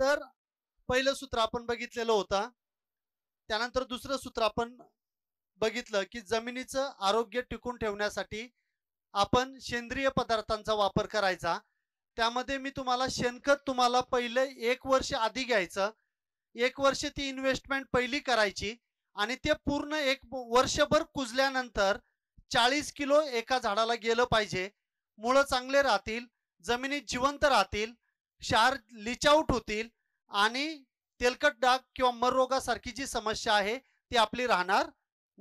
तर पहिलं सूत्र आपण बघितलेलं होतं त्यानंतर दुसरं सूत्र आपण बघितलं की जमिनीचं आरोग्य टिकून ठेवण्यासाठी आपण सेंद्रिय पदार्थांचा वापर करायचा त्यामध्ये मी तुम्हाला शेणखत तुम्हाला पहिले एक वर्ष आधी घ्यायचं एक वर्ष ती इन्व्हेस्टमेंट पहिली करायची आणि ते पूर्ण एक वर्षभर कुजल्यानंतर चाळीस किलो एका झाडाला गेलं पाहिजे मुळं चांगले राहतील जमिनीत जिवंत राहतील क्षार लिचआउट होतील आणि तेलकट डाग किंवा मररोगासारखी जी समस्या आहे ती आपली राहणार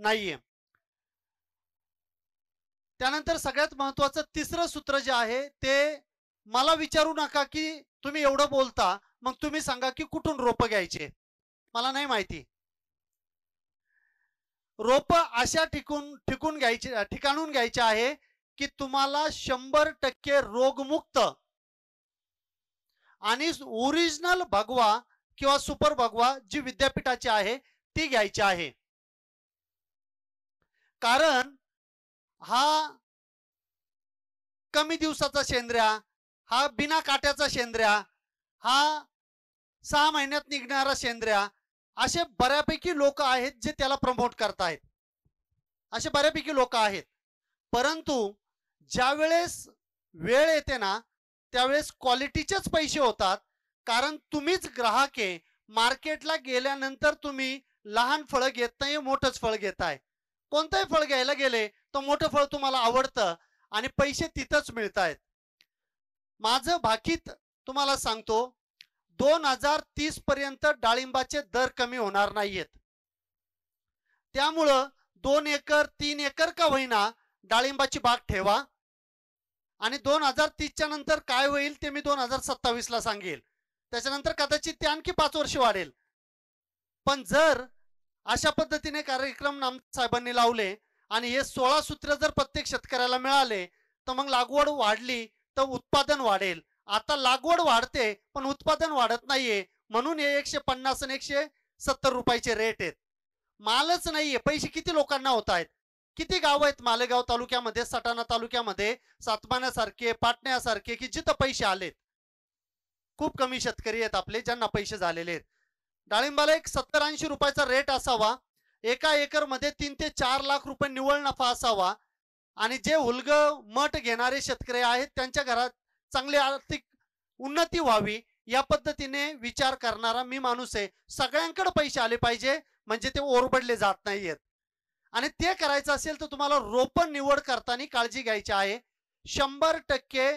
नाहीये त्यानंतर सगळ्यात महत्वाचं तिसरं सूत्र जे आहे ते मला विचारू नका की तुम्ही एवढं बोलता मग तुम्ही सांगा की कुठून रोप घ्यायचे मला नाही माहिती रोप अशा ठिकून ठिकून घ्यायचे ठिकाणून घ्यायचे आहे की तुम्हाला शंभर टक्के रोगमुक्त आणि ओरिजिनल भगवा किंवा सुपर भगवा जी विद्यापीठाची आहे ती घ्यायची आहे कारण हा कमी दिवसाचा शेंद्र्या हा बिना काट्याचा शेंद्र्या हा सहा महिन्यात निघणारा शेंद्र्या असे बऱ्यापैकी लोक आहेत जे त्याला प्रमोट आहेत असे बऱ्यापैकी लोक आहेत परंतु ज्यावेळेस वेळ येते ना त्यावेळेस क्वालिटीचेच पैसे होतात कारण तुम्हीच ग्राहक आहे मार्केटला गेल्यानंतर तुम्ही लहान फळ घेत नाही मोठंच फळ घेताय कोणतंही फळ घ्यायला गेले तर मोठं फळ तुम्हाला आवडतं आणि पैसे तिथंच मिळत आहेत माझं भाकीत तुम्हाला सांगतो दोन हजार तीस पर्यंत डाळिंबाचे दर कमी होणार नाहीयेत त्यामुळं दोन एकर तीन एकर का होईना डाळिंबाची बाग ठेवा आणि दोन हजार तीसच्या नंतर काय होईल ते मी दोन हजार ला सांगेल त्याच्यानंतर कदाचित ते आणखी पाच वर्ष वाढेल पण जर अशा पद्धतीने कार्यक्रम नाम साहेबांनी लावले आणि हे सोळा सूत्र जर प्रत्येक शेतकऱ्याला मिळाले तर मग लागवड वाढली तर उत्पादन वाढेल आता लागवड वाढते पण उत्पादन वाढत नाहीये म्हणून हे एकशे पन्नास आणि एकशे सत्तर रुपयाचे रेट आहेत मालच नाहीये पैसे किती लोकांना होत आहेत किती गाव आहेत मालेगाव तालुक्यामध्ये सटाणा तालुक्यामध्ये सातमान्यासारखे पाटण्यासारखे की जिथं पैसे आलेत खूप कमी शेतकरी आहेत आपले ज्यांना पैसे झालेले आहेत डाळिंबाला एक सत्तर ऐंशी रुपयाचा रेट असावा एका एकर मध्ये तीन ते चार लाख रुपये निवळ नफा असावा आणि जे उलग मठ घेणारे शेतकरी आहेत त्यांच्या घरात चांगली आर्थिक उन्नती व्हावी या पद्धतीने विचार करणारा मी माणूस आहे सगळ्यांकडे पैसे आले पाहिजे म्हणजे ते ओरबडले जात नाहीयेत आणि ते करायचं असेल तर तुम्हाला रोपण निवड करताना काळजी घ्यायची आहे शंभर टक्के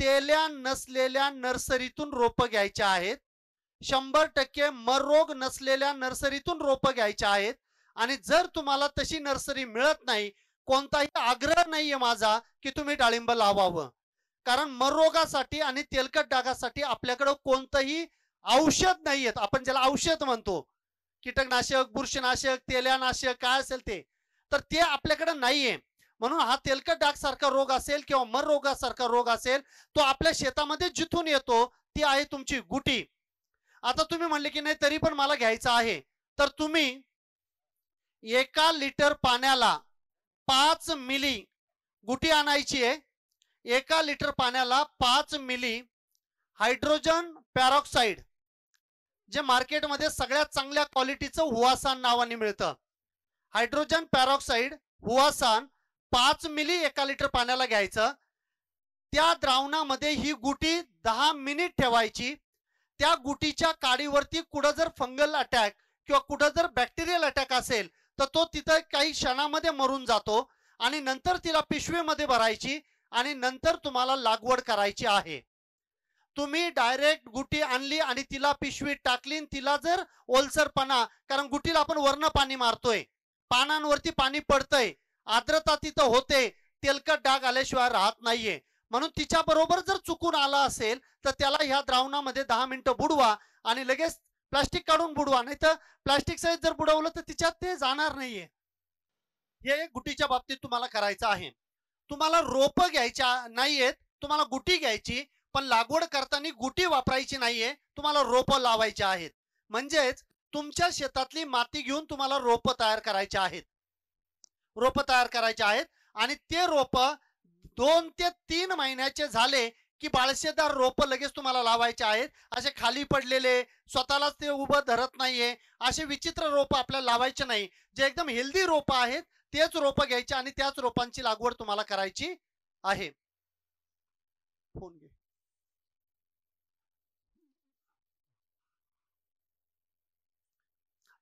तेल्या नसलेल्या नर्सरीतून रोप घ्यायचे आहेत शंभर टक्के मररोग नसलेल्या नर्सरीतून रोपं घ्यायचे आहेत आणि जर तुम्हाला तशी नर्सरी मिळत नाही कोणताही आग्रह नाहीये माझा की तुम्ही डाळिंब लावावं कारण मररोगासाठी आणि तेलकट डागासाठी आपल्याकडं कोणतंही औषध नाहीयेत आपण ज्याला औषध म्हणतो कीटकनाशक बुरशीनाशक तेल्यानाशक काय असेल ते तर ते आपल्याकडे नाहीये म्हणून हा तेलकट डाग सारखा रोग असेल किंवा मर रोगासारखा रोग असेल तो आपल्या शेतामध्ये जिथून येतो ती आहे तुमची गुटी आता तुम्ही म्हणले की नाही तरी पण मला घ्यायचं आहे तर तुम्ही एका लिटर पाण्याला पाच मिली गुटी आणायची आहे एका लिटर पाण्याला पाच मिली हायड्रोजन पॅरॉक्साईड जे मार्केटमध्ये सगळ्यात चांगल्या क्वालिटीचं हुआसान नावाने मिळतं हायड्रोजन पॅरॉक्साईड हुवासान पाच मिली एका लिटर पाण्याला घ्यायचं त्या द्रावणामध्ये ही गुटी दहा मिनिट ठेवायची त्या गुटीच्या काडीवरती कुठं जर फंगल अटॅक किंवा कुठं जर बॅक्टेरियल अटॅक असेल तर तो तिथं काही क्षणामध्ये मरून जातो आणि नंतर तिला पिशवीमध्ये भरायची आणि नंतर तुम्हाला लागवड करायची आहे तुम्ही डायरेक्ट गुटी आणली आणि तिला पिशवी टाकली तिला जर ओलसरपणा कारण गुटीला आपण वर्ण पाणी मारतोय पानांवरती पाणी पडतंय आर्द्रता तिथं होते तेलकट डाग आल्याशिवाय राहत नाहीये म्हणून तिच्या बरोबर जर चुकून आला असेल तर त्याला ह्या द्रावणामध्ये दहा मिनिटं बुडवा आणि लगेच प्लास्टिक काढून बुडवा नाही तर प्लास्टिक सहित जर बुडवलं तर तिच्यात ते जाणार नाहीये हे गुटीच्या बाबतीत तुम्हाला करायचं आहे तुम्हाला रोप घ्यायच्या नाहीयेत तुम्हाला गुटी घ्यायची पण लागवड करताना गुटी वापरायची नाहीये तुम्हाला रोप लावायची आहेत म्हणजेच तुमच्या शेतातली माती घेऊन तुम्हाला रोप तयार करायचे आहेत रोप तयार करायचे आहेत आणि ते रोप दोन ते तीन महिन्याचे झाले की बाळशेदार रोप लगेच तुम्हाला लावायचे आहेत असे खाली पडलेले स्वतःलाच ते उभं धरत नाहीये असे विचित्र रोप आपल्याला लावायचे नाही जे एकदम हेल्दी रोप आहेत तेच रोप घ्यायचे आणि त्याच रोपांची लागवड तुम्हाला करायची आहे फोन घे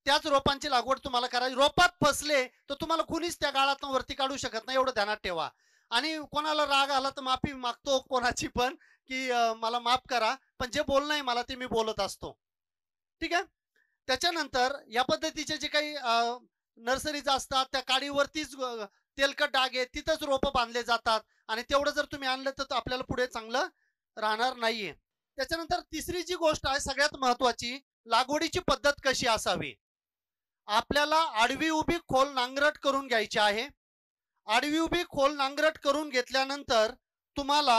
त्याच रोपांची लागवड तुम्हाला करायची रोपात फसले तर तुम्हाला कुणीच त्या गाळातून वरती काढू शकत नाही एवढं ध्यानात ठेवा आणि कोणाला राग आला तर माफी मागतो कोणाची पण की मला माफ करा पण जे बोलणं आहे मला ते मी बोलत असतो ठीक आहे त्याच्यानंतर या पद्धतीचे जे काही नर्सरीज असतात त्या काडीवरतीच तेलकट डाग आहे तिथंच रोपं बांधले जातात आणि तेवढं जर तुम्ही आणलं तर आपल्याला पुढे चांगलं राहणार नाहीये त्याच्यानंतर तिसरी जी गोष्ट आहे सगळ्यात महत्वाची लागवडीची पद्धत कशी असावी आपल्याला आडवी उभी खोल नांगरट करून घ्यायची आहे आडवी उभी खोल नांगरट करून घेतल्यानंतर तुम्हाला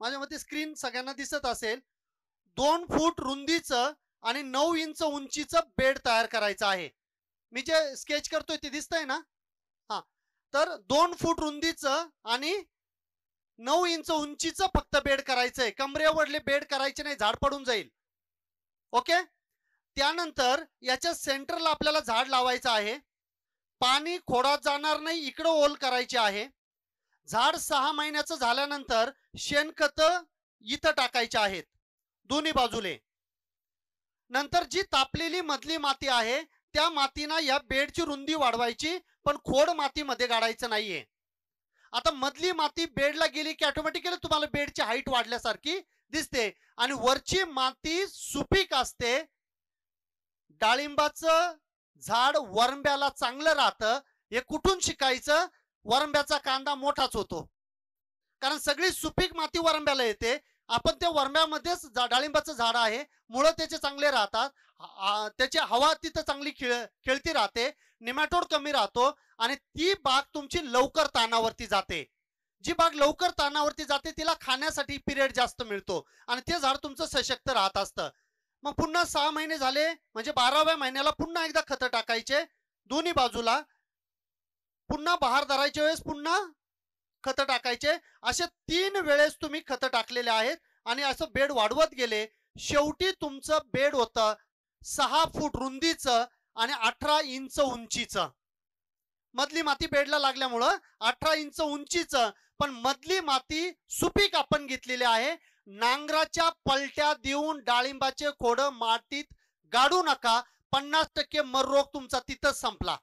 माझ्या मते स्क्रीन सगळ्यांना दिसत असेल दोन फूट रुंदीचं आणि नऊ इंच उंचीचं बेड तयार करायचं आहे मी जे स्केच करतोय ते दिसतंय ना हा तर दोन फूट रुंदीचं आणि नऊ इंच उंचीचं फक्त बेड करायचंय कमरेवरले बेड करायचे नाही झाड पडून जाईल ओके त्यानंतर याच्या सेंटरला आपल्याला झाड लावायचं आहे पाणी खोडात जाणार नाही इकडं ओल करायचे आहे झाड सहा महिन्याचं झाल्यानंतर शेणखत इथं टाकायचे आहेत दोन्ही बाजूले नंतर जी तापलेली मधली माती आहे त्या मातीना या बेडची रुंदी वाढवायची पण खोड मातीमध्ये गाडायचं नाहीये आता मधली माती बेडला गेली की ऑटोमॅटिकली तुम्हाला बेडची हाईट वाढल्यासारखी दिसते आणि वरची माती सुपीक असते डाळिंबाचं झाड वरंब्याला चांगलं राहतं हे कुठून शिकायचं वरंब्याचा कांदा मोठाच होतो कारण सगळी सुपीक माती वरंब्याला येते आपण त्या वरंब्यामध्येच डाळिंबाचं झाड आहे मुळं त्याचे चांगले राहतात त्याची हवा तिथं चांगली खेळ खेळती राहते निमॅटोड कमी राहतो आणि ती बाग तुमची लवकर तानावरती जाते जी बाग लवकर तानावरती जाते तिला खाण्यासाठी पिरियड जास्त मिळतो आणि ते झाड तुमचं सशक्त राहत असतं मग पुन्हा सहा महिने झाले म्हणजे बाराव्या महिन्याला पुन्हा एकदा खत टाकायचे दोन्ही बाजूला पुन्हा बहार धरायच्या वेळेस पुन्हा खत टाकायचे असे तीन वेळेस तुम्ही खत टाकलेले आहेत आणि असं बेड वाढवत गेले शेवटी तुमचं बेड होत सहा फूट रुंदीचं आणि अठरा इंच उंचीचं मधली माती बेडला लागल्यामुळं अठरा इंच उंचीचं पण मधली माती सुपीक आपण घेतलेली आहे नांगराच्या पलट्या देऊन डाळिंबाचे खोड मातीत गाडू नका पन्नास टक्के मररोग तुमचा तिथं संपला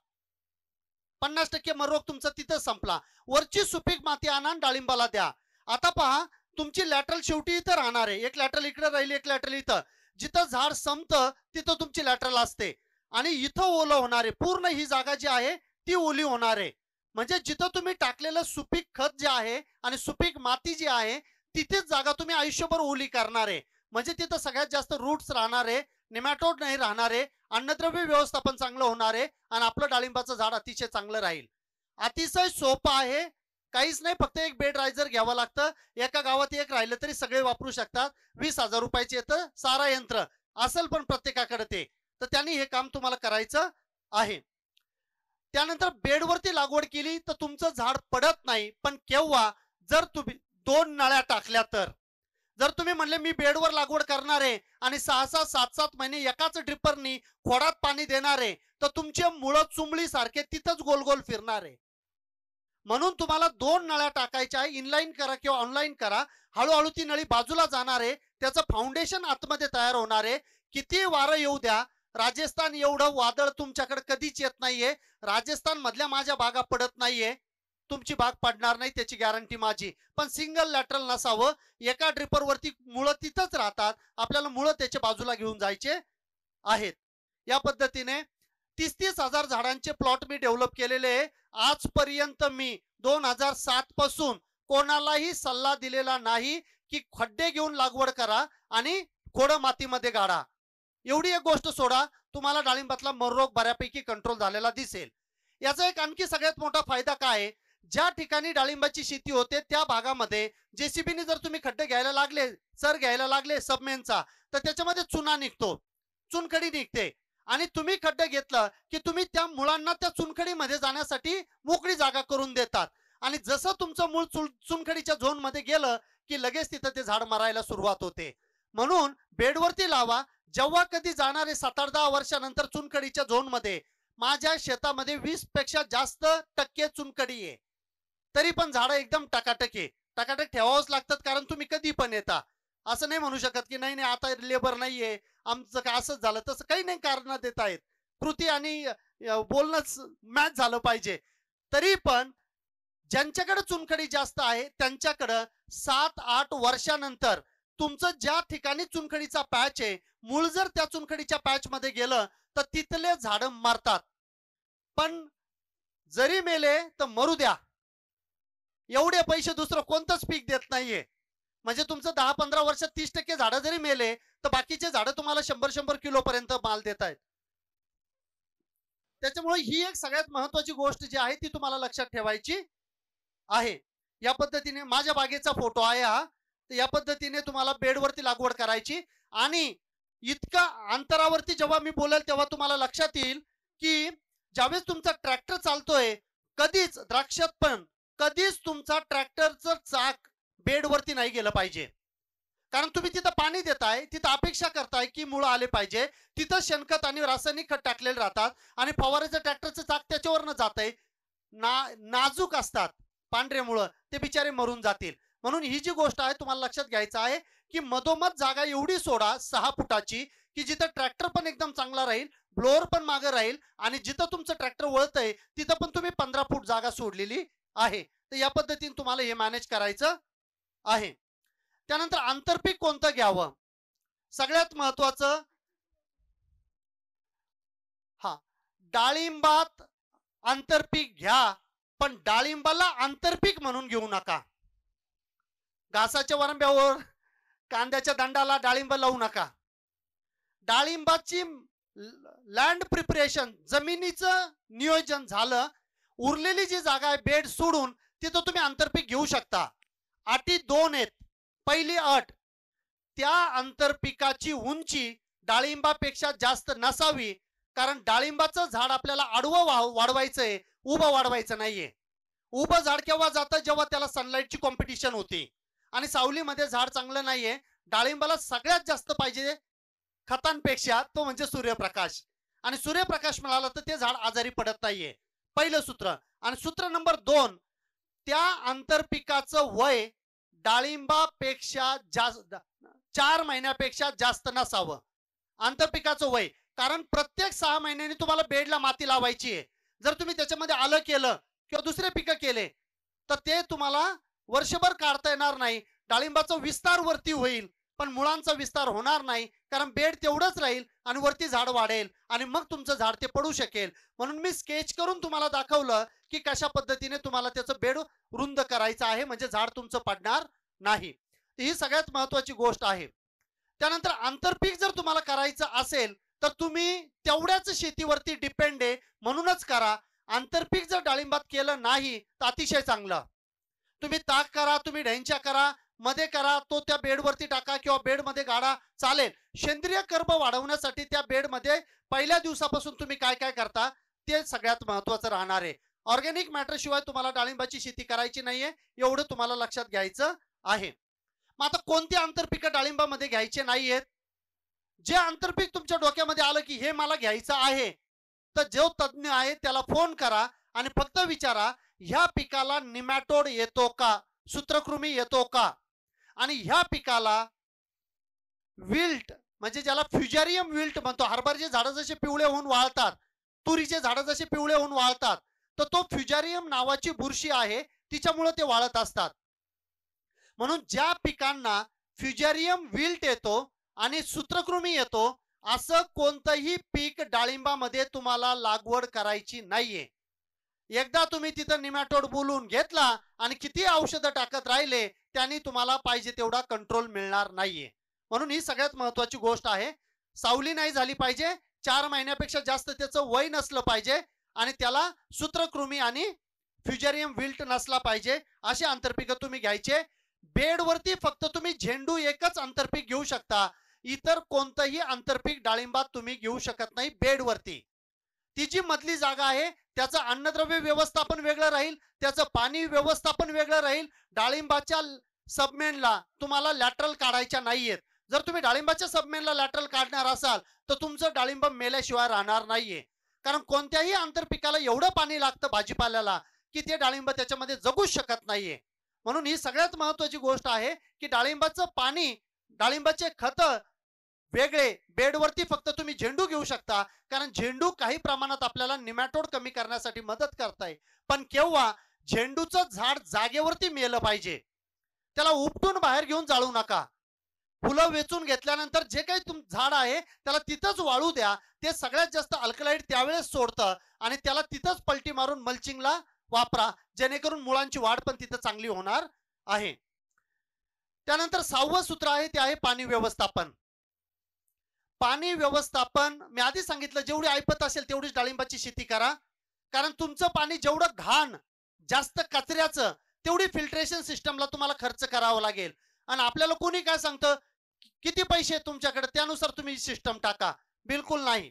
पन्नास टक्के मररोग तुमचा तिथं संपला वरची सुपीक माती आणा डाळिंबाला द्या आता पहा तुमची लॅटरल शेवटी इथं राहणार आहे एक लॅटरल इकडे राहिली एक लॅटरल इथं जिथं झाड संपतं तिथं तुमची लॅटरल असते आणि इथं ओलं होणार आहे पूर्ण ही जागा जी आहे ती ओली होणार आहे म्हणजे जिथं तुम्ही टाकलेलं सुपीक खत जे आहे आणि सुपीक माती जी आहे तिथेच जागा तुम्ही आयुष्यभर ओली करणार आहे म्हणजे तिथं सगळ्यात जास्त रूट्स राहणार आहे निमॅटोड नाही राहणार आहे अन्नद्रव्य व्यवस्थापन चांगलं होणार आहे आणि आपलं डाळिंबाचं झाड अतिशय चांगलं राहील अतिशय सोपं आहे काहीच नाही फक्त एक बेड रायझर घ्यावं लागतं एका गावात एक राहिलं तरी सगळे वापरू शकतात वीस हजार रुपयाचे येतं सारा यंत्र असेल पण प्रत्येकाकडे ते तर त्यांनी हे काम तुम्हाला करायचं आहे त्यानंतर बेडवरती लागवड केली तर तुमचं झाड पडत नाही पण केव्हा जर तुम्ही दोन नळ्या टाकल्या तर जर तुम्ही म्हणले मी बेडवर लागवड करणार आहे आणि सहा सहा सात सात महिने एकाच ड्रिपरनी खोडात पाणी आहे तर तुमचे मुळ चुंबळी सारखे तिथंच गोल गोल आहे म्हणून तुम्हाला दोन नळ्या टाकायच्या आहे इनलाईन करा किंवा ऑनलाईन करा हळूहळू ती नळी बाजूला जाणार आहे त्याचं फाउंडेशन आतमध्ये तयार होणार आहे किती वारं येऊ द्या राजस्थान एवढं वादळ तुमच्याकडे कधीच येत नाहीये राजस्थान मधल्या माझ्या भागा पडत नाहीये तुमची भाग पडणार नाही त्याची गॅरंटी माझी पण सिंगल लॅटरल नसावं एका ड्रिपरवरती मुळं तिथंच राहतात आपल्याला मुळं त्याच्या बाजूला घेऊन जायचे आहेत या पद्धतीने तीस तीस हजार झाडांचे प्लॉट मी डेव्हलप केलेले आजपर्यंत मी दोन हजार सात पासून कोणालाही सल्ला दिलेला नाही की खड्डे घेऊन लागवड करा आणि खोडं मातीमध्ये गाडा एवढी एक गोष्ट सोडा तुम्हाला डाळिंबातला मरोग बऱ्यापैकी कंट्रोल झालेला दिसेल याचा एक आणखी सगळ्यात मोठा फायदा काय आहे ज्या ठिकाणी डाळिंबाची शेती होते त्या भागामध्ये जेसीबीने जर तुम्ही खड्डे घ्यायला लागले सर घ्यायला लागले सबमेनचा तर त्याच्यामध्ये चुना निघतो चुनखडी निघते आणि तुम्ही खड्डे घेतलं की तुम्ही त्या मुलांना त्या चुनखडीमध्ये जाण्यासाठी मोकळी जागा करून देतात आणि जसं तुमचं मूळ चुनखडीच्या झोन मध्ये गेलं की लगेच तिथं ते झाड मरायला सुरुवात होते म्हणून बेडवरती लावा जेव्हा कधी जाणारे सात आठ दहा वर्षानंतर चुनखडीच्या झोन मध्ये माझ्या शेतामध्ये वीस पेक्षा जास्त टक्के चुनखडी आहे तरी पण झाडं एकदम टकाटक आहे टकाटक ठेवावंच लागतात कारण तुम्ही कधी पण येता असं नाही म्हणू शकत की नाही नाही आता लेबर नाहीये आमचं काय असंच झालं तसं काही नाही कारण देत आहेत कृती आणि बोलणंच मॅच झालं पाहिजे तरी पण ज्यांच्याकडे चुनखडी जास्त आहे त्यांच्याकडं सात आठ वर्षानंतर तुमचं ज्या ठिकाणी चुनखडीचा पॅच आहे मूळ जर त्या चुनखडीच्या पॅच मध्ये गेलं तर तिथले झाडं मारतात पण जरी मेले तर मरू द्या एवढे पैसे दुसरं कोणतंच पीक देत नाहीये म्हणजे तुमचं दहा पंधरा वर्षात तीस टक्के झाड जरी मेले तर बाकीचे झाड तुम्हाला शंभर शंभर किलो पर्यंत माल देत आहेत त्याच्यामुळे ही एक सगळ्यात महत्वाची गोष्ट जी आहे ती तुम्हाला लक्षात ठेवायची आहे या पद्धतीने माझ्या बागेचा फोटो आहे हा तर या पद्धतीने तुम्हाला बेडवरती लागवड करायची आणि इतका अंतरावरती जेव्हा मी बोलेल तेव्हा तुम्हाला लक्षात येईल की ज्यावेळेस तुमचा ट्रॅक्टर चालतोय कधीच द्राक्षात पण कधीच तुमचा ट्रॅक्टरचं चाक बेडवरती नाही गेलं पाहिजे कारण तुम्ही तिथं पाणी देताय तिथं अपेक्षा करताय की मुळं आले पाहिजे तिथं शेणखत आणि रासायनिक खत टाकलेले राहतात आणि फवाराचं ट्रॅक्टरचं चाक त्याच्यावरनं जात आहे ना नाजूक असतात पांढरे मुळ ते बिचारे मरून जातील म्हणून ही जी गोष्ट आहे तुम्हाला लक्षात घ्यायचं आहे की मधोमध जागा एवढी सोडा सहा फुटाची की जिथं ट्रॅक्टर पण एकदम चांगला राहील ब्लोअर पण मागे राहील आणि जिथं तुमचं ट्रॅक्टर वळतंय तिथं पण तुम्ही पंधरा फूट जागा सोडलेली आहे तर या पद्धतीने तुम्हाला हे मॅनेज करायचं आहे त्यानंतर आंतरपीक कोणतं घ्यावं सगळ्यात महत्वाचं हा डाळिंबात आंतरपीक घ्या पण डाळिंबाला आंतरपीक म्हणून घेऊ नका घासाच्या वरंब्यावर कांद्याच्या दंडाला डाळिंब लावू नका डाळिंबाची लँड प्रिपरेशन जमिनीचं नियोजन झालं उरलेली जी जागा आहे बेड सोडून तिथं तुम्ही आंतरपीक घेऊ शकता आटी दोन आहेत पहिली अट त्या आंतरपिकाची उंची डाळिंबापेक्षा जास्त नसावी कारण डाळिंबाचं झाड आपल्याला आडवं वाढवायचंय उभं वाढवायचं नाहीये उभं झाड केव्हा जातं जेव्हा त्याला सनलाईटची कॉम्पिटिशन होती आणि सावलीमध्ये झाड चांगलं नाहीये डाळिंबाला सगळ्यात जास्त पाहिजे खतांपेक्षा तो म्हणजे सूर्यप्रकाश आणि सूर्यप्रकाश मिळाला तर ते झाड आजारी पडत नाहीये पहिलं सूत्र आणि सूत्र नंबर दोन त्या आंतरपिकाचं वय डाळिंबापेक्षा जास्त चार महिन्यापेक्षा जास्त नसावं आंतरपिकाचं वय कारण प्रत्येक सहा महिन्यांनी तुम्हाला बेडला माती लावायची आहे जर तुम्ही त्याच्यामध्ये आलं केलं किंवा दुसरे पिकं केले तर ते तुम्हाला वर्षभर काढता येणार नाही डाळिंबाचा विस्तार वरती होईल पण मुळांचा विस्तार होणार नाही कारण बेड तेवढंच राहील आणि वरती झाड वाढेल आणि मग तुमचं झाड ते पडू शकेल म्हणून मी स्केच करून तुम्हाला दाखवलं की कशा पद्धतीने तुम्हाला त्याचं बेड रुंद करायचं आहे म्हणजे झाड तुमचं पडणार नाही ही सगळ्यात महत्वाची गोष्ट आहे त्यानंतर आंतरपीक जर तुम्हाला करायचं असेल तर तुम्ही तेवढ्याच शेतीवरती डिपेंड आहे म्हणूनच करा आंतरपीक जर डाळिंबात केलं नाही तर अतिशय चांगलं तुम्ही ताक करा तुम्ही ढेंच्या करा मध्ये करा तो त्या बेडवरती टाका किंवा बेड मध्ये गाडा चालेल सेंद्रिय कर्म वाढवण्यासाठी त्या बेडमध्ये पहिल्या दिवसापासून तुम्ही काय काय करता ते सगळ्यात महत्वाचं राहणार आहे ऑर्गॅनिक मॅटर शिवाय तुम्हाला डाळिंबाची शेती करायची नाहीये एवढं तुम्हाला लक्षात घ्यायचं आहे मग आता कोणती आंतरपिकं डाळिंबामध्ये घ्यायचे नाहीयेत जे आंतरपीक तुमच्या डोक्यामध्ये आलं की हे मला घ्यायचं आहे तर जो तज्ज्ञ आहे त्याला फोन करा आणि फक्त विचारा ह्या पिकाला निमॅटोड येतो का सूत्रकृमी येतो का आणि ह्या पिकाला विल्ट म्हणजे ज्याला फ्युजरियम विल्ट म्हणतो हरभरचे झाड जसे पिवळे होऊन वाळतात तुरीचे झाडं जसे पिवळे होऊन वाळतात तर तो फ्युजारियम नावाची बुरशी आहे तिच्यामुळे ते वाळत असतात म्हणून ज्या पिकांना फ्युजारीयम विल्ट येतो आणि सूत्रकृमी येतो असं कोणतंही पीक डाळिंबामध्ये तुम्हाला लागवड करायची नाहीये एकदा तुम्ही तिथं निमॅटोड बोलून घेतला आणि किती औषधं टाकत राहिले त्यांनी तुम्हाला पाहिजे तेवढा कंट्रोल मिळणार नाहीये म्हणून ही सगळ्यात महत्वाची गोष्ट आहे सावली नाही झाली पाहिजे चार महिन्यापेक्षा जास्त त्याचं वय नसलं पाहिजे आणि त्याला सूत्रकृमी आणि फ्युजेरियम विल्ट नसला पाहिजे असे आंतरपिक तुम्ही घ्यायचे बेडवरती फक्त तुम्ही झेंडू एकच आंतरपीक घेऊ शकता इतर कोणतंही आंतरपीक डाळिंबात तुम्ही घेऊ शकत नाही बेडवरती ती जी मधली जागा आहे त्याचं अन्नद्रव्य व्यवस्थापन वेगळं राहील त्याचं पाणी व्यवस्थापन वेगळं राहील डाळिंबाच्या सबमेनला तुम्हाला लॅटरल काढायच्या नाहीयेत जर तुम्ही डाळिंबाच्या सबमेनला लॅटरल काढणार असाल तर तुमचं डाळिंब मेल्याशिवाय राहणार नाहीये कारण कोणत्याही पिकाला एवढं पाणी लागतं भाजीपाल्याला की ते डाळिंब त्याच्यामध्ये जगूच शकत नाहीये म्हणून ही सगळ्यात महत्वाची गोष्ट आहे की डाळिंबाचं पाणी डाळिंबाचे खतं वेगळे बेडवरती फक्त तुम्ही झेंडू घेऊ शकता कारण झेंडू काही प्रमाणात आपल्याला निमॅटोड कमी करण्यासाठी मदत करताय पण केव्हा झेंडूच झाड जागेवरती मेलं पाहिजे त्याला उपटून बाहेर घेऊन जाळू नका फुलं वेचून घेतल्यानंतर जे काही तुम झाड आहे त्याला तिथंच वाळू द्या ते सगळ्यात जास्त अल्कलाइड त्यावेळेस सोडतं आणि त्याला तिथंच पलटी मारून मल्चिंगला वापरा जेणेकरून मुळांची वाढ पण तिथं चांगली होणार आहे त्यानंतर सहावं सूत्र आहे ते आहे पाणी व्यवस्थापन पाणी व्यवस्थापन मी आधी सांगितलं जेवढी ऐपत असेल तेवढीच डाळिंबाची शेती करा कारण तुमचं पाणी जेवढं घाण जास्त कचऱ्याचं तेवढी फिल्ट्रेशन सिस्टमला तुम्हाला खर्च करावा लागेल आणि आपल्याला कोणी काय सांगतं किती पैसे तुमच्याकडे त्यानुसार तुम्ही सिस्टम टाका बिलकुल नाही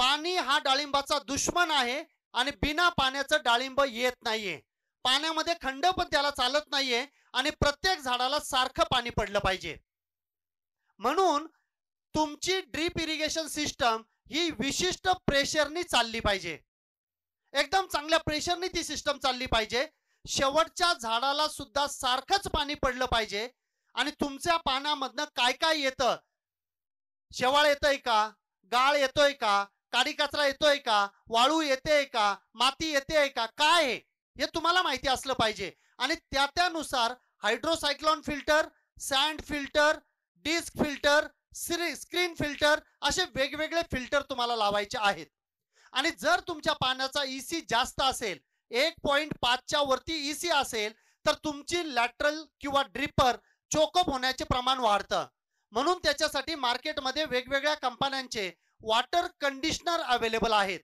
पाणी हा डाळिंबाचा दुश्मन आहे आणि बिना पाण्याचं डाळिंब येत नाहीये पाण्यामध्ये खंड पण त्याला चालत नाहीये आणि प्रत्येक झाडाला सारखं पाणी पडलं पाहिजे म्हणून तुमची ड्रीप इरिगेशन सिस्टम ही विशिष्ट प्रेशरनी चालली पाहिजे एकदम चांगल्या प्रेशरनी ती सिस्टम चालली पाहिजे शेवटच्या झाडाला सुद्धा सारखंच पाणी पडलं पाहिजे आणि तुमच्या पानामधनं काय काय येतं शेवाळ येतंय का गाळ येतोय का काडी कचरा येतोय का वाळू येते का माती येते का काय हे हे तुम्हाला माहिती असलं पाहिजे आणि त्या त्यानुसार hydrocyclone filter sand filter disc filter screen filter असे वेगवेगळे फिल्टर तुम्हाला लावायचे आहेत आणि जर तुमच्या पाण्याचा ईसी e जास्त असेल एक पॉईंट पाचच्या वरती ईसी e असेल तर तुमची लॅटरल किंवा ड्रिपर चोकअप होण्याचे प्रमाण वाढतं म्हणून त्याच्यासाठी मार्केटमध्ये वेगवेगळ्या कंपन्यांचे वॉटर कंडिशनर अवेलेबल आहेत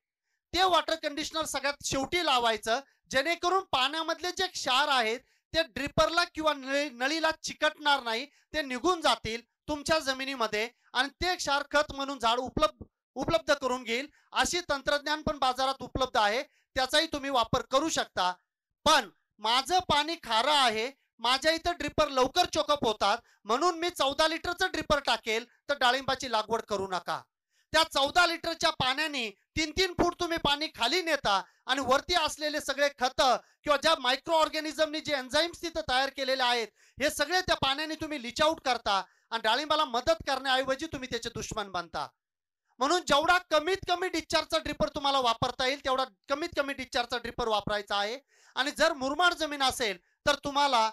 ते वॉटर कंडिशनर सगळ्यात शेवटी लावायचं जेणेकरून पाण्यामधले जे क्षार आहेत ते ड्रिपरला किंवा नळीला चिकटणार नाही ते निघून जातील तुमच्या जमिनीमध्ये आणि ते क्षार खत म्हणून झाड उपलब्ध उपलब्ध करून घेईल अशी तंत्रज्ञान पण बाजारात उपलब्ध आहे त्याचाही तुम्ही वापर करू शकता पण माझं पाणी खारं आहे माझ्या इथं ड्रिपर लवकर चोकअप होतात म्हणून मी चौदा लिटरचं ड्रिपर टाकेल तर डाळिंबाची लागवड करू नका त्या चौदा लिटरच्या पाण्याने तीन तीन फूट तुम्ही पाणी खाली नेता आणि वरती असलेले सगळे खत किंवा ज्या मायक्रो ऑर्गॅनिझमनी जे एन्झाईम्स तिथं तयार केलेले आहेत हे सगळे त्या पाण्याने तुम्ही लिचआउट करता आणि डाळिंबाला मदत करण्याऐवजी तुम्ही त्याचे दुश्मन बनता म्हणून जेवढा कमीत कमी डिस्चार्जचा ड्रिपर तुम्हाला वापरता येईल तेवढा कमीत कमी डिस्चार्जचा ड्रिपर वापरायचा आहे आणि जर मुरमाड जमीन असेल तर तुम्हाला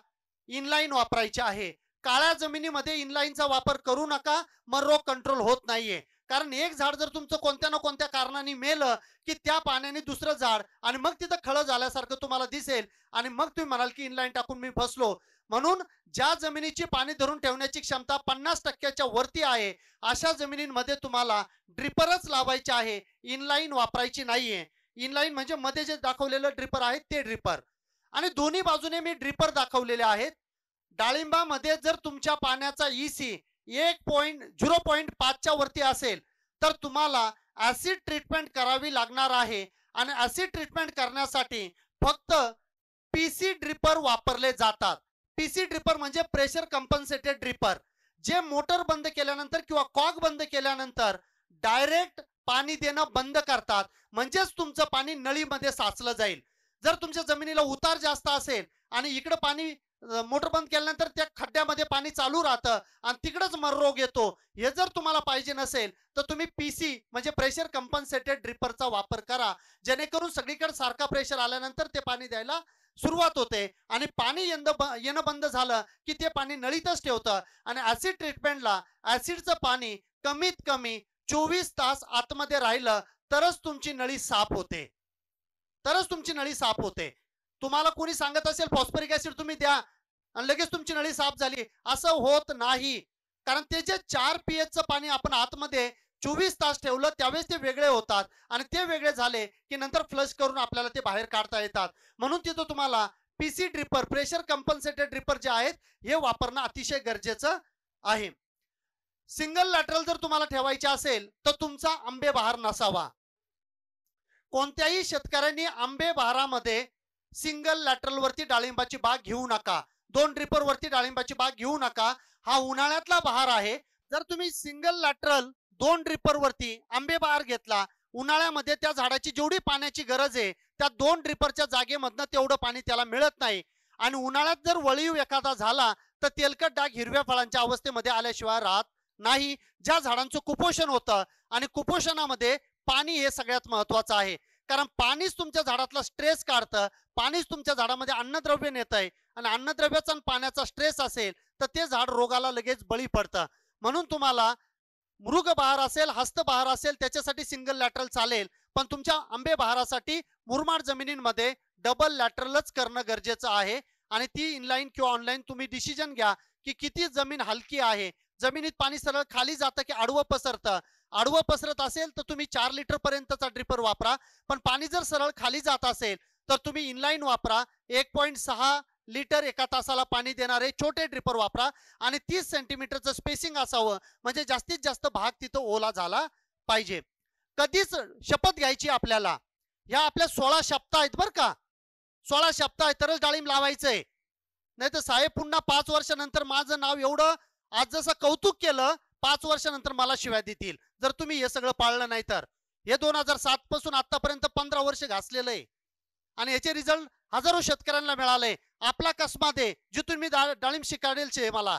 इनलाईन वापरायची आहे काळ्या जमिनीमध्ये इनलाईनचा वापर करू नका मग रोग कंट्रोल होत नाहीये कारण एक झाड जर तुमचं कोणत्या ना कोणत्या कारणाने मेलं की त्या पाण्याने दुसरं झाड आणि मग तिथं खळं झाल्यासारखं तुम्हाला दिसेल आणि मग तुम्ही म्हणाल की इनलाईन टाकून मी फसलो म्हणून ज्या जमिनीची पाणी धरून ठेवण्याची क्षमता पन्नास टक्क्याच्या वरती आहे अशा जमिनींमध्ये तुम्हाला ड्रिपरच लावायचे आहे इनलाईन वापरायची नाहीये इनलाईन म्हणजे मध्ये जे दाखवलेलं ड्रिपर आहे ते ड्रिपर आणि दोन्ही बाजूने मी ड्रिपर दाखवलेले आहेत डाळिंबामध्ये जर तुमच्या पाण्याचा ईसी e एक पॉईंट झिरो पॉईंट पाचच्या वरती असेल तर तुम्हाला ऍसिड ट्रीटमेंट करावी लागणार आहे आणि ऍसिड ट्रीटमेंट करण्यासाठी फक्त पीसी ड्रिपर वापरले जातात पीसी ड्रिपर म्हणजे प्रेशर कंपन्सेटेड ड्रिपर जे मोटर बंद केल्यानंतर किंवा कॉक बंद केल्यानंतर डायरेक्ट पाणी देणं बंद करतात म्हणजेच तुमचं पाणी नळीमध्ये साचलं जाईल जर तुमच्या जमिनीला उतार जास्त असेल आणि इकडं पाणी मोटर बंद केल्यानंतर त्या खड्ड्यामध्ये पाणी चालू राहतं आणि तिकडंच रोग येतो हे जर तुम्हाला पाहिजे नसेल तर तुम्ही पीसी म्हणजे प्रेशर कंपन्सेटेड ड्रिपरचा वापर करा जेणेकरून सगळीकडे सारखा प्रेशर आल्यानंतर ते पाणी द्यायला सुरुवात होते आणि पाणी येणं बंद झालं की ते पाणी नळीतच ठेवतं आणि ऍसिड ट्रीटमेंटला ऍसिडचं पाणी कमीत कमी चोवीस तास आतमध्ये राहिलं तरच तुमची नळी साफ होते तरच तुमची नळी साफ होते तुम्हाला कोणी सांगत असेल फॉस्फरिक ऍसिड तुम्ही द्या आणि लगेच तुमची नळी साफ झाली असं होत नाही कारण ते जे चार पीएचचं पाणी आपण आतमध्ये चोवीस तास ठेवलं त्यावेळेस ते वेगळे होतात आणि ते वेगळे झाले की नंतर फ्लश करून आपल्याला ते बाहेर काढता येतात म्हणून तिथं तुम्हाला PC dripper pressure compensated dripper जे आहेत हे वापरणं अतिशय गरजेचं आहे सिंगल लॅटरल जर तुम्हाला ठेवायचे असेल तर तुमचा आंबे बहार नसावा कोणत्याही शेतकऱ्यांनी आंबे बहारामध्ये सिंगल लॅटरल वरती डाळिंबाची बाग घेऊ नका दोन ड्रिपर वरती डाळिंबाची बाग घेऊ नका हा उन्हाळ्यातला बहार आहे जर तुम्ही सिंगल लॅटरल दोन वरती आंबे बार घेतला उन्हाळ्यामध्ये त्या झाडाची जेवढी पाण्याची गरज आहे त्या दोन ड्रिपरच्या जागेमधनं तेवढं पाणी त्याला मिळत नाही आणि उन्हाळ्यात जर वळीव एखादा झाला तर तेलकट डाग हिरव्या फळांच्या अवस्थेमध्ये आल्याशिवाय राहत नाही ज्या झाडांचं कुपोषण होतं आणि कुपोषणामध्ये पाणी हे सगळ्यात महत्वाचं आहे कारण पाणीच तुमच्या झाडातला स्ट्रेस काढतं पाणीच तुमच्या झाडामध्ये अन्नद्रव्य नेत आहे आणि अन्नद्रव्याचा पाण्याचा स्ट्रेस असेल तर ते झाड रोगाला लगेच बळी पडतं म्हणून तुम्हाला मृग बहार असेल हस्त बहार असेल त्याच्यासाठी सिंगल लॅटरल चालेल पण तुमच्या आंबे बहारासाठी मुरमाड जमिनींमध्ये डबल लॅटरलच करणं गरजेचं आहे आणि ती इनलाईन किंवा ऑनलाईन तुम्ही डिसिजन घ्या की किती जमीन हलकी आहे जमिनीत पाणी सरळ खाली जातं की आडवं पसरतं आडवं पसरत असेल तर तुम्ही चार लिटर पर्यंतचा ड्रिपर वापरा पण पाणी जर सरळ खाली जात असेल तर तुम्ही इनलाईन वापरा एक पॉईंट सहा लिटर एका तासाला पाणी देणारे छोटे ड्रिपर वापरा आणि तीस सेंटीमीटरचं स्पेसिंग असावं म्हणजे जास्तीत जास्त भाग तिथं ओला झाला पाहिजे कधीच शपथ घ्यायची आपल्याला ह्या आपल्या सोळा शपथा आहेत बरं का सोळा शपथा आहेत तरच डाळिंब लावायचंय नाही तर साहेब पुन्हा पाच वर्षानंतर माझं नाव एवढं आज जसं कौतुक केलं पाच वर्षानंतर मला शिवाय देतील जर तुम्ही हे सगळं पाळलं नाही तर हे दोन हजार सात पासून आतापर्यंत पंधरा वर्ष घासलेलं आहे आणि याचे रिझल्ट हजारो शेतकऱ्यांना मिळाले आपला कसमा आहे जिथून मी डाळिंब शे मला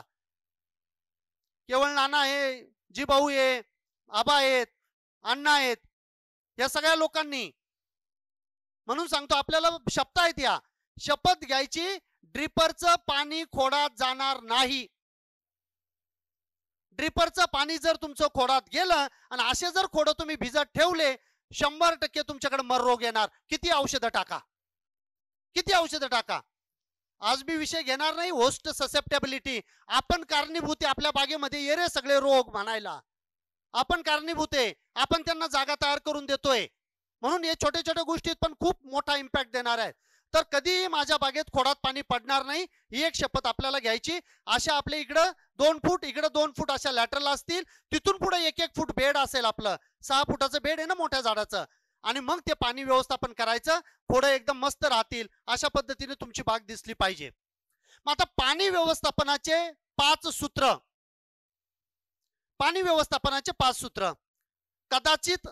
केवळ नाना आहे जी भाऊ आहे आबा आहेत अण्णा आहेत या सगळ्या लोकांनी म्हणून सांगतो आपल्याला शपथ आहेत या शपथ घ्यायची ड्रिपरचं पाणी खोडात जाणार नाही ड्रिपरचं पाणी जर तुमचं खोडात गेलं आणि असे जर खोडं तुम्ही भिजत ठेवले शंभर टक्के तुमच्याकडे रोग येणार किती औषध टाका किती औषध टाका आज मी विषय घेणार नाही होस्ट ससेप्टेबिलिटी आपण कारणीभूत आपल्या बागेमध्ये ये रे सगळे रोग म्हणायला आपण कारणीभूत आहे आपण त्यांना जागा तयार करून देतोय म्हणून हे छोट्या छोट्या गोष्टीत पण खूप मोठा इम्पॅक्ट देणार आहे तर कधीही माझ्या बागेत खोडात पाणी पडणार नाही ही एक शपथ आपल्याला घ्यायची अशा आपल्या इकडं दोन फूट इकडं दोन फूट अशा लॅटरला असतील तिथून पुढे एक एक फूट बेड असेल आपलं सहा फुटाचं बेड आहे ना मोठ्या झाडाचं आणि मग ते पाणी व्यवस्थापन करायचं खोडं एकदम मस्त राहतील अशा पद्धतीने तुमची बाग दिसली पाहिजे मग आता पाणी व्यवस्थापनाचे पाच सूत्र पाणी व्यवस्थापनाचे पाच सूत्र कदाचित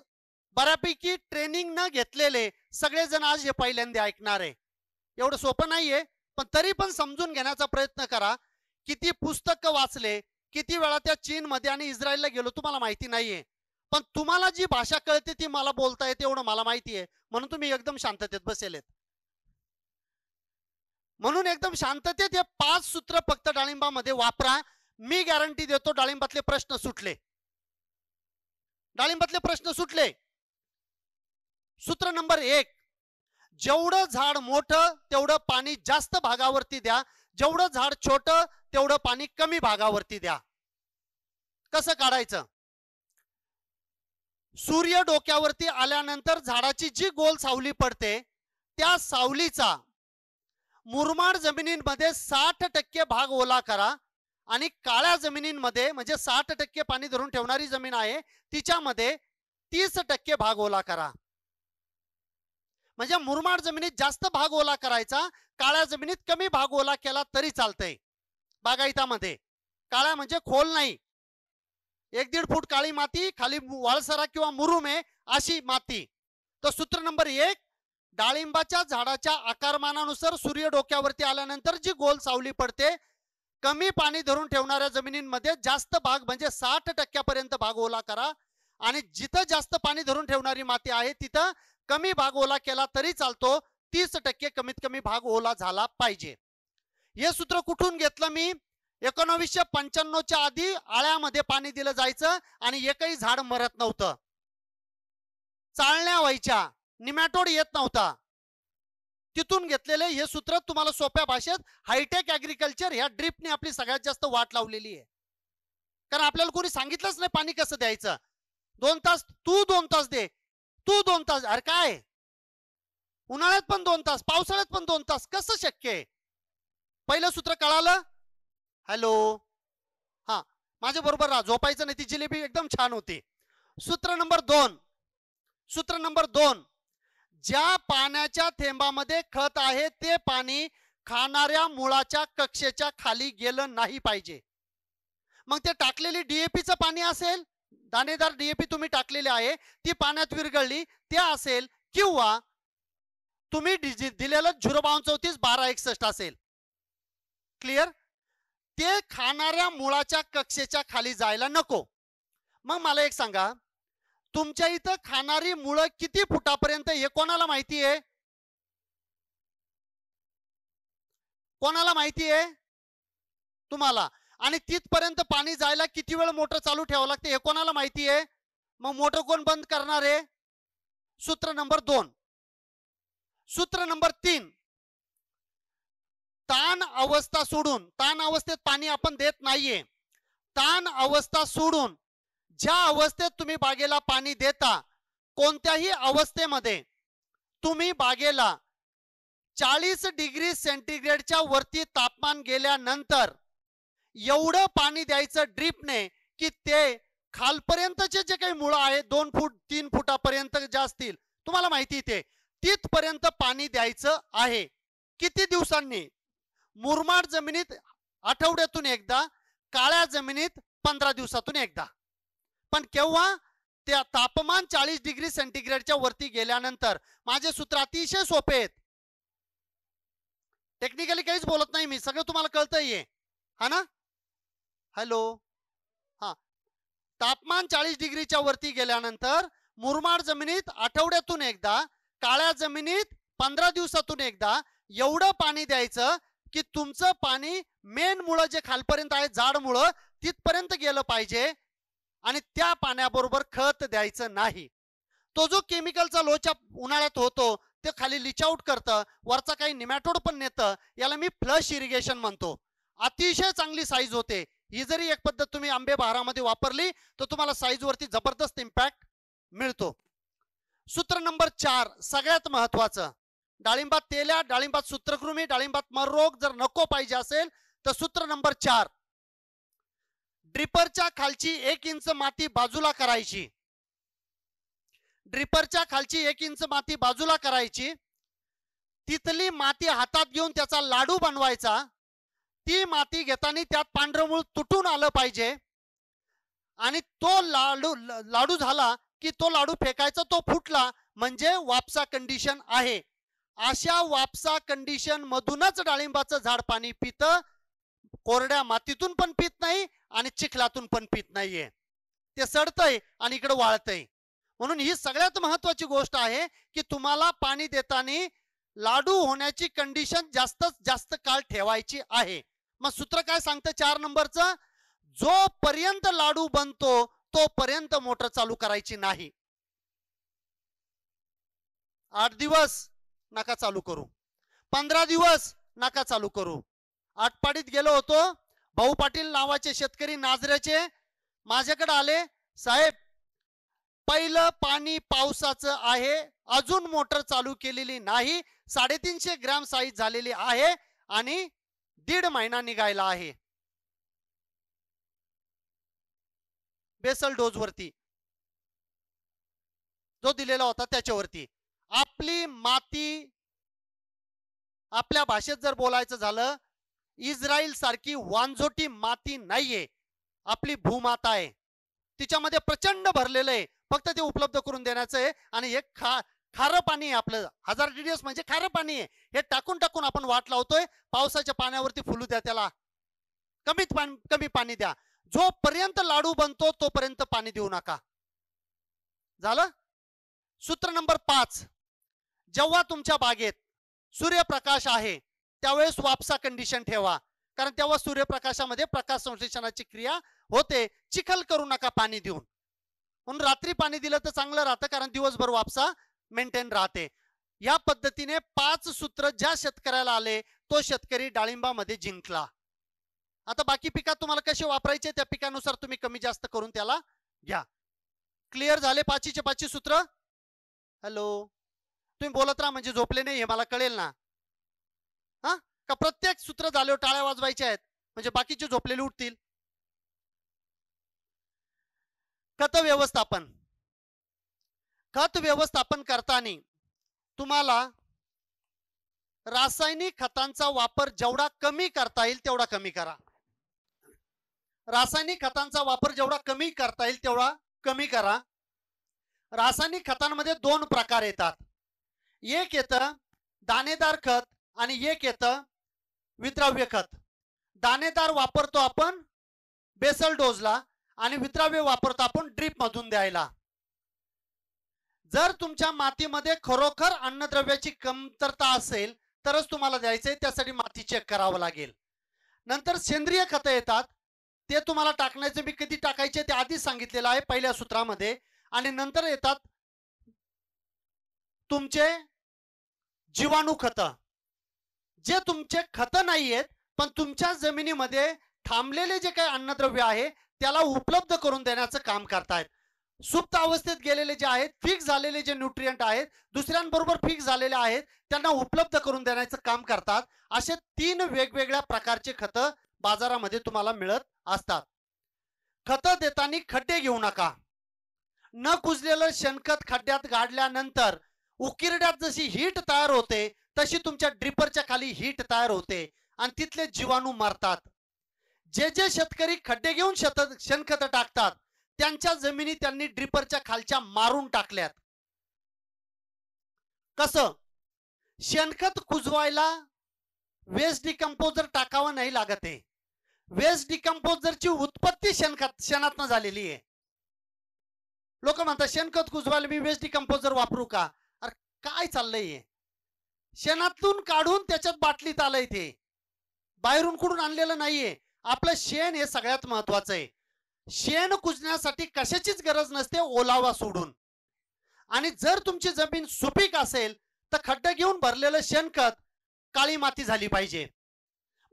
बऱ्यापैकी ट्रेनिंग न घेतलेले सगळेजण आज हे पहिल्यांदा ऐकणार आहे एवढं सोपं नाहीये पण तरी पण समजून घेण्याचा प्रयत्न करा किती पुस्तक वाचले किती वेळा त्या चीनमध्ये आणि इस्रायलला गेलो तुम्हाला माहिती नाहीये पण तुम्हाला जी भाषा कळते ती मला बोलता येते एवढं मला माहिती आहे म्हणून तुम्ही एकदम शांततेत बसेलेत म्हणून एकदम शांततेत हे पाच सूत्र फक्त डाळिंबामध्ये वापरा मी गॅरंटी देतो डाळिंबातले प्रश्न सुटले डाळिंबातले प्रश्न सुटले सूत्र नंबर एक जेवढं झाड मोठं तेवढं पाणी जास्त भागावरती द्या जेवढं झाड छोट तेवढं पाणी कमी भागावरती द्या कसं काढायचं सूर्य डोक्यावरती आल्यानंतर झाडाची जी गोल सावली पडते त्या सावलीचा मुरमाड जमिनींमध्ये साठ टक्के भाग ओला करा आणि काळ्या जमिनींमध्ये म्हणजे साठ टक्के पाणी धरून ठेवणारी जमीन आहे तिच्यामध्ये तीस टक्के भाग ओला करा म्हणजे मुरमाड जमिनीत जास्त भाग ओला करायचा काळ्या जमिनीत कमी भाग ओला केला तरी चालतंय बागायतामध्ये काळ्या म्हणजे खोल नाही एक दीड फूट काळी माती खाली वाळसरा किंवा मुरुमे अशी माती तर सूत्र नंबर एक डाळिंबाच्या झाडाच्या आकारमानानुसार सूर्य डोक्यावरती आल्यानंतर जी गोल सावली पडते कमी पाणी धरून ठेवणाऱ्या जमिनींमध्ये जास्त भाग म्हणजे साठ टक्क्यापर्यंत भाग ओला करा आणि जिथं जास्त पाणी धरून ठेवणारी माती आहे तिथं कमी भाग ओला केला तरी चालतो तीस टक्के कमीत कमी भाग ओला झाला पाहिजे हे सूत्र कुठून घेतलं मी एकोणावीसशे पंच्याण्णवच्या आधी आळ्यामध्ये पाणी दिलं जायचं आणि एकही झाड मरत नव्हतं चालण्या व्हायच्या निमॅटोड येत नव्हता तिथून घेतलेले हे सूत्र तुम्हाला सोप्या भाषेत हायटेक ऍग्रिकल्चर या ड्रिपने आपली सगळ्यात जास्त वाट लावलेली आहे कारण आपल्याला कोणी सांगितलंच नाही पाणी कसं द्यायचं दोन तास तू दोन तास दे तू दोन तास अरे काय उन्हाळ्यात पण दोन तास पावसाळ्यात पण दोन तास कसं शक्य आहे पहिलं सूत्र कळालं हॅलो हा माझ्या बरोबर राहा झोपायचं नाही ती जिलेबी एकदम छान होती सूत्र नंबर दोन सूत्र नंबर दोन ज्या पाण्याच्या थेंबामध्ये खत आहे ते पाणी खाणाऱ्या मुळाच्या कक्षेच्या खाली गेलं नाही पाहिजे मग ते टाकलेली डीएपीचं पाणी असेल दाणेदार डीएपी तुम्ही टाकलेले आहे ती पाण्यात विरघळली ते असेल किंवा तुम्ही दिलेलं झुरो चौतीस बारा एकसष्ट असेल क्लिअर ते खाणाऱ्या मुळाच्या कक्षेच्या खाली जायला नको मग मला एक सांगा तुमच्या इथं खाणारी मुळं किती फुटापर्यंत हे कोणाला माहिती आहे कोणाला माहिती आहे तुम्हाला आणि तिथपर्यंत पाणी जायला किती वेळ मोटर चालू ठेवावं लागते हे कोणाला माहिती आहे मग मोटर कोण बंद करणार आहे सूत्र नंबर दोन सूत्र नंबर तीन ताण अवस्था सोडून ताण अवस्थेत पाणी आपण देत नाहीये ताण अवस्था सोडून ज्या अवस्थेत तुम्ही बागेला पाणी देता कोणत्याही अवस्थेमध्ये तुम्ही बागेला चाळीस डिग्री सेंटीग्रेडच्या वरती तापमान गेल्यानंतर एवढं पाणी द्यायचं ड्रीपने की ते खालपर्यंतचे जे काही मुळं आहेत दोन फूट तीन फुटापर्यंत जे असतील तुम्हाला माहिती ते तिथपर्यंत पाणी द्यायचं आहे किती दिवसांनी मुरमाड जमिनीत आठवड्यातून एकदा काळ्या जमिनीत पंधरा दिवसातून एकदा पण केव्हा त्या तापमान चाळीस डिग्री सेंटीग्रेडच्या वरती गेल्यानंतर माझे सूत्र अतिशय सोपे आहेत टेक्निकली काहीच बोलत नाही मी सगळं तुम्हाला कळतंय हा ना हॅलो हा तापमान चाळीस डिग्रीच्या वरती गेल्यानंतर मुरमाड जमिनीत आठवड्यातून एकदा काळ्या जमिनीत पंधरा दिवसातून एकदा एवढं पाणी द्यायचं की तुमचं पाणी मेन मुळं जे खालपर्यंत आहे जाड मुळं तिथपर्यंत गेलं पाहिजे आणि त्या पाण्याबरोबर खत द्यायचं नाही तो जो केमिकलचा लोचा उन्हाळ्यात होतो ते खाली लिचआउट करतं वरचा काही निमॅटोड पण नेतं याला मी फ्लश इरिगेशन म्हणतो अतिशय चांगली साईज होते ही जरी एक पद्धत तुम्ही आंबे बहारामध्ये वापरली तर तुम्हाला साईजवरती जबरदस्त इम्पॅक्ट मिळतो सूत्र नंबर चार सगळ्यात महत्वाचं डाळिंबात तेल्या डाळिंबात सूत्रकृमी डाळिंबात मरोग जर नको पाहिजे असेल तर सूत्र नंबर चार ड्रिपरच्या खालची एक इंच माती बाजूला करायची ड्रिपरच्या खालची एक इंच माती बाजूला करायची तिथली माती हातात घेऊन त्याचा लाडू बनवायचा ती माती घेताना त्यात पांढरमूळ तुटून आलं पाहिजे आणि तो लाडू लाडू झाला की तो लाडू फेकायचा तो फुटला म्हणजे वापसा कंडिशन आहे अशा वापसा कंडिशन मधूनच डाळिंबाचं झाड पाणी पित कोरड्या मातीतून पण पित नाही आणि चिखलातून पण पित नाहीये ते सडतय आणि इकडे वाळतय म्हणून ही सगळ्यात महत्वाची गोष्ट आहे की तुम्हाला पाणी देताना लाडू होण्याची कंडिशन जास्तच जास्त काळ ठेवायची आहे मग सूत्र काय सांगतं चार नंबरचं पर्यंत लाडू बनतो तो पर्यंत मोटर चालू करायची नाही आठ दिवस नाका चालू करू पंधरा दिवस नाका चालू करू आटपाडीत गेलो होतो भाऊ पाटील नावाचे शेतकरी नाजऱ्याचे माझ्याकडे आले साहेब पहिलं पाणी पावसाचं आहे अजून मोटर चालू केलेली नाही साडेतीनशे ग्रॅम साईज झालेली आहे आणि दीड महिना निघायला आहे बेसल डोज वरती जो दिलेला होता त्याच्यावरती आपली माती आपल्या भाषेत जर बोलायचं झालं इस्रायल सारखी वांझोटी माती नाहीये आपली भूमाता आहे तिच्यामध्ये प्रचंड भरलेलं आहे फक्त ते उपलब्ध करून देण्याचं आहे आणि एक खा खारं पाणी आहे आपलं हजार डीडीएस म्हणजे खारं पाणी आहे हे टाकून टाकून आपण वाट लावतोय पावसाच्या पाण्यावरती फुलू द्या त्याला कमीत कमी पाणी द्या जोपर्यंत लाडू बनतो तोपर्यंत पाणी देऊ नका झालं सूत्र नंबर पाच जेव्हा तुमच्या बागेत सूर्यप्रकाश आहे त्यावेळेस वापसा कंडिशन ठेवा कारण तेव्हा सूर्यप्रकाशामध्ये प्रकाश संश्लेषणाची क्रिया होते चिखल करू नका पाणी देऊन म्हणून रात्री पाणी दिलं तर चांगलं राहतं कारण दिवसभर वापसा मेंटेन राहते या पद्धतीने पाच सूत्र ज्या शेतकऱ्याला आले तो शेतकरी डाळिंबामध्ये जिंकला आता बाकी पिकात तुम्हाला कसे वापरायचे त्या पिकानुसार तुम्ही कमी जास्त करून त्याला घ्या क्लिअर झाले पाचीचे पाचशे सूत्र हॅलो तुम्ही बोलत राहा म्हणजे झोपले नाही हे मला कळेल ना हा का प्रत्येक सूत्र झाले टाळ्या वाजवायच्या आहेत म्हणजे बाकीचे झोपलेले उठतील कत व्यवस्थापन खत व्यवस्थापन करताना तुम्हाला रासायनिक खतांचा वापर जेवढा कमी करता येईल तेवढा कमी करा रासायनिक खतांचा वापर जेवढा कमी करता येईल तेवढा कमी करा रासायनिक खतांमध्ये दोन प्रकार येतात एक येतं दाणेदार खत आणि एक येतं विद्राव्य खत दाणेदार वापरतो आपण बेसल डोजला आणि विद्राव्य वापरतो आपण ड्रीप मधून द्यायला जर तुमच्या मातीमध्ये खरोखर अन्नद्रव्याची कमतरता असेल तरच तुम्हाला द्यायचंय त्यासाठी माती चेक करावं लागेल नंतर सेंद्रिय खतं येतात ते तुम्हाला टाकण्याचे मी कधी टाकायचे ते आधीच सांगितलेलं आहे पहिल्या सूत्रामध्ये आणि नंतर येतात तुमचे जीवाणू खत जे तुमचे खत नाहीयेत पण तुमच्या जमिनीमध्ये थांबलेले जे काही अन्नद्रव्य आहे त्याला उपलब्ध करून देण्याचं काम करतायत सुप्त अवस्थेत गेलेले जे आहेत फिक्स झालेले जे न्यूट्रियंट आहेत दुसऱ्यांबरोबर फिक्स झालेले आहेत त्यांना उपलब्ध करून देण्याचं काम करतात असे तीन वेगवेगळ्या प्रकारचे खतं बाजारामध्ये तुम्हाला मिळत असतात खतं देताना खड्डे घेऊ नका न कुजलेलं शेणखत खड्ड्यात गाडल्यानंतर उकिरड्यात जशी हीट तयार होते तशी तुमच्या ड्रिपरच्या खाली हीट तयार होते आणि तिथले जीवाणू मारतात जे जे शेतकरी खड्डे घेऊन शेत शेणखत टाकतात त्यांच्या जमिनी त्यांनी ड्रिपरच्या खालच्या मारून टाकल्यात कस शेणखत कुजवायला वेस्ट डिकम्पोजर टाकावं नाही लागत आहे वेस्ट डिकम्पोजरची उत्पत्ती शेणखत शेणातनं झालेली आहे लोक म्हणतात शेणखत कुजवायला मी वेस्ट डिकम्पोजर वापरू का अरे काय चाललंय शेणातून काढून त्याच्यात बाटलीत आलंय ते बाहेरून कुठून आणलेलं नाहीये आपलं शेण हे सगळ्यात महत्वाचं आहे शेण कुजण्यासाठी कशाचीच गरज नसते ओलावा सोडून आणि जर तुमची जमीन सुपीक असेल तर खड्डे घेऊन भरलेलं शेणखत काळी माती झाली पाहिजे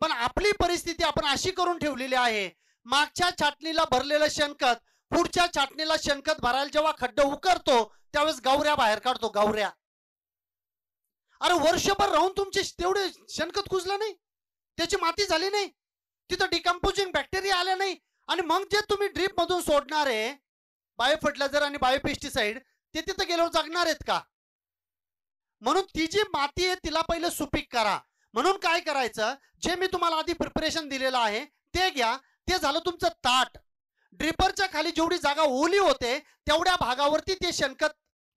पण आपली परिस्थिती आपण अशी करून ठेवलेली आहे मागच्या छाटणीला भरलेलं शेणखत पुढच्या छाटणीला शेणखत भरायला जेव्हा खड्ड उकरतो त्यावेळेस गावऱ्या बाहेर काढतो गावऱ्या अरे वर्षभर राहून तुमचे तेवढे शेणखत कुजलं नाही त्याची माती झाली नाही तिथं डिकम्पोजिंग बॅक्टेरिया आल्या नाही आणि मग जे तुम्ही ड्रीप मधून सोडणार आहे बायो फर्टिलायझर आणि बायो पेस्टिसाइड ते तिथं गेल्यावर जगणार आहेत का म्हणून ती जी माती आहे तिला पहिले सुपीक करा म्हणून काय करायचं जे मी तुम्हाला आधी प्रिपरेशन दिलेलं आहे ते घ्या ते झालं तुमचं ताट ड्रिपरच्या खाली जेवढी जागा ओली होते तेवढ्या भागावरती ते शेणखत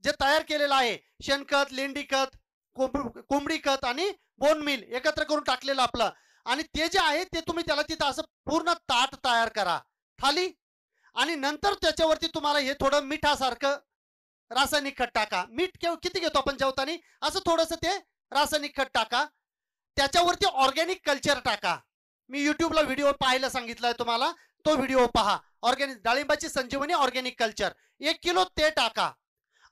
जे तयार केलेलं आहे शेणखत लेंडी खत कोंबडी खत आणि बोन एकत्र करून टाकलेलं आपलं आणि ते जे आहे ते तुम्ही त्याला तिथं असं पूर्ण ताट तयार करा थाली आणि नंतर त्याच्यावरती तुम्हाला हे थोडं मिठासारखं रासायनिक खत टाका मीठ केव किती घेतो आपण जेवतानी असं थोडस ते रासायनिक खत टाका त्याच्यावरती ऑर्गॅनिक कल्चर टाका मी युट्यूबला व्हिडिओ पाहायला सांगितलाय तुम्हाला तो व्हिडिओ पहा ऑर्गॅनिक डाळिंबाची संजीवनी ऑर्गॅनिक कल्चर एक किलो ते टाका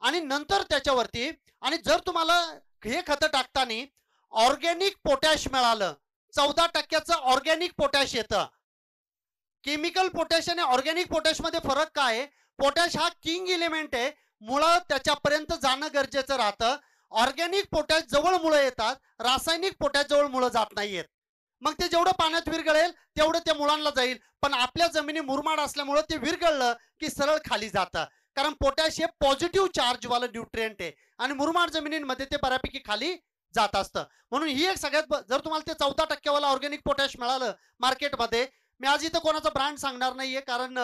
आणि नंतर त्याच्यावरती आणि जर तुम्हाला हे खत टाकताना ऑर्गॅनिक पोटॅश मिळालं चौदा टक्क्याचं ऑर्गॅनिक पोटॅश येतं केमिकल पोटॅश आणि ऑर्गॅनिक पोटॅश मध्ये फरक काय पोटॅश हा किंग इलिमेंट आहे मुळं त्याच्यापर्यंत जाणं गरजेचं राहतं ऑर्गॅनिक पोटॅश जवळ मुळं येतात रासायनिक पोटॅश जवळ मुळं जात नाहीयेत मग ते जेवढं पाण्यात विरघळेल तेवढं त्या मुळांना जाईल पण आपल्या जमिनी मुरमाड असल्यामुळं ते विरघळलं की सरळ खाली जातं कारण पोटॅश हे पॉझिटिव्ह चार्ज चार्जवालं न्यूट्रिएंट आहे आणि मुरमाड जमिनींमध्ये ते बऱ्यापैकी खाली जात असतं म्हणून ही एक सगळ्यात जर तुम्हाला ते चौदा टक्केवाला ऑर्गेनिक पोटॅश मिळालं मार्केटमध्ये मी आज इथं कोणाचा ब्रँड सांगणार नाहीये कारण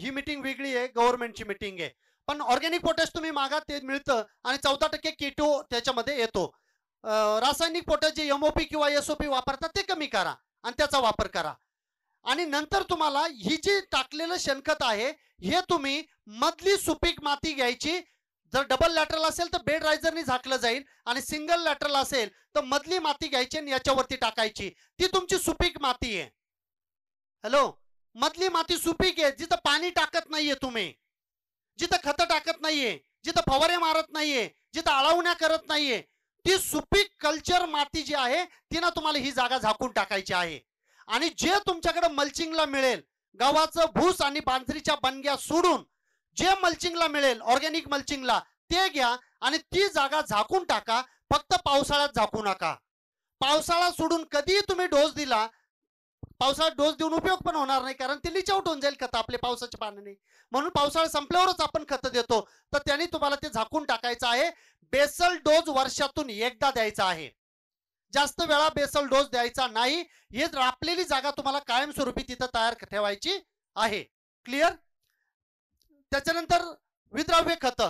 ही मिटिंग वेगळी आहे गव्हर्नमेंटची मिटिंग आहे पण ऑर्गेनिक पोटॅश तुम्ही मागा ते मिळतं आणि चौदा टक्के किटो त्याच्यामध्ये येतो रासायनिक पोटॅश जे एमओपी किंवा एसओपी वापरतात ते कमी करा आणि त्याचा वापर करा आणि नंतर तुम्हाला ही जी टाकलेलं शेणखत आहे हे तुम्ही मधली सुपीक माती घ्यायची जर डबल लॅटरल असेल तर बेड रायझरनी झाकलं जाईल आणि सिंगल लॅटरल असेल तर मधली माती घ्यायची आणि याच्यावरती टाकायची ती तुमची सुपीक माती आहे हॅलो मधली माती सुपीक आहे जिथं पाणी टाकत नाहीये तुम्ही जिथं खतं टाकत नाहीये जिथं फवारे मारत नाहीये जिथं आळवण्या करत नाहीये ती सुपीक कल्चर माती जी आहे तिनं तुम्हाला ही जागा झाकून टाकायची आहे आणि जे तुमच्याकडे मल्चिंगला मिळेल गव्हाचं भूस आणि बांजरीच्या बनग्या सोडून जे मल्चिंगला मिळेल ऑर्गॅनिक मल्चिंगला ते घ्या आणि ती जागा झाकून टाका फक्त पावसाळ्यात झाकू नका पावसाळा सोडून कधीही तुम्ही डोस दिला पावसाळ्यात डोस देऊन उपयोग पण होणार नाही कारण ते लिचआउट होऊन जाईल खत आपले पावसाच्या पाण्याने म्हणून पावसाळा संपल्यावरच आपण खत देतो तर त्यांनी तुम्हाला ते झाकून टाकायचं आहे बेसल डोस वर्षातून एकदा द्यायचा आहे जास्त वेळा बेसल डोस द्यायचा नाही हे रापलेली जागा तुम्हाला कायमस्वरूपी तिथं तयार ठेवायची आहे क्लिअर त्याच्यानंतर विद्राव्य खत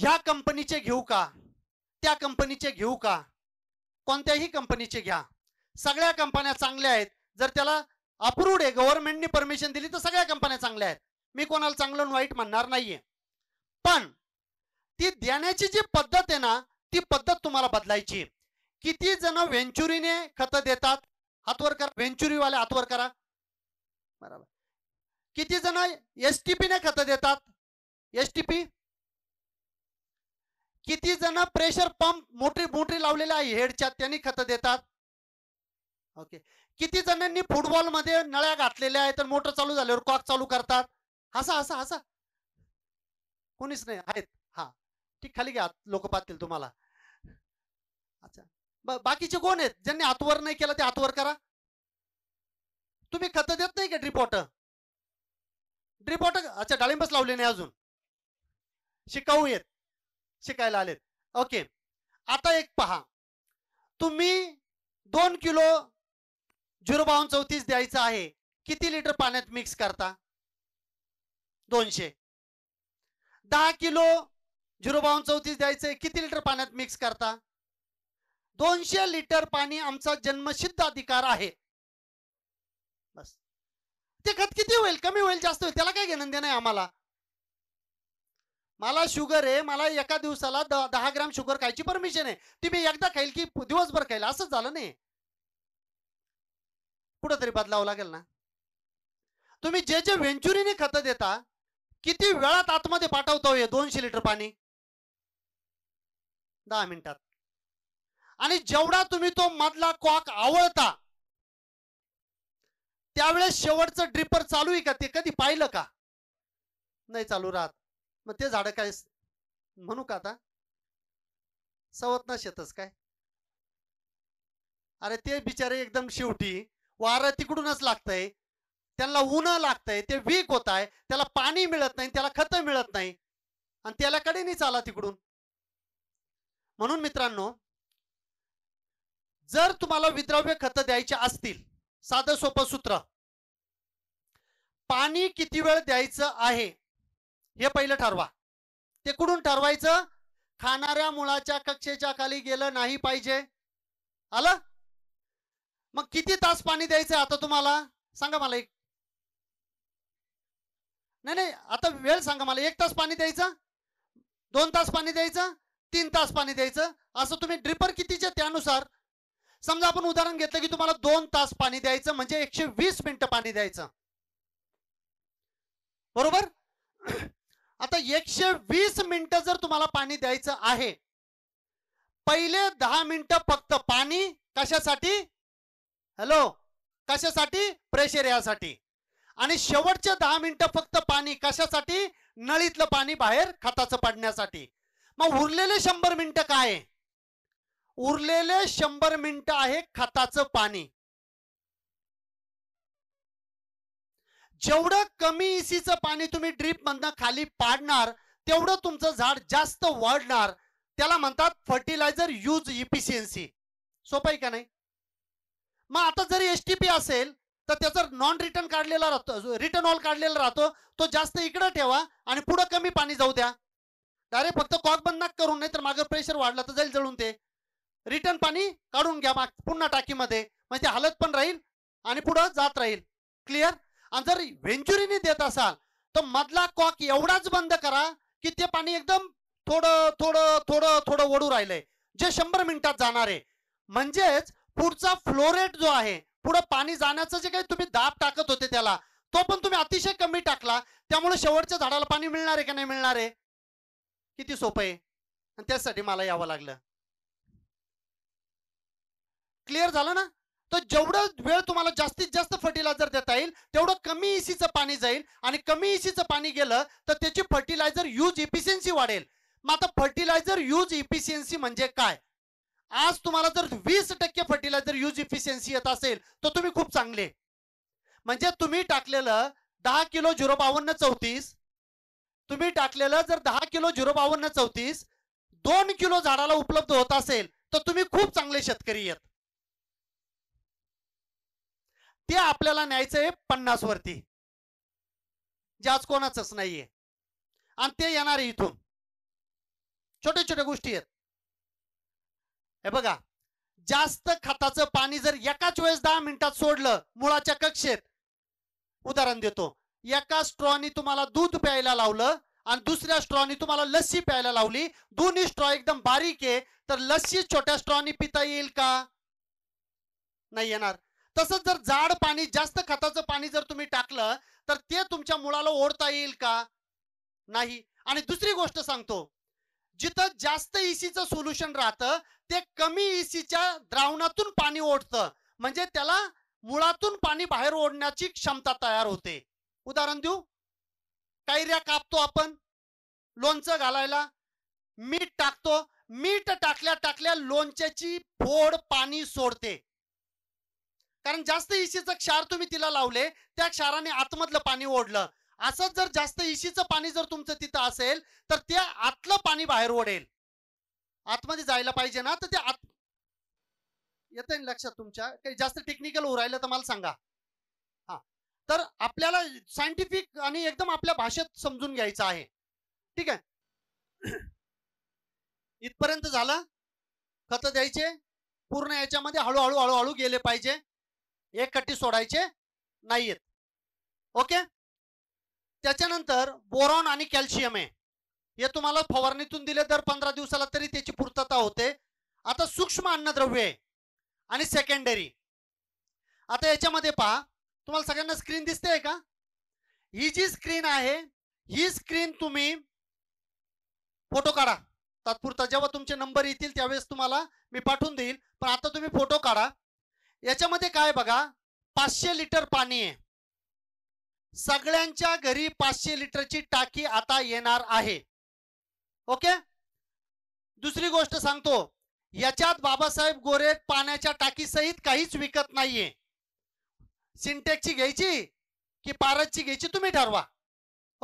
ह्या कंपनीचे घेऊ का त्या कंपनीचे घेऊ का कोणत्याही कंपनीचे घ्या सगळ्या कंपन्या चांगल्या आहेत जर त्याला अप्रूव्ड आहे गव्हर्नमेंटने परमिशन दिली तर सगळ्या कंपन्या चांगल्या आहेत मी कोणाला चांगलं वाईट म्हणणार नाहीये पण ती देण्याची जी पद्धत आहे ना ती पद्धत तुम्हाला बदलायची किती जण वेंचुरीने खत देतात हातवर करा व्हेंचुरीवाले हातवर करा बरोबर किती जण एसटीपी ने खत देतात एसटीपी किती जण प्रेशर पंप मोटरी बोटरी लावलेले आहे हेडच्या त्यांनी खत देतात ओके किती जणांनी फुटबॉल मध्ये नळ्या घातलेल्या आहेत तर मोटर चालू झाल्यावर कॉक चालू करतात हसा हसा हसा कोणीच नाही आहेत हा ठीक खाली घ्या लोक पाहतील तुम्हाला अच्छा बाकीचे कोण आहेत ज्यांनी हातवर नाही केला ते हातवर करा तुम्ही खत देत नाही का ड्रिपॉट ड्रिपॉट अच्छा डाळिंबच लावले नाही अजून शिकाऊ येत शिकायला आलेत ओके आता एक पहा तुम्ही दोन किलो झिरो बावन्न चौतीस द्यायचं आहे किती लिटर पाण्यात मिक्स करता दोनशे दहा किलो झिरो बावन्न चौतीस द्यायचंय किती लिटर पाण्यात मिक्स करता दोनशे लिटर पाणी आमचा जन्मसिद्ध अधिकार आहे खत किती होईल कमी होईल जास्त होईल त्याला काय घेणं देणं आम्हाला मला शुगर आहे मला एका दिवसाला दहा ग्राम शुगर खायची परमिशन आहे ती मी एकदा खाईल की दिवसभर खाईल असंच झालं नाही कुठंतरी बदलावं लागेल ना तुम्ही जे जे व्हेंचुरीने खत देता किती वेळात आतमध्ये पाठवतो हो हे दोनशे लिटर पाणी दहा मिनिटात आणि जेवढा तुम्ही तो मधला कॉक आवळता त्यावेळेस शेवटचं ड्रिपर चालू आहे का ते कधी पाहिलं का नाही चालू राहत मग ते झाड काय म्हणू का आता सवत ना शेतच काय अरे ते बिचारे एकदम शेवटी वारं तिकडूनच लागतंय त्यांना ऊन लागतंय ते वीक होत आहे त्याला पाणी मिळत नाही त्याला खत मिळत नाही आणि त्याला कडे नाही चाला तिकडून म्हणून मित्रांनो जर तुम्हाला विद्राव्य खत द्यायचे असतील साधं सोपं सूत्र पाणी किती वेळ द्यायचं आहे हे पहिलं ठरवा ते कुठून ठरवायचं खाणाऱ्या मुळाच्या कक्षेच्या खाली गेलं नाही पाहिजे आलं मग किती तास पाणी द्यायचं आता तुम्हाला सांगा मला एक नाही नाही आता वेळ सांगा मला एक तास पाणी द्यायचं दोन तास पाणी द्यायचं तीन तास पाणी द्यायचं असं तुम्ही ड्रिपर कितीचे त्यानुसार समजा आपण उदाहरण घेतलं की तुम्हाला दोन तास पाणी द्यायचं म्हणजे एकशे वीस मिनिट पाणी द्यायचं बरोबर आता एकशे वीस मिनिटं जर तुम्हाला पाणी द्यायचं आहे पहिले दहा मिनिटं फक्त पाणी कशासाठी हॅलो कशासाठी प्रेशर यासाठी आणि शेवटचे दहा मिनिटं फक्त पाणी कशासाठी नळीतलं पाणी बाहेर खताचं पाडण्यासाठी मग उरलेले शंभर मिनिटं काय उरलेले शंभर मिनिट आहे खताचं पाणी जेवढं कमी इसीचं पाणी तुम्ही ड्रीप मधनं खाली पाडणार तेवढं तुमचं झाड जास्त वाढणार त्याला म्हणतात फर्टिलायझर यूज इफिशियन्सी सोपं आहे का नाही मग आता जरी एस टी पी असेल तर त्याचा नॉन रिटर्न काढलेला राहतो रिटर्न ऑल काढलेला राहतो तो जास्त इकडं ठेवा आणि पुढं कमी पाणी जाऊ द्या डायरेक्ट फक्त कॉक बंद करून नाही तर मागे प्रेशर वाढला तर जाईल जळून ते रिटर्न पाणी काढून घ्या पुन्हा टाकीमध्ये म्हणजे हालत पण राहील आणि पुढं जात राहील क्लिअर आणि जर व्हेंच्युरीने देत असाल तर मधला कॉक एवढाच बंद करा की ते पाणी एकदम थोडं थोडं थोडं थोडं वडू राहिलंय जे शंभर मिनिटात जाणार आहे म्हणजेच पुढचा फ्लोरेट जो आहे पुढं पाणी जाण्याचं जे काही तुम्ही दाब टाकत होते त्याला तो पण तुम्ही अतिशय कमी टाकला त्यामुळे शेवटच्या झाडाला पाणी मिळणार आहे की नाही मिळणार आहे किती सोपं आहे आणि त्यासाठी मला यावं लागलं क्लिअर झालं ना तर जेवढं वेळ तुम्हाला जास्तीत जास्त फर्टिलायझर देता येईल तेवढं कमी इसीचं e पाणी जाईल आणि कमी इसीचं e पाणी गेलं तर त्याची फर्टिलायझर युज इफिशियन्सी वाढेल मग आता फर्टिलायझर युज इफिशियन्सी म्हणजे काय आज तुम्हाला जर वीस टक्के फर्टिलायझर युज इफिशियन्सी येत असेल तर तुम्ही खूप चांगले म्हणजे तुम्ही टाकलेलं दहा किलो झिरो बावन्न चौतीस तुम्ही टाकलेलं जर दहा किलो झिरो बावन्न चौतीस दोन किलो झाडाला उपलब्ध होत असेल तर तुम्ही खूप चांगले शेतकरी आहेत ते आपल्याला न्यायचं आहे पन्नास वरती ज्याच कोणाचंच नाहीये आणि ते येणार आहे इथून छोट्या छोट्या गोष्टी आहेत हे बघा जास्त खताचं पाणी जर एकाच वेळेस दहा मिनिटात सोडलं मुळाच्या कक्षेत उदाहरण देतो एका स्ट्रॉनी तुम्हाला दूध प्यायला लावलं आणि दुसऱ्या स्ट्रॉनी तुम्हाला लस्सी प्यायला लावली दोन्ही स्ट्रॉ एकदम बारीक आहे तर लस्सी छोट्या स्ट्रॉनी पिता येईल का नाही येणार तसंच जर जाड पाणी जास्त खताचं पाणी जर तुम्ही टाकलं तर ते तुमच्या मुळाला ओढता येईल का नाही आणि दुसरी गोष्ट सांगतो जिथं जास्त इसीचं e सोल्युशन राहतं ते कमी इसीच्या e द्रावणातून पाणी ओढतं म्हणजे त्याला मुळातून पाणी बाहेर ओढण्याची क्षमता तयार होते उदाहरण देऊ कैऱ्या कापतो आपण लोणचं घालायला मीठ टाकतो मीठ टाकल्या टाकल्या लोणच्याची फोड पाणी सोडते कारण जास्त इशीचं क्षार तुम्ही तिला लावले त्या क्षाराने आतमधलं पाणी ओढलं असंच जर जास्त इशीचं पाणी जर तुमचं तिथं असेल तर ते आतलं पाणी बाहेर ओढेल आतमध्ये जायला पाहिजे ना तर ते आत येत लक्षात तुमच्या काही जास्त टेक्निकल उरायला तर मला सांगा हा तर आपल्याला सायंटिफिक आणि एकदम आपल्या भाषेत समजून घ्यायचं आहे ठीक आहे इथपर्यंत झालं खत द्यायचे पूर्ण याच्यामध्ये हळूहळू हळूहळू गेले पाहिजे एक कट्टी सोडायचे नाहीयेत ओके त्याच्यानंतर बोरॉन आणि कॅल्शियम आहे हे तुम्हाला फवारणीतून दिले दर पंधरा दिवसाला तरी त्याची पूर्तता होते आता सूक्ष्म अन्नद्रव्य आहे आणि सेकंडरी आता याच्यामध्ये पहा तुम्हाला सगळ्यांना स्क्रीन दिसते का ही जी स्क्रीन आहे ही स्क्रीन तुम्ही फोटो काढा तात्पुरता जेव्हा तुमचे नंबर येतील त्यावेळेस तुम्हाला मी पाठवून देईल पण आता तुम्ही फोटो काढा याच्यामध्ये काय बघा पाचशे लिटर पाणी आहे सगळ्यांच्या घरी पाचशे लिटरची टाकी आता येणार आहे ओके दुसरी गोष्ट सांगतो याच्यात बाबासाहेब गोरे पाण्याच्या टाकीसहित काहीच विकत नाहीये सिंटेक्सची घ्यायची की पारसची घ्यायची तुम्ही ठरवा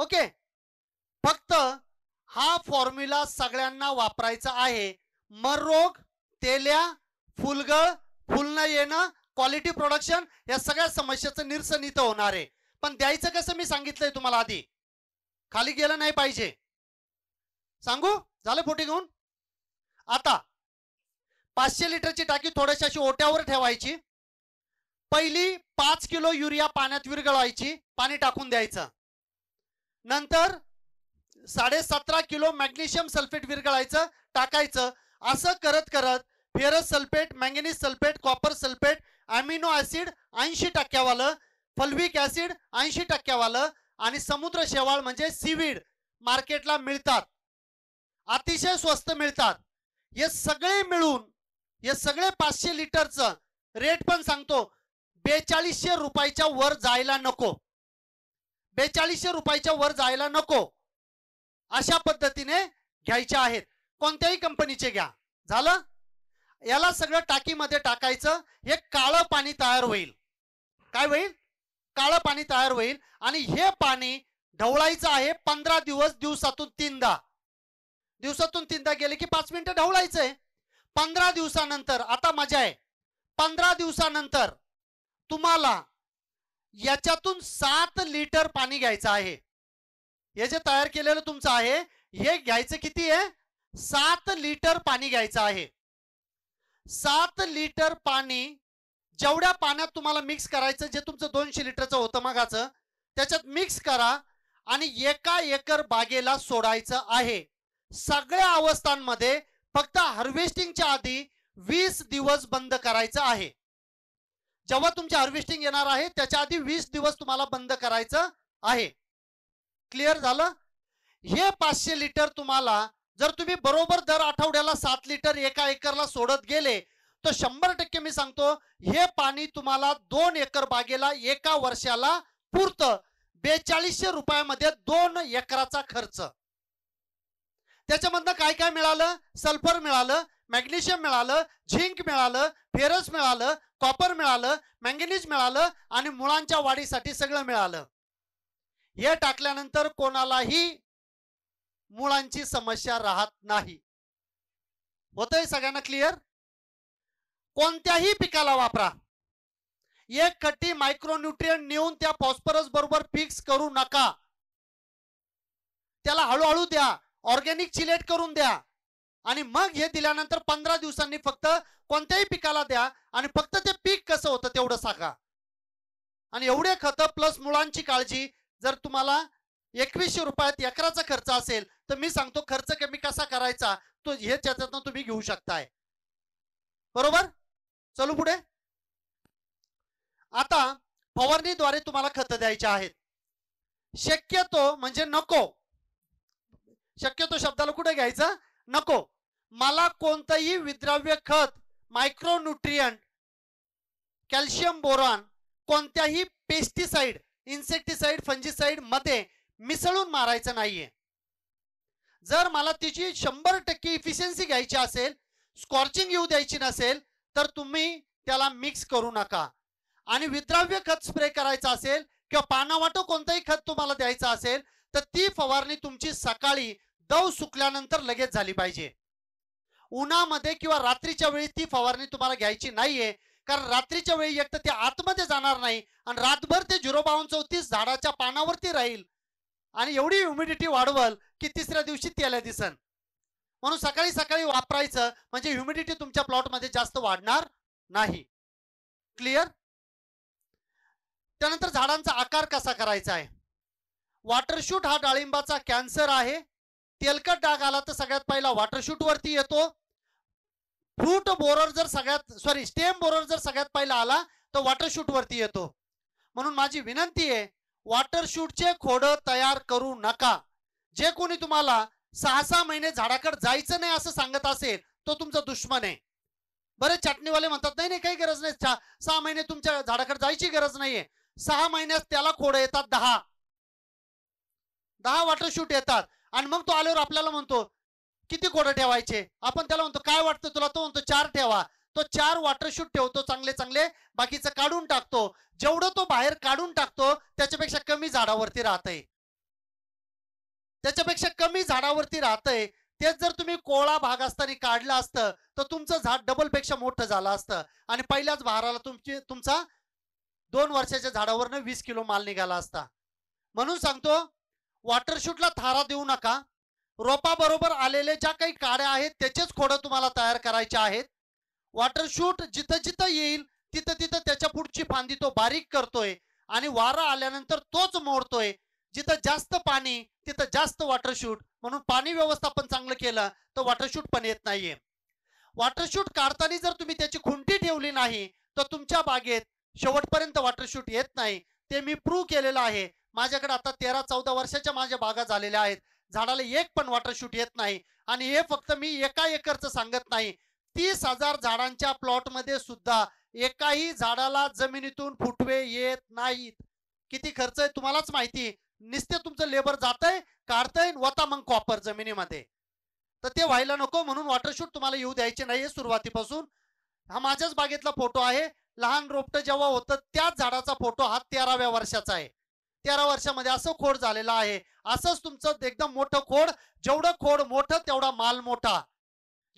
ओके फक्त हा फॉर्म्युला सगळ्यांना वापरायचा आहे मर रोग तेल्या फुलगळ फुलणं येणं क्वालिटी प्रोडक्शन या सगळ्या समस्याचं निरसन इथं होणार आहे पण द्यायचं कसं मी सांगितलंय तुम्हाला आधी खाली गेलं नाही पाहिजे सांगू झालं फोटी घेऊन आता पाचशे लिटरची टाकी थोड्याशा अशी ओट्यावर ठेवायची पहिली पाच किलो युरिया पाण्यात विरघळवायची पाणी टाकून द्यायचं नंतर साडे सतरा किलो मॅग्नेशियम सल्फेट विरघळायचं टाकायचं असं करत करत ferrous sulphate manganese sulphate copper sulphate amino acid ऐंशी टक्क्यावालं फल्विक ऍसिड ऐंशी टक्क्यावालं आणि समुद्र शेवाळ म्हणजे सीवीड मार्केटला मिळतात अतिशय स्वस्त मिळतात हे सगळे मिळून हे सगळे पाचशे लिटरचं रेट पण सांगतो बेचाळीसशे रुपयाच्या वर जायला नको बेचाळीसशे रुपयाच्या वर जायला नको अशा पद्धतीने घ्यायच्या आहेत कोणत्याही कंपनीचे घ्या झालं याला सगळं टाकीमध्ये टाकायचं हे काळं पाणी तयार होईल काय होईल काळं पाणी तयार होईल आणि हे पाणी ढवळायचं आहे पंधरा दिवस दिवसातून तीनदा दिवसातून तीनदा गेले की पाच मिनिटं ढवळायचं आहे पंधरा दिवसानंतर आता मजा आहे पंधरा दिवसानंतर तुम्हाला याच्यातून सात लिटर पाणी घ्यायचं आहे हे जे तयार केलेलं तुमचं आहे हे घ्यायचं किती आहे सात लिटर पाणी घ्यायचं आहे सात लिटर पाणी जेवढ्या पाण्यात तुम्हाला मिक्स करायचं जे तुमचं दोनशे लिटरचं होतं मगाचं त्याच्यात मिक्स करा आणि एका एकर बागेला सोडायचं आहे सगळ्या अवस्थांमध्ये फक्त हार्वेस्टिंगच्या आधी वीस दिवस बंद करायचं आहे जेव्हा तुमची हार्वेस्टिंग येणार आहे त्याच्या आधी वीस दिवस तुम्हाला बंद करायचं आहे क्लिअर झालं हे पाचशे लिटर तुम्हाला जर तुम्ही बरोबर दर आठवड्याला सात लिटर एका एकरला सोडत गेले तर शंभर टक्के मी सांगतो हे पाणी तुम्हाला दोन एकर बागेला एका वर्षाला पुरतं बेचाळीसशे रुपयामध्ये दोन एकराचा खर्च त्याच्यामधनं काय काय मिळालं सल्फर मिळालं मॅग्नेशियम मिळालं झिंक मिळालं फेरस मिळालं कॉपर मिळालं मॅंगनीज मिळालं आणि मुळांच्या वाढीसाठी सगळं मिळालं हे टाकल्यानंतर कोणालाही मुळांची समस्या राहत नाही होतय सगळ्यांना क्लिअर कोणत्याही पिकाला वापरा एक कट्टी मायक्रोन्युट्रिय नेऊन त्या फॉस्फरस बरोबर फिक्स करू नका त्याला हळूहळू द्या ऑर्गेनिक चिलेट करून द्या आणि मग हे दिल्यानंतर पंधरा दिवसांनी फक्त कोणत्याही पिकाला द्या आणि फक्त ते पीक कसं होतं तेवढं सांगा आणि एवढे खत प्लस मुळांची काळजी जर तुम्हाला एकवीसशे रुपयात एकराचा खर्च असेल तर मी सांगतो खर्च कमी कसा करायचा तो हे त्याच्यातनं तुम्ही घेऊ शकताय बरोबर चलू पुढे आता फवारणीद्वारे तुम्हाला खत द्यायचे आहेत शक्यतो म्हणजे नको शक्यतो शब्दाला कुठे घ्यायचं नको मला कोणतंही विद्राव्य खत मायक्रोन्युट्रियंट कॅल्शियम बोरॉन कोणत्याही पेस्टिसाइड इन्सेक्टिसाइड फंजिसाइड मध्ये मिसळून मारायचं नाहीये जर मला तिची शंभर टक्के इफिशियन्सी घ्यायची असेल स्कॉर्चिंग येऊ द्यायची नसेल तर तुम्ही त्याला मिक्स करू नका आणि विद्राव्य खत स्प्रे करायचा असेल किंवा पानावाटो कोणताही खत तुम्हाला द्यायचा असेल तर ती फवारणी तुमची सकाळी दव सुकल्यानंतर लगेच झाली पाहिजे उन्हामध्ये किंवा रात्रीच्या वेळी ती फवारणी तुम्हाला घ्यायची नाहीये कारण रात्रीच्या वेळी एक तर ते आतमध्ये जाणार नाही आणि रातभर ते झिरो बावन चौतीस झाडाच्या पानावरती राहील आणि एवढी ह्युमिडिटी वाढवल की तिसऱ्या दिवशी त्याला दिसन म्हणून सकाळी सकाळी वापरायचं म्हणजे ह्युमिडिटी तुमच्या प्लॉट मध्ये जास्त वाढणार नाही क्लिअर त्यानंतर झाडांचा आकार कसा करायचा आहे वॉटरशूट हा डाळिंबाचा कॅन्सर आहे तेलकट डाग आला तर सगळ्यात पहिला वॉटरशूट वरती येतो फ्रूट बोरर जर सगळ्यात सॉरी स्टेम बोरर जर सगळ्यात पहिला आला तर वॉटरशूट वरती येतो म्हणून माझी विनंती आहे वॉटरशूटचे खोड तयार करू नका जे कोणी तुम्हाला सहा सहा महिने झाडाकडे जायचं नाही असं सांगत असेल तो तुमचा दुश्मन आहे बरेच चटणीवाले म्हणतात नाही नाही काही गरज नाही सहा महिने तुमच्या झाडाकड जायची गरज नाहीये सहा महिन्यात त्याला खोड येतात दहा दहा शूट येतात आणि मग तो आल्यावर आपल्याला म्हणतो किती खोडं ठेवायचे आपण त्याला म्हणतो काय वाटतं तुला तो म्हणतो चार ठेवा तो चार वॉटरशूट ठेवतो चांगले चांगले बाकीचं काढून टाकतो जेवढं तो बाहेर काढून टाकतो त्याच्यापेक्षा कमी झाडावरती राहत आहे त्याच्यापेक्षा कमी झाडावरती राहत तेच जर तुम्ही कोळा भाग असताना काढला असतं तर तुमचं झाड डबल पेक्षा मोठं झालं असतं आणि पहिल्याच भाराला तुमची तुमचा दोन वर्षाच्या झाडावरनं वीस किलो माल निघाला असता म्हणून सांगतो वॉटरशूटला थारा देऊ नका रोपा बरोबर आलेले ज्या काही काड्या आहेत त्याचेच खोडं तुम्हाला तयार करायचे आहेत वॉटर शूट जिथं जिथं येईल तिथं तिथं त्याच्या पुढची फांदी तो बारीक करतोय आणि वारा आल्यानंतर तोच मोडतोय जिथं जास्त पाणी तिथं जास्त वॉटरशूट म्हणून पाणी व्यवस्थापन चांगलं केलं तर वॉटरशूट पण येत नाहीये वॉटरशूट शूट काढताना जर तुम्ही त्याची खुंटी ठेवली नाही तर तुमच्या बागेत शेवटपर्यंत वॉटरशूट येत नाही ते मी प्रूव्ह केलेलं आहे माझ्याकडे आता तेरा चौदा वर्षाच्या माझ्या बागा झालेल्या आहेत झाडाला एक पण वॉटरशूट येत नाही आणि हे फक्त मी एका एकरचं सांगत नाही तीस हजार झाडांच्या प्लॉटमध्ये सुद्धा एकाही झाडाला जमिनीतून फुटवे येत नाहीत किती खर्च आहे तुम्हालाच माहिती निस्ते तुमचं लेबर जातंय काढताय वता मग कॉपर जमिनीमध्ये तर ते व्हायला नको म्हणून वॉटरशूट तुम्हाला येऊ द्यायचे नाहीये सुरुवातीपासून हा माझ्याच बागेतला फोटो आहे लहान रोपटं जेव्हा होतं त्याच झाडाचा फोटो हा तेराव्या वर्षाचा आहे तेरा वर्षामध्ये असं खोड झालेला आहे असंच तुमचं एकदम मोठं खोड जेवढं खोड मोठं तेवढा माल मोठा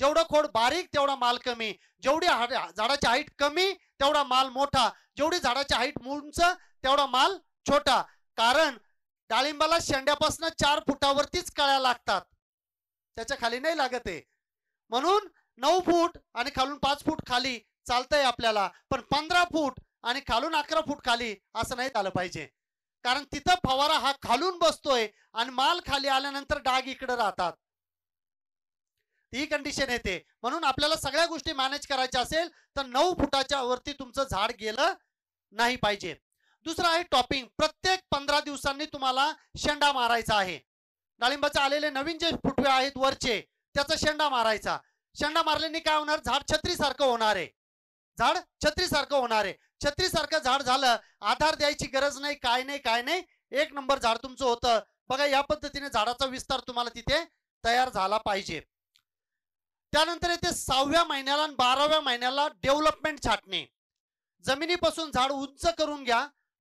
जेवढं खोड बारीक तेवढा माल कमी जेवढी झाडाची हाईट कमी तेवढा माल मोठा जेवढी झाडाची हाईट उंच तेवढा माल छोटा कारण डाळिंबाला शेंड्यापासून चार फुटावरतीच कळ्या लागतात त्याच्या खाली नाही लागत आहे म्हणून नऊ फूट आणि खालून पाच फूट खाली चालतंय आपल्याला पण पंधरा फूट आणि खालून अकरा फूट खाली असं नाही झालं पाहिजे कारण तिथं फवारा हा खालून बसतोय आणि माल खाली आल्यानंतर डाग इकडे राहतात ती कंडिशन येते म्हणून आपल्याला सगळ्या गोष्टी मॅनेज करायच्या असेल तर नऊ फुटाच्या वरती तुमचं झाड गेलं नाही पाहिजे दुसरं आहे टॉपिंग प्रत्येक पंधरा दिवसांनी तुम्हाला शेंडा मारायचा आहे डाळिंबाचे आलेले नवीन जे फुटवे आहेत वरचे त्याचा शेंडा मारायचा शेंडा मारल्याने काय होणार झाड छत्रीसारखं होणार आहे झाड छत्रीसारखं होणार आहे छत्रीसारखं झाड झालं आधार द्यायची गरज नाही काय नाही काय नाही एक नंबर झाड तुमचं होतं बघा या पद्धतीने झाडाचा विस्तार तुम्हाला तिथे तयार झाला पाहिजे त्यानंतर येते सहाव्या महिन्याला आणि बाराव्या महिन्याला डेव्हलपमेंट छाटणे जमिनीपासून झाड उंच करून घ्या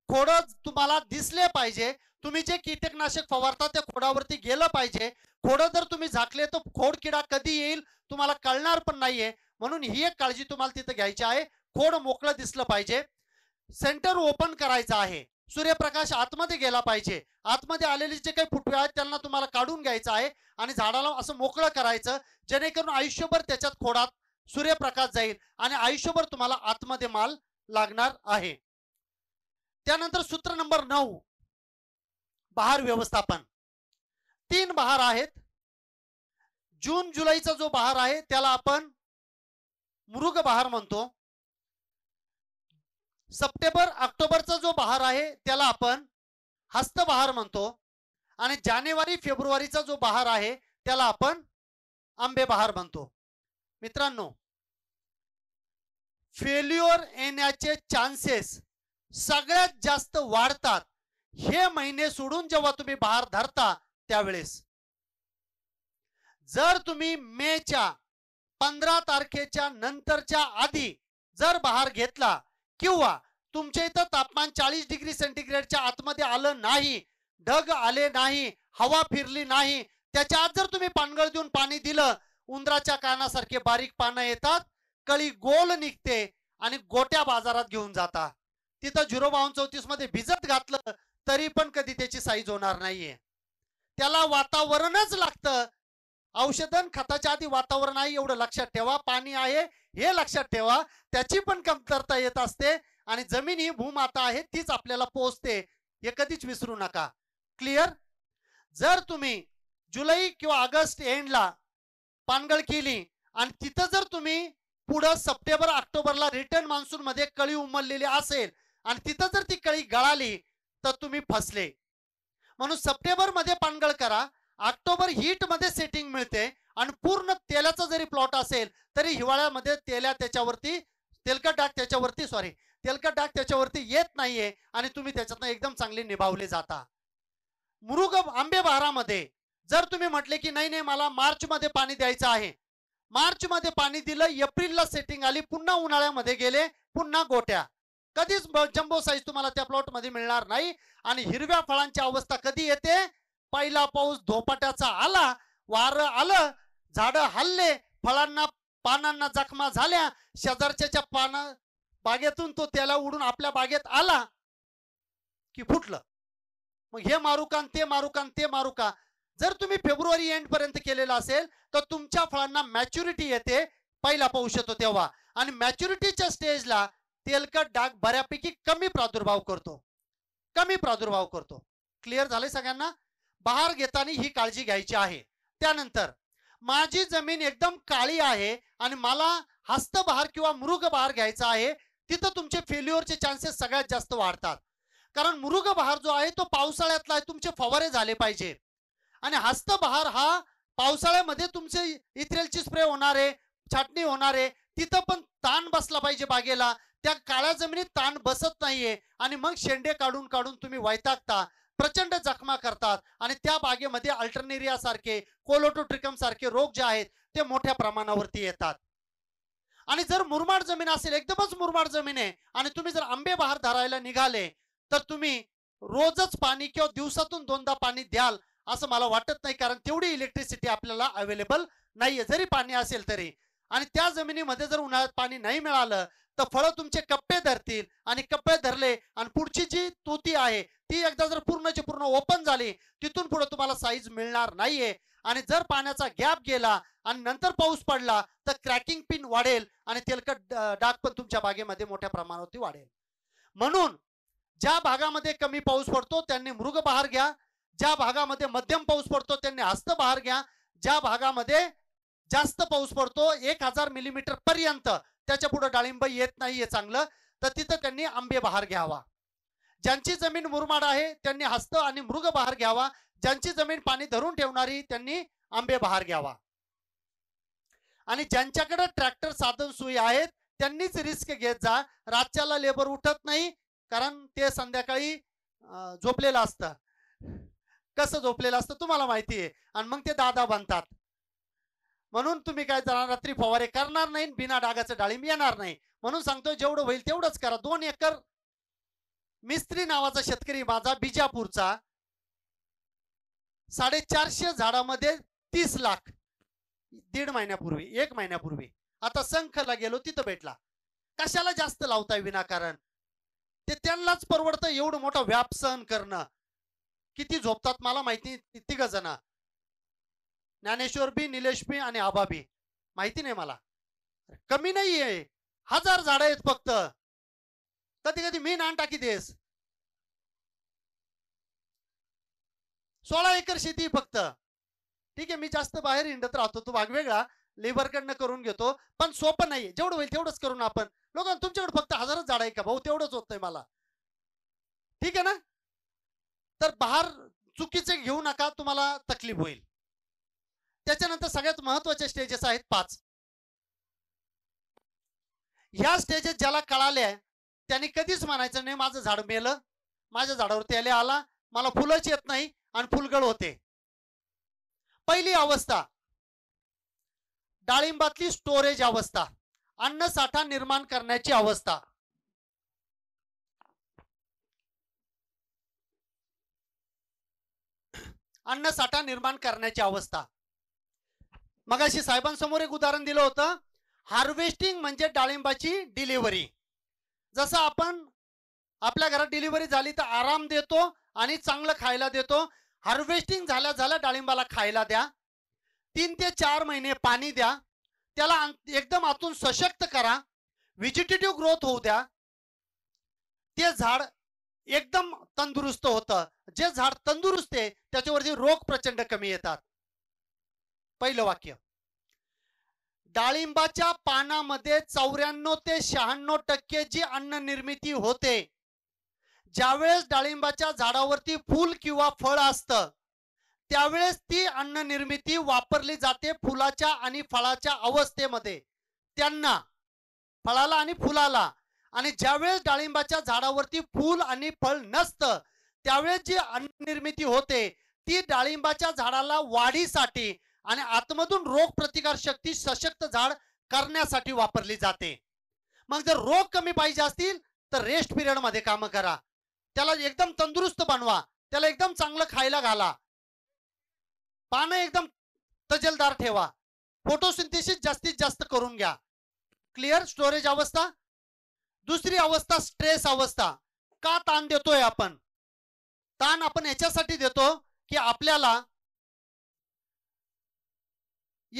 खोड तुम्हाला दिसले पाहिजे तुम्ही जे कीटकनाशक फवारता त्या खोडावरती गेलं पाहिजे खोड जर तुम्ही झाकले तर खोड किडा कधी येईल तुम्हाला कळणार पण नाहीये म्हणून ही एक काळजी तुम्हाला तिथे घ्यायची आहे खोड मोकळं दिसलं पाहिजे सेंटर ओपन करायचं आहे सूर्यप्रकाश आतमध्ये गेला पाहिजे आतमध्ये आलेले जे काही फुटवे आहेत त्यांना तुम्हाला काढून घ्यायचं आहे आणि झाडाला असं मोकळं करायचं जेणेकरून आयुष्यभर त्याच्यात खोडात सूर्यप्रकाश जाईल आणि आयुष्यभर तुम्हाला आतमध्ये माल लागणार आहे त्यानंतर सूत्र नंबर नऊ बहार व्यवस्थापन तीन बहार आहेत जून जुलैचा जो बहार आहे त्याला आपण मृग बहार म्हणतो सप्टेंबर ऑक्टोबरचा जो बहार आहे त्याला आपण हस्त बहार म्हणतो आणि जानेवारी फेब्रुवारीचा जो बहार आहे त्याला आपण आंबे बहार म्हणतो मित्रांनो फेल्युअर येण्याचे चान्सेस सगळ्यात जास्त वाढतात हे महिने सोडून जेव्हा तुम्ही बहार धरता त्यावेळेस जर तुम्ही मेच्या पंधरा तारखेच्या नंतरच्या आधी जर बहार घेतला किंवा तुमच्या इथं तापमान चाळीस डिग्री सेंटीग्रेडच्या आतमध्ये आलं नाही ढग आले नाही हवा फिरली नाही त्याच्या आत जर तुम्ही पानगळ देऊन पाणी दिलं उंदराच्या कानासारखे बारीक पानं येतात कळी गोल निघते आणि गोट्या बाजारात घेऊन जाता तिथं झिरो बावन चौतीस मध्ये भिजत घातलं तरी पण कधी त्याची साईज होणार नाहीये त्याला वातावरणच लागतं औषधन खताच्या आधी वातावरण आहे एवढं लक्षात ठेवा पाणी आहे हे लक्षात ठेवा त्याची पण कमतरता येत असते आणि जमीन ही भूमाता आहे तीच आपल्याला पोहोचते हे कधीच विसरू नका क्लिअर जर तुम्ही जुलै किंवा ऑगस्ट एंडला पानगळ केली आणि तिथं जर तुम्ही पुढं सप्टेंबर ऑक्टोबरला रिटर्न मान्सून मध्ये कळी उमललेली असेल आणि तिथं जर ती कळी गळाली तर तुम्ही फसले म्हणून सप्टेंबर मध्ये पानगळ करा ऑक्टोबर हीट मध्ये सेटिंग मिळते आणि पूर्ण तेलाचा जरी प्लॉट असेल तरी हिवाळ्यामध्ये तेल्या त्याच्यावरती तेलकट डाग त्याच्यावरती सॉरी तेलकट डाग त्याच्यावरती येत नाहीये आणि तुम्ही त्याच्यातनं एकदम चांगली निभावली जाता मृग आंबे बहारामध्ये जर तुम्ही म्हटले की नाही नाही मला मार्च मध्ये पाणी द्यायचं आहे मार्च मध्ये पाणी दिलं एप्रिलला सेटिंग आली पुन्हा उन्हाळ्यामध्ये गेले पुन्हा गोट्या कधीच जम्बो साईज तुम्हाला त्या प्लॉट मध्ये मिळणार नाही आणि हिरव्या फळांची अवस्था कधी येते पहिला पाऊस धोपाट्याचा आला वार आलं झाड हल्ले फळांना पानांना जखमा झाल्या शेजारच्या पान बागेतून तो त्याला उडून आपल्या बागेत आला की फुटलं मग हे मारुकान ते मारुकान ते मारुका जर तुम्ही फेब्रुवारी एंड पर्यंत केलेला असेल तर तुमच्या फळांना मॅच्युरिटी येते पहिला पाहू येतो तेव्हा आणि मॅच्युरिटीच्या स्टेजला तेलकट डाग बऱ्यापैकी कमी प्रादुर्भाव करतो कमी प्रादुर्भाव करतो क्लिअर झाले सगळ्यांना बहार घेताना ही काळजी घ्यायची आहे त्यानंतर माझी जमीन एकदम काळी आहे आणि मला हस्तबहार किंवा मृगबहार घ्यायचा आहे तिथं तुमचे फेल्युअरचे चान्सेस सगळ्यात जास्त वाढतात कारण मृगबहार जो आहे तो पावसाळ्यातला आहे तुमचे फवारे झाले पाहिजे आणि हस्तबहार हा पावसाळ्यामध्ये तुमचे इथेलची स्प्रे होणार आहे छाटणी होणार आहे तिथं पण ताण बसला पाहिजे बागेला त्या काळ्या जमिनीत ताण बसत नाहीये आणि मग शेंडे काढून काढून तुम्ही वैतागता प्रचंड जखमा करतात आणि त्या बागेमध्ये अल्टरनेरिया सारखे कोलोटोट्रिकम सारखे रोग जे आहेत ते मोठ्या प्रमाणावरती येतात आणि जर मुरमाड जमीन असेल एकदमच मुरमाड जमीन आहे आणि तुम्ही जर आंबे बहार धरायला निघाले तर तुम्ही रोजच पाणी किंवा दिवसातून दोनदा पाणी द्याल असं मला वाटत नाही कारण तेवढी इलेक्ट्रिसिटी आपल्याला अवेलेबल नाहीये जरी पाणी असेल तरी आणि त्या जमिनीमध्ये जर उन्हाळ्यात पाणी नाही मिळालं तर फळं तुमचे कप्पे धरतील आणि कप्पे धरले आणि पुढची जी तोती आहे ती एकदा जर पूर्णची पूर्ण ओपन झाली तिथून पुढे तुम्हाला साईज मिळणार नाहीये आणि जर पाण्याचा गॅप गेला आणि नंतर पाऊस पडला तर क्रॅकिंग पिन वाढेल आणि तेलकट डाग पण तुमच्या बागेमध्ये मोठ्या प्रमाणावरती वाढेल म्हणून ज्या भागामध्ये कमी पाऊस पडतो त्यांनी मृग बहार घ्या ज्या भागामध्ये मध्यम पाऊस पडतो त्यांनी हस्त बहार घ्या ज्या भागामध्ये जास्त पाऊस पडतो एक हजार मिलीमीटर पर्यंत त्याच्या पुढे डाळिंब येत नाहीये चांगलं तर तिथं त्यांनी आंबे बहार घ्यावा ज्यांची जमीन मुरमाड आहे त्यांनी हस्त आणि मृग बहार घ्यावा ज्यांची जमीन पाणी धरून ठेवणारी त्यांनी आंबे बहार घ्यावा आणि ज्यांच्याकडे ट्रॅक्टर साधन सुई आहेत त्यांनीच रिस्क घेत जा रातच्याला लेबर उठत नाही कारण ते संध्याकाळी झोपलेलं असतं कस झोपलेलं असतं तुम्हाला माहिती आहे आणि मग ते दादा बनतात म्हणून तुम्ही काय जाणार रात्री फवारे करणार नाही बिना डागाचं डाळिंब येणार नाही म्हणून सांगतो जेवढं होईल तेवढंच करा दोन एकर मिस्त्री नावाचा शेतकरी माझा बिजापूरचा साडेचारशे झाडामध्ये तीस लाख दीड महिन्यापूर्वी एक महिन्यापूर्वी आता संखला गेलो तिथं भेटला कशाला जास्त लावताय विनाकारण ते त्यांनाच परवडतं एवढं मोठा व्याप सहन करणं किती झोपतात मला माहिती तिघ जण ज्ञानेश्वर बी निलेश बी आणि आबा बी माहिती नाही मला कमी नाहीये हजार झाड आहेत फक्त कधी कधी मी नान टाकी देस सोळा एकर शेती फक्त ठीक आहे मी जास्त बाहेर हिंडत राहतो तो भाग वेगळा कडनं करून घेतो पण सोपं नाही जेवढं होईल तेवढंच करून आपण लोक तुमच्याकडे फक्त हजारच झाड आहे का भाऊ तेवढंच होत मला ठीक आहे ना तर बाहेर चुकीचे घेऊ नका तुम्हाला तकलीफ होईल त्याच्यानंतर सगळ्यात महत्वाच्या स्टेजेस आहेत पाच ह्या स्टेजेस ज्याला कळाल्या त्यांनी कधीच म्हणायचं नाही माझं झाड मेलं माझ्या झाडावरती आले आला मला फुलंच येत नाही आणि फुलगळ होते पहिली अवस्था डाळिंबातली स्टोरेज अवस्था अन्न साठा निर्माण करण्याची अवस्था अन्न साठा निर्माण करण्याची अवस्था मगाशी साहेबांसमोर एक उदाहरण दिलं होतं हार्वेस्टिंग म्हणजे डाळिंबाची डिलिव्हरी जसं आपण आपल्या घरात डिलिव्हरी झाली तर आराम देतो आणि चांगलं खायला देतो हार्वेस्टिंग झाल्या झाल्या डाळिंबाला खायला द्या तीन ते चार महिने पाणी द्या त्याला एकदम आतून सशक्त करा व्हेजिटेटिव्ह ग्रोथ होऊ द्या ते झाड एकदम तंदुरुस्त होतं जे झाड तंदुरुस्त आहे त्याच्यावरती रोग प्रचंड कमी येतात पहिलं वाक्य डाळिंबाच्या पानामध्ये चौऱ्याण्णव ते शहाण्णव टक्के जी अन्न निर्मिती होते ज्यावेळेस डाळिंबाच्या झाडावरती फूल किंवा फळ असतं त्यावेळेस ती अन्न निर्मिती वापरली जाते फुलाच्या आणि फळाच्या अवस्थेमध्ये त्यांना फळाला आणि फुलाला आणि ज्यावेळेस डाळिंबाच्या झाडावरती फूल आणि फळ नसतं त्यावेळेस जी अन्न निर्मिती होते ती डाळिंबाच्या झाडाला वाढीसाठी आणि आतमधून रोग प्रतिकार शक्ती सशक्त झाड करण्यासाठी वापरली जाते मग जर रोग कमी पाहिजे असतील तर रेस्ट पिरियड मध्ये काम करा त्याला एकदम तंदुरुस्त बनवा त्याला एकदम चांगलं खायला घाला पानं एकदम तजलदार ठेवा फोटोसिंथेसिस जास्तीत जास्त करून घ्या क्लिअर स्टोरेज अवस्था दुसरी अवस्था स्ट्रेस अवस्था का ताण देतोय आपण ताण आपण याच्यासाठी देतो की आपल्याला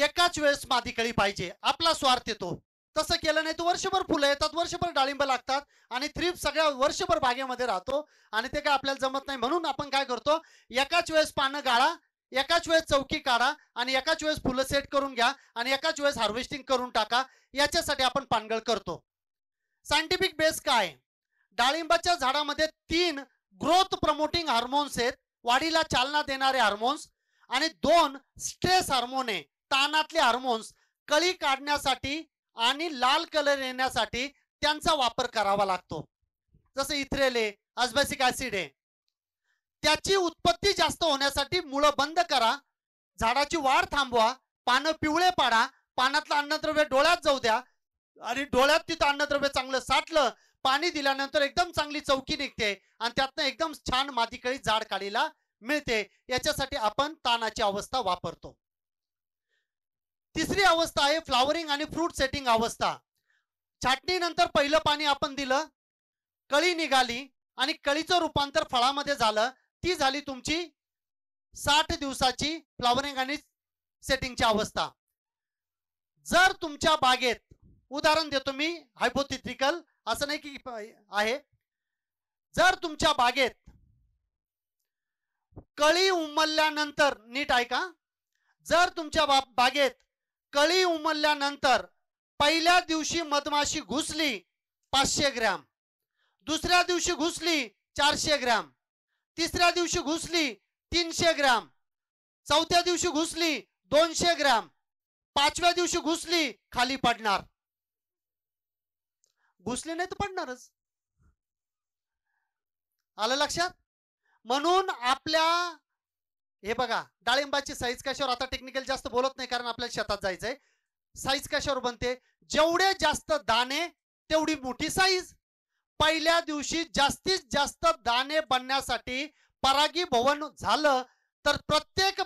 एकाच वेळेस मादी कळी पाहिजे आपला स्वार्थ येतो तसं केलं नाही तर वर्षभर फुलं येतात वर्षभर डाळिंब लागतात आणि थ्रीप सगळ्या वर्षभर बागेमध्ये राहतो आणि ते काय आपल्याला जमत नाही म्हणून आपण काय करतो एकाच वेळेस पानं गाळा एकाच वेळेस चौकी काढा आणि एकाच वेळेस फुलं सेट करून घ्या आणि एकाच वेळेस हार्वेस्टिंग करून टाका याच्यासाठी आपण पानगळ करतो सायंटिफिक बेस काय डाळिंबाच्या झाडामध्ये तीन ग्रोथ प्रमोटिंग हार्मोन्स आहेत वाढीला चालना देणारे हार्मोन्स आणि दोन स्ट्रेस हार्मोन आहे तानातले हार्मोन्स कळी काढण्यासाठी आणि लाल कलर येण्यासाठी त्यांचा वापर करावा लागतो जसं इथ्रेले अजबॅसिक ऍसिड आहे त्याची उत्पत्ती जास्त होण्यासाठी मुळं बंद करा झाडाची वाढ थांबवा पानं पिवळे पाडा पानातलं अन्नद्रव्य डोळ्यात जाऊ द्या आणि डोळ्यात तिथं अन्नद्रव्य चांगलं साठलं पाणी दिल्यानंतर एकदम चांगली चौकी निघते आणि त्यातनं एकदम छान मातीकळी जाड काढीला मिळते याच्यासाठी आपण तानाची अवस्था वापरतो तिसरी अवस्था आहे फ्लावरिंग आणि फ्रूट सेटिंग अवस्था नंतर पहिलं पाणी आपण दिलं कळी निघाली आणि कळीचं रूपांतर फळामध्ये झालं ती झाली तुमची साठ दिवसाची फ्लावरिंग आणि सेटिंगची अवस्था जर तुमच्या बागेत उदाहरण देतो मी हायपोथिटिकल असं नाही की आहे जर तुमच्या बागेत कळी उमलल्यानंतर नीट आहे का जर तुमच्या बागेत कळी उमलल्यानंतर पहिल्या दिवशी मधमाशी घुसली पाचशे ग्रॅम दुसऱ्या दिवशी घुसली चारशे ग्रॅम तिसऱ्या दिवशी घुसली तीनशे ग्रॅम चौथ्या दिवशी घुसली दोनशे ग्रॅम पाचव्या दिवशी घुसली खाली पडणार घुसली नाही तर पडणारच आलं लक्षात म्हणून आपल्या हे बघा डाळिंबाची साईज कशावर आता टेक्निकल जास्त बोलत नाही कारण आपल्याला शेतात जायचंय साईज कशावर बनते जेवढे जास्त दाणे तेवढी मोठी साईज पहिल्या दिवशी जास्तीत जास्त दाणे बनण्यासाठी परागी भवन झालं तर प्रत्येक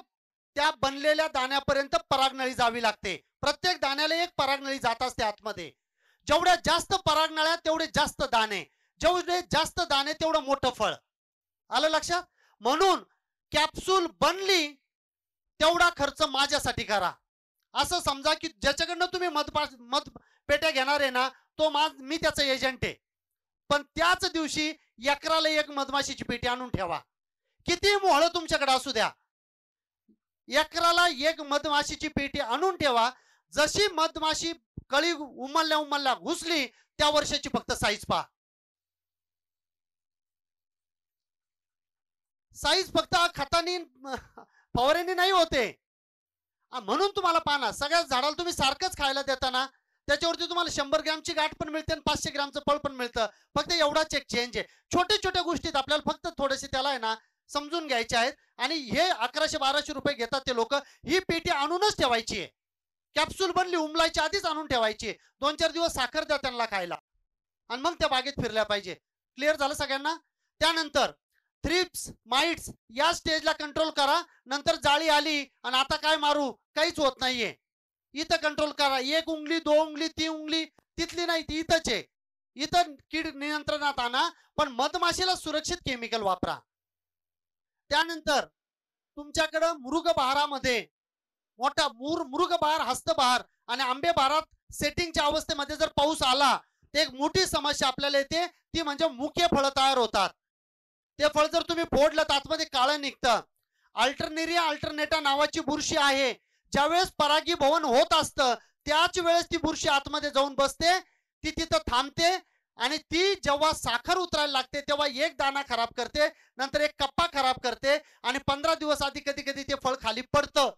त्या बनलेल्या दाण्यापर्यंत परागनळी जावी लागते प्रत्येक दाण्याला एक परागनळी जात असते आतमध्ये जेवढ्या जास्त परागनळ्या तेवढे जास्त दाणे जेवढे जास्त दाणे तेवढं मोठं फळ आलं लक्षात म्हणून कॅप्सूल बनली तेवढा खर्च माझ्यासाठी करा असं समजा की ज्याच्याकडनं तुम्ही मतपा पेट्या घेणार आहे ना तो मा मी त्याचा एजंट आहे पण त्याच दिवशी एकराला एक मधमाशीची पेटी आणून ठेवा किती मोहळं तुमच्याकडे असू द्या एकराला एक मधमाशीची पेटी आणून ठेवा जशी मधमाशी कळी उमलल्या उमलल्या घुसली त्या वर्षाची फक्त साईज पहा साईज फक्त खतानी फवारेने नाही होते म्हणून तुम्हाला पाना सगळ्या झाडाला तुम्ही सारखंच खायला देताना त्याच्यावरती तुम्हाला शंभर ग्रॅमची गाठ पण मिळते आणि पाचशे ग्रॅमचं फळ पण मिळतं फक्त एवढाच एक चेंज आहे छोट्या छोट्या गोष्टीत आपल्याला फक्त थोडेसे त्याला आहे ना समजून घ्यायचे आहेत आणि हे अकराशे बाराशे रुपये घेतात ते लोक ही पेटी आणूनच ठेवायची आहे कॅप्सूल बनली उमलायची आधीच आणून ठेवायची दोन चार दिवस साखर द्या त्यांना खायला आणि मग त्या बागेत फिरल्या पाहिजे क्लिअर झालं सगळ्यांना त्यानंतर थ्रिप्स माइट्स या स्टेजला कंट्रोल करा नंतर जाळी आली आणि आता काय मारू काहीच होत नाहीये इथं कंट्रोल करा एक उंगली दोन उंगली तीन उंगली तिथली नाही ती इथंच आहे इथं कीड नियंत्रणात आणा पण मधमाशीला सुरक्षित केमिकल वापरा त्यानंतर तुमच्याकडं बहारामध्ये मोठा मूर मृगबहार हस्तबहार आणि आंबे बहारात सेटिंगच्या अवस्थेमध्ये जर पाऊस आला तर एक मोठी समस्या आपल्याला येते ती म्हणजे मुख्य फळं तयार होतात ते फळ जर तुम्ही फोडलं तर आतमध्ये काळं निघतं अल्टरनेरिया अल्टरनेटा नावाची बुरशी आहे ज्यावेळेस परागी भवन होत असतं त्याच वेळेस ती बुरशी आतमध्ये जाऊन बसते ती तिथं थांबते आणि ती जेव्हा साखर उतरायला लागते तेव्हा एक दाना खराब करते नंतर एक कप्पा खराब करते आणि पंधरा दिवस आधी कधी कधी ते फळ खाली पडतं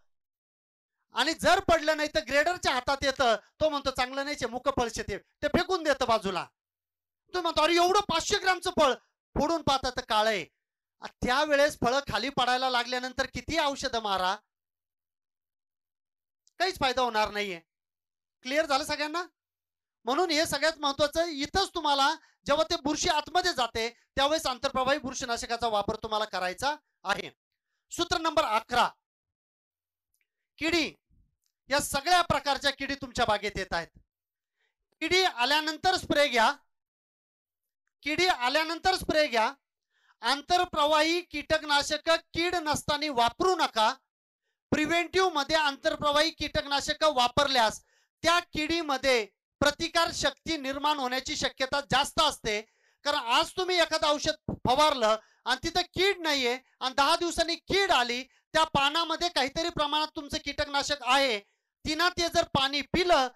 आणि जर पडलं नाही तर ग्रेडरच्या हातात येतं तो म्हणतो चांगलं नाही मुख फळ शेते ते फेकून देतं बाजूला तो म्हणतो अरे एवढं पाचशे ग्रामचं फळ फोडून पाहतात तर काळे त्यावेळेस फळं खाली पडायला लागल्यानंतर किती औषध मारा काहीच फायदा होणार नाहीये क्लिअर झालं सगळ्यांना म्हणून हे सगळ्यात महत्वाचं इथंच तुम्हाला जेव्हा ते बुरशी आतमध्ये जाते त्यावेळेस आंतरप्रभावी बुरशीनाशकाचा वापर तुम्हाला करायचा आहे सूत्र नंबर अकरा किडी या सगळ्या प्रकारच्या किडी तुमच्या बागेत येत आहेत किडी आल्यानंतर स्प्रे घ्या किडी आल्यानंतर स्प्रे घ्या आंतरप्रवाही कीटकनाशक कीड नसताना वापरू नका प्रिव्हेंटिव्ह मध्ये आंतरप्रवाही कीटकनाशक वापरल्यास त्या किडीमध्ये प्रतिकार शक्ती निर्माण होण्याची शक्यता जास्त असते कारण आज तुम्ही एखादं औषध फवारलं आणि तिथं कीड नाहीये आणि दहा दिवसांनी कीड आली त्या पानामध्ये काहीतरी प्रमाणात तुमचं कीटकनाशक आहे तिनं ते जर पाणी पिलं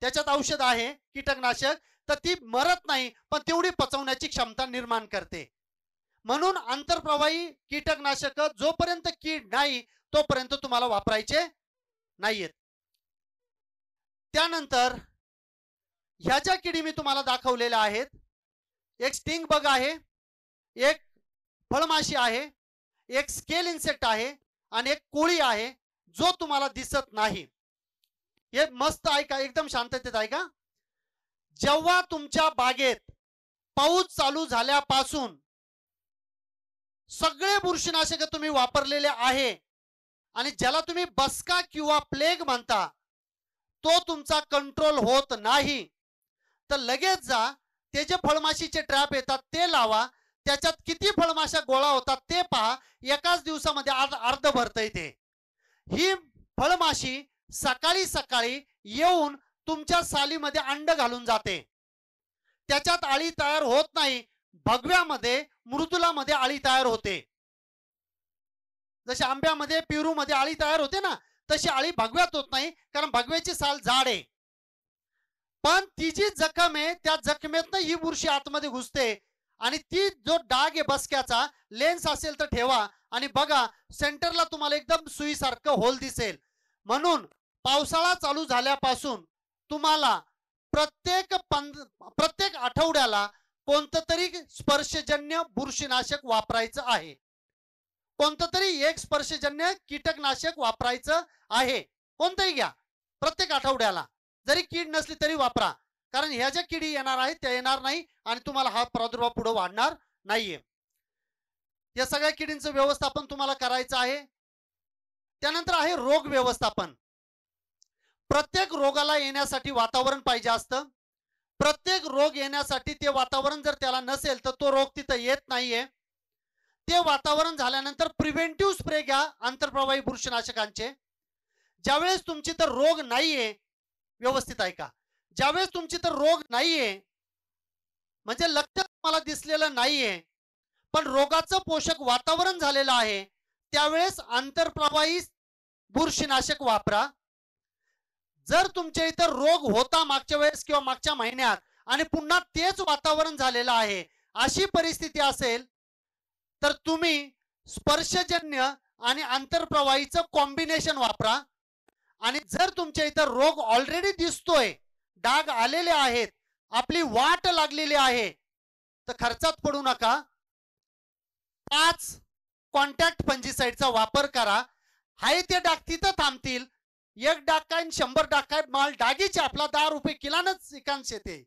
त्याच्यात औषध आहे कीटकनाशक तर ती मरत नाही पण तेवढी पचवण्याची क्षमता निर्माण करते म्हणून आंतरप्रवाही कीटकनाशक जोपर्यंत कीड नाही तोपर्यंत तुम्हाला वापरायचे नाहीयेत त्यानंतर ह्या ज्या किडी मी तुम्हाला दाखवलेल्या आहेत एक स्टिंग बग आहे एक फळमाशी आहे एक स्केल इन्सेक्ट आहे आणि एक कोळी आहे जो तुम्हाला दिसत नाही हे मस्त ऐका एकदम शांततेत ऐका जेव्हा तुमच्या बागेत पाऊस चालू झाल्यापासून सगळे बुरशीनाशक तुम्ही वापरलेले आहे आणि ज्याला तुम्ही बसका किंवा प्लेग म्हणता तो तुमचा कंट्रोल होत नाही तर लगेच जा ते जे फळमाशीचे ट्रॅप येतात ते लावा त्याच्यात किती फळमाशा गोळा होतात ते पहा एकाच दिवसामध्ये अर्ध भरता येते ही फळमाशी सकाळी सकाळी येऊन तुमच्या सालीमध्ये अंड घालून जाते त्याच्यात आळी तयार होत नाही भगव्यामध्ये मृदुलामध्ये आळी तयार होते जशी आंब्यामध्ये मध्ये आळी तयार होते ना तशी आळी भगव्यात होत नाही कारण भगव्याची साल जाड आहे पण ती जी जखम आहे त्या जखमेतनं ही बुरशी आतमध्ये घुसते आणि ती जो डाग आहे बसक्याचा लेन्स असेल तर ठेवा आणि बघा सेंटरला तुम्हाला एकदम सुईसारखं होल दिसेल म्हणून पावसाळा चालू झाल्यापासून तुम्हाला प्रत्येक प्रत्येक आठवड्याला कोणतं तरी स्पर्शजन्य बुरशीनाशक वापरायचं आहे कोणतं तरी एक स्पर्शजन्य कीटकनाशक वापरायचं आहे कोणतंही घ्या प्रत्येक आठवड्याला जरी कीड नसली तरी वापरा कारण ह्या ज्या किडी येणार आहेत त्या येणार नाही आणि तुम्हाला हा प्रादुर्भाव पुढे वाढणार नाहीये या सगळ्या किडींचं व्यवस्थापन तुम्हाला करायचं आहे त्यानंतर आहे रोग व्यवस्थापन प्रत्येक रोगाला येण्यासाठी वातावरण पाहिजे असतं प्रत्येक रोग येण्यासाठी ते वातावरण जर त्याला नसेल तर तो रोग तिथं येत नाहीये ते वातावरण झाल्यानंतर प्रिव्हेंटिव्ह स्प्रे घ्या आंतरप्रवाही बुरशीनाशकांचे ज्यावेळेस तुमची तर रोग नाहीये व्यवस्थित ऐका ज्यावेळेस तुमची तर रोग नाहीये म्हणजे लक्ष मला दिसलेलं नाहीये पण रोगाचं पोषक वातावरण झालेलं आहे त्यावेळेस आंतरप्रवाही बुरशीनाशक वापरा जर तुमच्या इथं रोग होता मागच्या वेळेस किंवा मागच्या महिन्यात आणि पुन्हा तेच वातावरण झालेलं आहे अशी परिस्थिती असेल तर तुम्ही स्पर्शजन्य आणि आंतरप्रवाहीचं कॉम्बिनेशन वापरा आणि जर तुमच्या इथं रोग ऑलरेडी दिसतोय डाग आलेले आहेत आपली वाट लागलेली आहे तर खर्चात पडू नका पाच कॉन्टॅक्ट फंजीसाईडचा वापर करा हाय ते डाग तिथं थांबतील एक डाकाय शंभर डाकाय माल डागीचे आपला दहा रुपये किलानच एकांश येते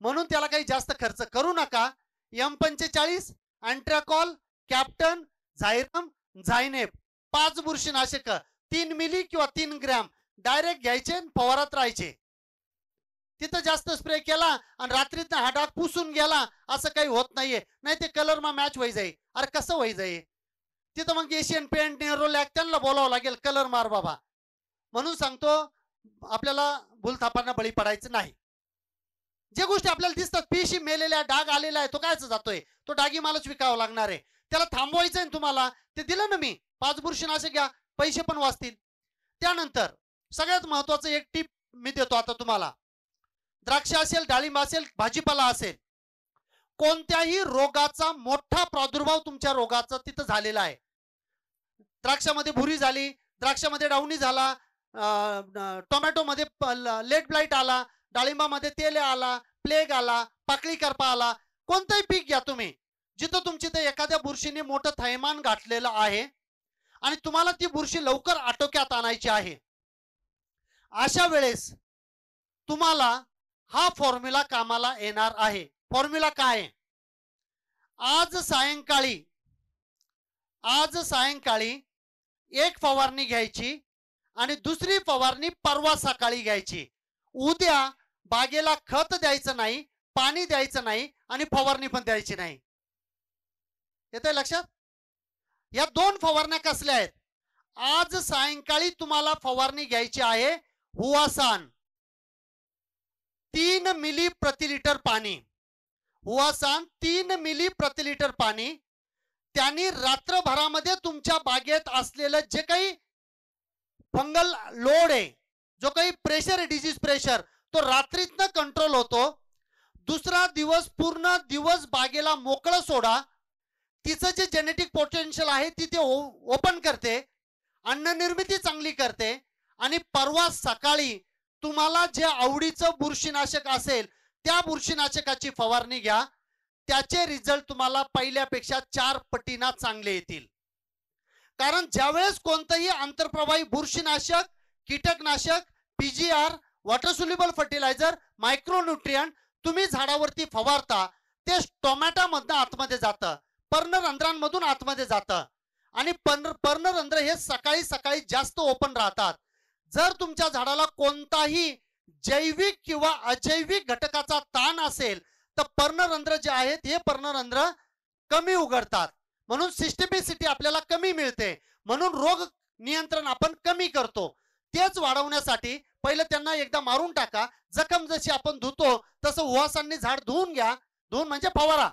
म्हणून त्याला काही जास्त खर्च करू नका एम पंचेचाळीस अँट्राकॉल कॅप्टन झायरम झायनेप पाच बुरशीनाशक तीन मिली किंवा तीन ग्रॅम डायरेक्ट घ्यायचे फवारात राहायचे तिथं जास्त स्प्रे केला आणि रात्रीत हा डाग पुसून गेला असं काही होत नाहीये नाही ते कलर मग मॅच व्हाय जाई अरे कसं व्हाय जाई तिथं मग एशियन पेंट नेहरू त्यांना बोलावं लागेल कलर मार बाबा म्हणून सांगतो आपल्याला भूलथापांना बळी पडायचं नाही जे गोष्टी आपल्याला दिसतात पिशी मेलेल्या डाग आलेला आहे तो कायच जातोय तो डागी मालच विकावा लागणार आहे त्याला थांबवायचं आहे तुम्हाला ते दिलं ना मी पाच बुरशी असे घ्या पैसे पण वाचतील त्यानंतर सगळ्यात महत्वाचं एक टीप मी देतो आता तुम्हाला द्राक्ष असेल डाळिंब असेल भाजीपाला असेल कोणत्याही रोगाचा मोठा प्रादुर्भाव तुमच्या रोगाचा तिथं झालेला आहे द्राक्षामध्ये भुरी झाली द्राक्षामध्ये डावणी झाला टोमॅटोमध्ये लेट ब्लाइट आला डाळिंबामध्ये तेल आला प्लेग आला पाकळी करपा आला कोणतंही पीक घ्या तुम्ही जिथं तुमची ते एखाद्या बुरशीने मोठं थैमान गाठलेलं आहे आणि तुम्हाला ती बुरशी लवकर आटोक्यात आणायची आहे अशा वेळेस तुम्हाला हा फॉर्म्युला कामाला येणार आहे फॉर्म्युला काय आज सायंकाळी आज सायंकाळी एक फवारणी घ्यायची आणि दुसरी फवारणी परवा सकाळी घ्यायची उद्या बागेला खत द्यायचं नाही पाणी द्यायचं नाही आणि फवारणी पण द्यायची नाही येत लक्षात या दोन फवारण्या कसल्या आहेत आज सायंकाळी तुम्हाला फवारणी घ्यायची आहे हुआसान तीन मिली प्रति लिटर पाणी हुआसान तीन मिली प्रति लिटर पाणी त्यांनी रात्रभरामध्ये तुमच्या बागेत असलेलं जे काही फंगल लोड आहे जो काही प्रेशर आहे डिसीज प्रेशर तो रात्रीतनं कंट्रोल होतो दुसरा दिवस पूर्ण दिवस बागेला मोकळं सोडा तिचं जे जेनेटिक पोटेन्शियल आहे ती ते ओपन करते अन्न निर्मिती चांगली करते आणि परवा सकाळी तुम्हाला जे आवडीचं बुरशीनाशक असेल त्या बुरशीनाशकाची फवारणी घ्या त्याचे रिझल्ट तुम्हाला पहिल्यापेक्षा चार पटीना चांगले येतील कारण ज्यावेळेस कोणतंही आंतरप्रवाही बुरशीनाशक कीटकनाशक PGR water soluble fertiliser micronutrient तुम्ही झाडावरती फवारता ते टोमॅटामधनं आतमध्ये जातं पर्णरंध्रांमधून आतमध्ये जातं आणि पर्णरंध्र हे सकाळी सकाळी जास्त ओपन राहतात जर तुमच्या झाडाला कोणताही जैविक किंवा अजैविक घटकाचा ताण असेल तर पर्णरंध्र जे आहेत हे पर्णरंध्र कमी उघडतात म्हणून सिस्टेमिसिटी आपल्याला कमी मिळते म्हणून रोग नियंत्रण आपण कमी करतो तेच वाढवण्यासाठी पहिलं त्यांना एकदा मारून टाका जखम जशी आपण धुतो तसं उहासांनी झाड धुवून घ्या धुवून म्हणजे फवारा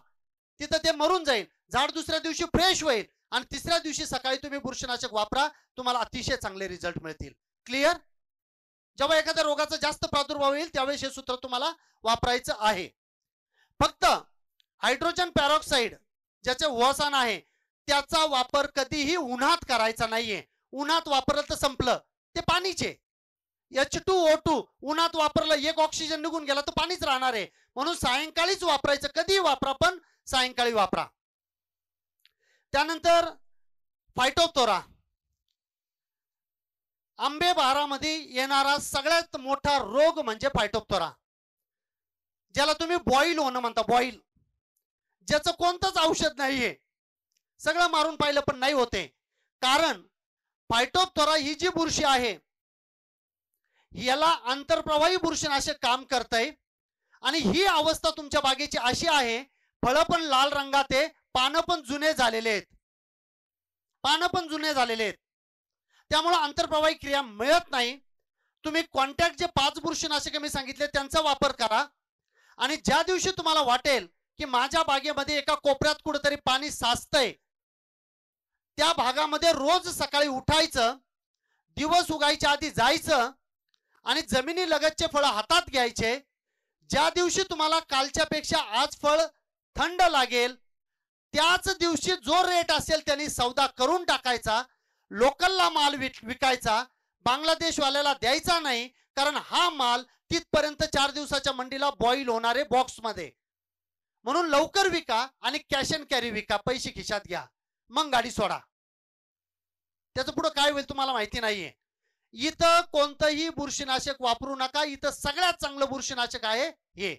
तिथं ते मरून जाईल झाड दुसऱ्या दिवशी फ्रेश होईल आणि तिसऱ्या दिवशी सकाळी तुम्ही बुरशीनाशक वापरा तुम्हाला अतिशय चांगले रिझल्ट मिळतील क्लिअर जेव्हा एखाद्या रोगाचा जास्त प्रादुर्भाव येईल त्यावेळेस हे सूत्र तुम्हाला वापरायचं आहे फक्त हायड्रोजन पॅरॉक्साईड ज्याचे वसन आहे त्याचा वापर कधीही उन्हात करायचा नाहीये उन्हात वापरलं तर संपलं ते पाणीचे एच टू ओ टू उन्हात वापरलं एक ऑक्सिजन निघून गेला तो पाणीच राहणार आहे म्हणून सायंकाळीच वापरायचं कधीही वापरा पण सायंकाळी वापरा त्यानंतर फायटोप्तोरा आंबे बहारामध्ये येणारा सगळ्यात मोठा रोग म्हणजे फायटोप्तोरा ज्याला तुम्ही बॉईल होणं म्हणता बॉईल ज्याचं कोणतंच औषध नाहीये सगळं मारून पाहिलं पण नाही होते कारण फायटोप्थोरा ही जी बुरशी आहे याला आंतरप्रवाही बुरशीनाशक काम करतय आणि ही अवस्था तुमच्या बागेची अशी आहे फळं पण लाल रंगात आहे पानं पण जुने झालेले आहेत पानं पण जुने झालेले आहेत त्यामुळे आंतरप्रवाही क्रिया मिळत नाही तुम्ही कॉन्टॅक्ट जे पाच बुरशीनाशके मी सांगितले त्यांचा वापर करा आणि ज्या दिवशी तुम्हाला वाटेल की माझ्या बागेमध्ये एका कोपऱ्यात कुठेतरी पाणी साचतय त्या भागामध्ये रोज सकाळी उठायचं दिवस उगायच्या आधी जायचं आणि जमिनी लगतचे फळ हातात घ्यायचे ज्या दिवशी तुम्हाला कालच्या पेक्षा आज फळ थंड लागेल त्याच दिवशी जो रेट असेल त्यांनी सौदा करून टाकायचा लोकलला माल विकायचा बांगलादेशवाल्याला द्यायचा नाही कारण हा माल तिथपर्यंत चार दिवसाच्या मंडीला बॉईल होणारे बॉक्समध्ये म्हणून लवकर विका आणि कॅश अँड कॅरी विका पैसे खिशात घ्या मग गाडी सोडा त्याचं पुढं काय होईल तुम्हाला माहिती नाहीये इथं कोणतंही बुरशीनाशक वापरू नका इथं सगळ्यात चांगलं बुरशीनाशक आहे हे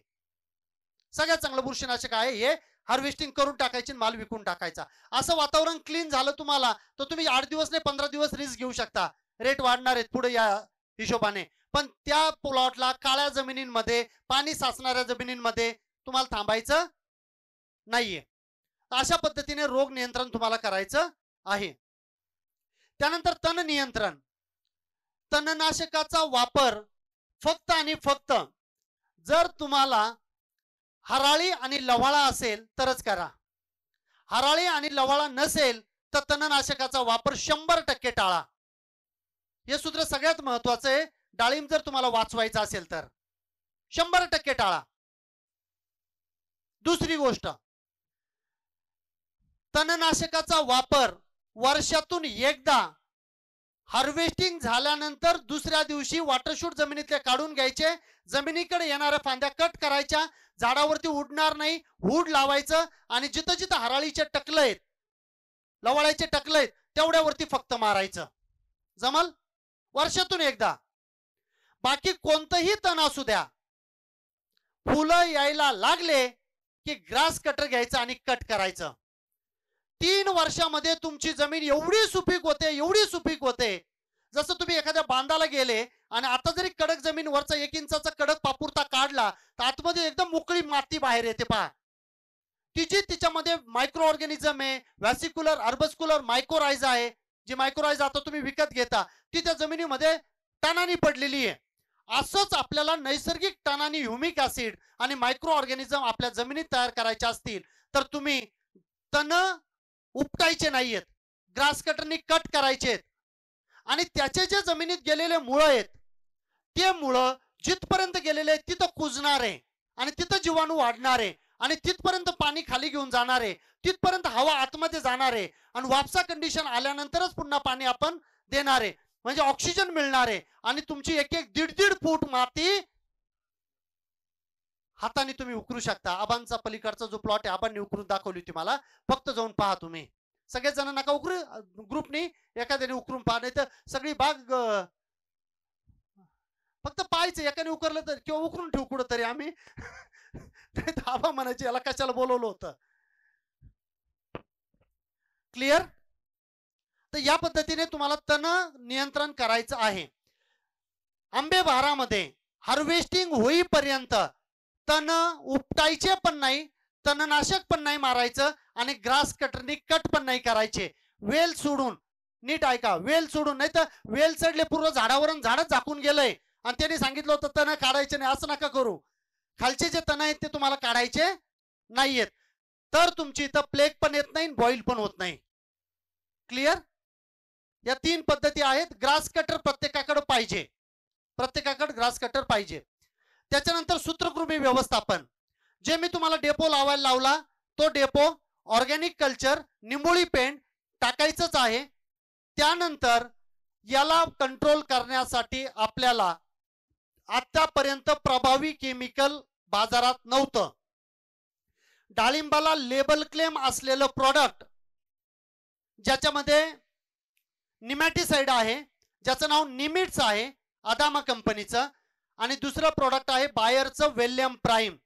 सगळ्यात चांगलं बुरशीनाशक आहे हे हार्वेस्टिंग करून टाकायची माल विकून टाकायचा असं वातावरण क्लीन झालं तुम्हाला तर तुम्ही आठ दिवस नाही पंधरा दिवस रिस्क घेऊ शकता रेट वाढणार आहेत पुढे या हिशोबाने पण त्या प्लॉटला काळ्या जमिनींमध्ये पाणी साचणाऱ्या जमिनींमध्ये तुम्हाला थांबायचं नाहीये अशा पद्धतीने रोग नियंत्रण तुम्हाला करायचं आहे त्यानंतर तण नियंत्रण तणनाशकाचा वापर फक्त आणि फक्त जर तुम्हाला हराळी आणि लवाळा असेल तरच करा हराळी आणि लवाळा नसेल तर तणनाशकाचा वापर शंभर टक्के टाळा हे सूत्र सगळ्यात महत्वाचं आहे डाळिंब जर तुम्हाला वाचवायचं असेल तर शंभर टक्के टाळा दुसरी गोष्ट तणनाशकाचा वापर वर्षातून एकदा हार्वेस्टिंग झाल्यानंतर दुसऱ्या दिवशी वॉटरशूट जमिनीतले काढून घ्यायचे जमिनीकडे येणाऱ्या फांद्या कट करायच्या झाडावरती उडणार नाही हुड लावायचं आणि जिथं जिथं हराळीचे टकल आहेत लवाळ्याचे टकल आहेत तेवढ्यावरती फक्त मारायचं जमल वर्षातून एकदा बाकी कोणतंही तण असू द्या फुलं यायला लागले की ग्रास कटर घ्यायचं आणि कट करायचं तीन वर्षामध्ये तुमची जमीन एवढी सुपीक होते एवढी सुपीक होते जसं तुम्ही एखाद्या बांधाला गेले आणि आता जरी कडक जमीन वरचा एक इंचाचा कडक पापुरता काढला तर आतमध्ये एकदम मोकळी माती बाहेर येते पहा ती जी तिच्यामध्ये मायक्रो ऑर्गॅनिझम आहे व्हॅसिक्युलर अर्बस्क्युलर मायक्रोरायझा आहे जी मायक्रोरायझा आता तुम्ही विकत घेता ती त्या जमिनीमध्ये तणानी पडलेली आहे असंच आपल्याला नैसर्गिक टनानी ह्युमिक ऍसिड आणि मायक्रो ऑर्गॅनिझम आपल्या जमिनीत तयार करायचे असतील तर तुम्ही तण उपटायचे नाहीयेत ग्रास कटरनी कट करायचे आणि त्याचे जे जमिनीत गेलेले मुळं आहेत ते मुळ जिथपर्यंत गेलेले आहेत तिथं कुजणार आहे आणि तिथं जीवाणू वाढणार आहे आणि तिथपर्यंत पाणी खाली घेऊन जाणार आहे तिथपर्यंत हवा आतमध्ये जाणार आहे आणि वापसा कंडिशन आल्यानंतरच पुन्हा पाणी आपण देणार आहे म्हणजे ऑक्सिजन मिळणार आहे आणि तुमची एक एक दीड दीड फूट माती हाताने तुम्ही उकरू शकता आबांचा पलीकडचा जो प्लॉट आहे आबांनी उकरून दाखवली तुम्हाला मला फक्त जाऊन पहा तुम्ही सगळेच जण नका उकरू ग्रुपनी एखाद्याने उकरून पहा नाही तर सगळी बाग फक्त पाहायचं एकाने उकरलं तर किंवा उकरून ठेवू कुठं तरी आम्ही आबा म्हणायचे याला कशाला बोलवलं होतं क्लिअर तर या पद्धतीने तुम्हाला तण नियंत्रण करायचं आहे आंबे भारामध्ये हार्वेस्टिंग होईपर्यंत तण उपटायचे पण नाही तणनाशक पण नाही मारायचं आणि ग्रास कटरनी कट पण नाही करायचे वेल सोडून नीट ऐका वेल सोडून नाही तर वेल चढले पूर्ण झाडावरून झाडच झाकून गेलंय आणि त्यांनी सांगितलं होतं तण काढायचे नाही असं नका करू खालचे जे तण आहेत ते तुम्हाला काढायचे नाहीयेत तर तुमची इथं प्लेग पण येत नाही बॉईल पण होत नाही क्लिअर या तीन पद्धती आहेत ग्रास कटर प्रत्येकाकडे पाहिजे प्रत्येकाकडे ग्रास कटर पाहिजे त्याच्यानंतर सूत्रकृमी व्यवस्थापन जे मी तुम्हाला डेपो लावायला लावला तो डेपो ऑर्गॅनिक कल्चर निंबोळी पेंट टाकायचंच आहे त्यानंतर याला कंट्रोल करण्यासाठी आपल्याला आतापर्यंत प्रभावी केमिकल बाजारात नव्हतं डाळिंबाला लेबल क्लेम असलेलं प्रॉडक्ट ज्याच्यामध्ये निमॅटिसाइड आहे ज्याचं नाव निमिट्स आहे अदामा कंपनीचं आणि दुसरं प्रॉडक्ट आहे बायरचं वेल्यम प्राईम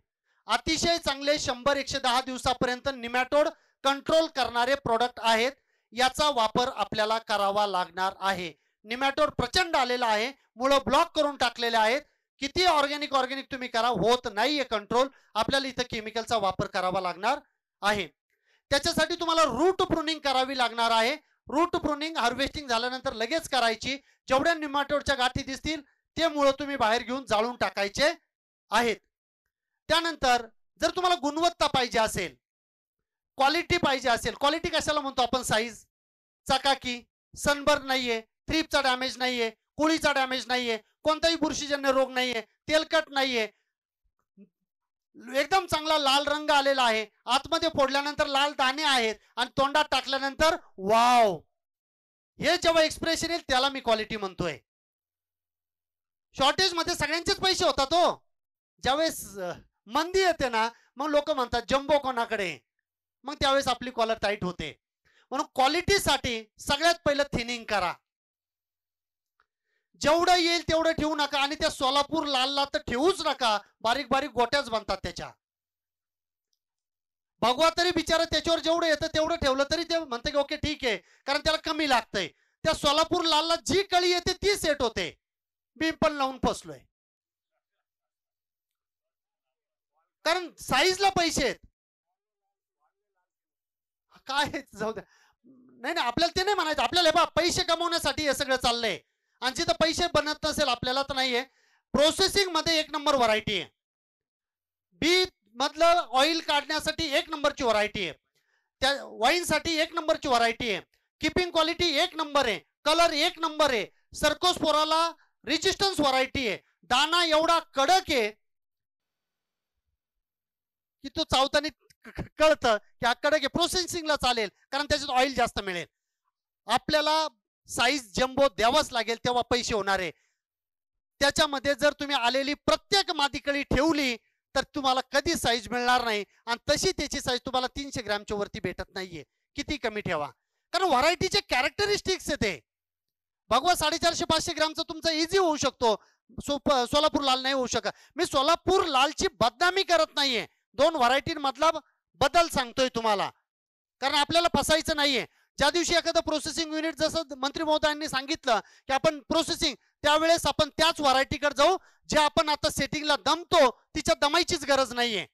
अतिशय चांगले शंभर एकशे दहा दिवसापर्यंत निमॅटोड कंट्रोल करणारे प्रोडक्ट आहेत याचा वापर आपल्याला करावा लागणार आहे निमॅटोड प्रचंड आलेला आहे मुळं ब्लॉक करून टाकलेले आहेत किती ऑर्गॅनिक ऑर्गॅनिक तुम्ही करा होत नाहीये कंट्रोल आपल्याला इथं केमिकलचा वापर करावा लागणार आहे त्याच्यासाठी तुम्हाला रूट प्रुनिंग करावी लागणार आहे रूट प्रुनिंग हार्वेस्टिंग झाल्यानंतर लगेच करायची जेवढ्या निमाटोडच्या गाठी दिसतील ते मुळं तुम्ही बाहेर घेऊन जाळून टाकायचे आहेत त्यानंतर जर तुम्हाला गुणवत्ता पाहिजे असेल क्वालिटी पाहिजे असेल क्वालिटी कशाला म्हणतो आपण साईज चाकाकी सनबर्न नाहीये थ्रीपचा डॅमेज नाहीये कुळीचा डॅमेज नाहीये कोणताही बुरशीजन्य रोग नाहीये तेलकट नाहीये एकदम चांगला लाल रंग आलेला आहे आतमध्ये फोडल्यानंतर लाल दाणे आहेत आणि तोंडात टाकल्यानंतर वाव हे जेव्हा एक्सप्रेशन येईल त्याला मी क्वालिटी म्हणतोय शॉर्टेज मध्ये सगळ्यांचेच पैसे होता तो हो. ज्यावेळेस मंदी येते ना मग लोक म्हणतात जम्बो कोणाकडे मग त्यावेळेस आपली कॉलर टाईट होते म्हणून क्वालिटीसाठी सगळ्यात पहिलं थिनिंग करा जेवढं येईल तेवढं ठेवू नका आणि त्या सोलापूर लालला तर ठेवूच नका बारीक बारीक गोट्याच बनतात त्याच्या भगवा तरी बिचारा त्याच्यावर जेवढं येतं तेवढं ठेवलं तरी ते म्हणते की ओके ठीक आहे कारण त्याला कमी लागतंय त्या सोलापूर लालला जी कळी येते ती सेट होते मी पण लावून फसलोय कारण साईजला पैसे आहेत काय जाऊ द्या नाही नाही आपल्याला ते नाही म्हणायचं आपल्याला हे बा पैसे कमवण्यासाठी हे सगळं चाललंय आणि जिथं पैसे बनत नसेल आपल्याला तर नाहीये प्रोसेसिंग मध्ये एक नंबर व्हरायटी आहे बी मधलं ऑइल काढण्यासाठी एक नंबरची व्हरायटी आहे त्या साठी एक नंबरची व्हरायटी आहे किपिंग क्वालिटी एक नंबर आहे कलर एक नंबर आहे सर्कोस्पोराला रेजिस्टन्स व्हरायटी आहे दाना एवढा कडक आहे की तो चावताना कळतं की हा कडक आहे प्रोसेसिंगला चालेल कारण त्याच्यात ऑइल जास्त मिळेल आपल्याला साईज जम्बो द्यावाच लागेल तेव्हा पैसे होणार आहे त्याच्यामध्ये जर तुम्ही आलेली प्रत्येक मातीकळी ठेवली तर तुम्हाला कधी साईज मिळणार नाही आणि तशी त्याची साईज तुम्हाला तीनशे ग्रॅमच्या वरती भेटत नाहीये किती कमी ठेवा कारण व्हरायटीचे कॅरेक्टरिस्टिक्स ते भगवा साडेचारशे पाचशे ग्रॅमचा तुमचा इझी होऊ शकतो सोलापूर लाल नाही होऊ शकत मी सोलापूर लालची बदनामी करत नाहीये दोन व्हरायटीमधला बदल सांगतोय तुम्हाला कारण आपल्याला फसायचं नाहीये ज्या दिवशी एखादं प्रोसेसिंग युनिट जसं मंत्री महोदयांनी सांगितलं की आपण प्रोसेसिंग त्यावेळेस आपण त्याच व्हरायटीकडे जाऊ जे आपण आता सेटिंगला दमतो तिच्या दमायचीच गरज नाहीये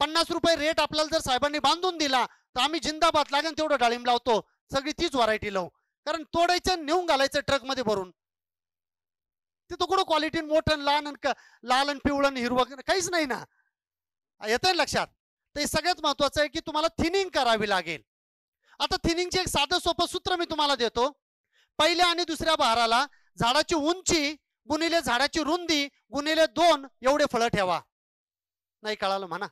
पन्नास रुपये रेट आपल्याला जर साहेबांनी बांधून दिला तर आम्ही जिंदाबाद लागेल तेवढं डाळिंब लावतो सगळी तीच व्हरायटी लावू कारण तोडायचं नेऊन घालायचं ट्रक मध्ये भरून तो कुठं क्वालिटी मोठं लहान लाल आणि पिवळं हिरवं काहीच नाही ना येत लक्षात ते सगळ्यात महत्वाचं आहे की तुम्हाला थिनिंग करावी लागेल आता थिनिंगचे एक साधं सोपं सूत्र मी तुम्हाला देतो पहिल्या आणि दुसऱ्या बहाराला झाडाची उंची गुणिले झाडाची रुंदी गुणिले दोन एवढे फळं ठेवा नाही कळालं म्हणा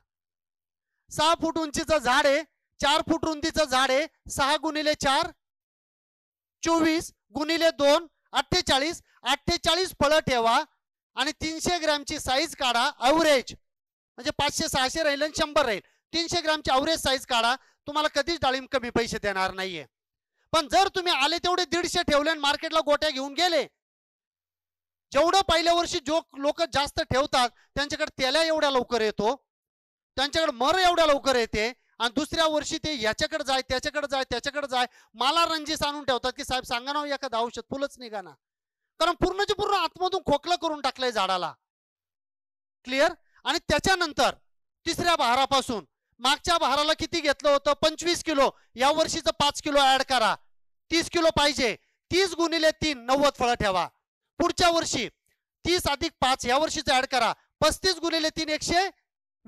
सहा फूट उंचीचं झाड आहे चार फूट रुंदीचं झाड आहे सहा गुणिले चार चोवीस गुणिले दोन अठ्ठेचाळीस अठ्ठेचाळीस फळं ठेवा आणि तीनशे ग्रॅमची साईज काढा अवरेज म्हणजे पाचशे सहाशे राहील आणि शंभर राहील तीनशे ग्रॅमची अवरेज साईज काढा तुम्हाला कधीच डाळिंब कमी पैसे देणार नाहीये पण जर तुम्ही आले तेवढे दीडशे ठेवले आणि मार्केटला गोट्या घेऊन गेले जेवढं पहिल्या वर्षी जो लोक जास्त ठेवतात त्यांच्याकडे तेला एवढ्या लवकर येतो त्यांच्याकडे मर एवढ्या लवकर येते आणि दुसऱ्या वर्षी ते याच्याकडे जाय त्याच्याकडे जाय त्याच्याकडे जाय मला रणजी आणून ठेवतात की साहेब सांगा ना हो, एखादं औषध फुलच निघा ना कारण पूर्णच्या पूर्ण आतमधून खोकलं करून टाकलंय झाडाला क्लिअर आणि त्याच्यानंतर तिसऱ्या बहारापासून मागच्या भाराला किती घेतलं होतं पंचवीस किलो या वर्षीचं पाच किलो ऍड करा तीस किलो पाहिजे तीस गुणिले तीन नव्वद फळं ठेवा पुढच्या वर्षी तीस अधिक पाच या वर्षीचं ऍड करा पस्तीस गुणिले तीन एकशे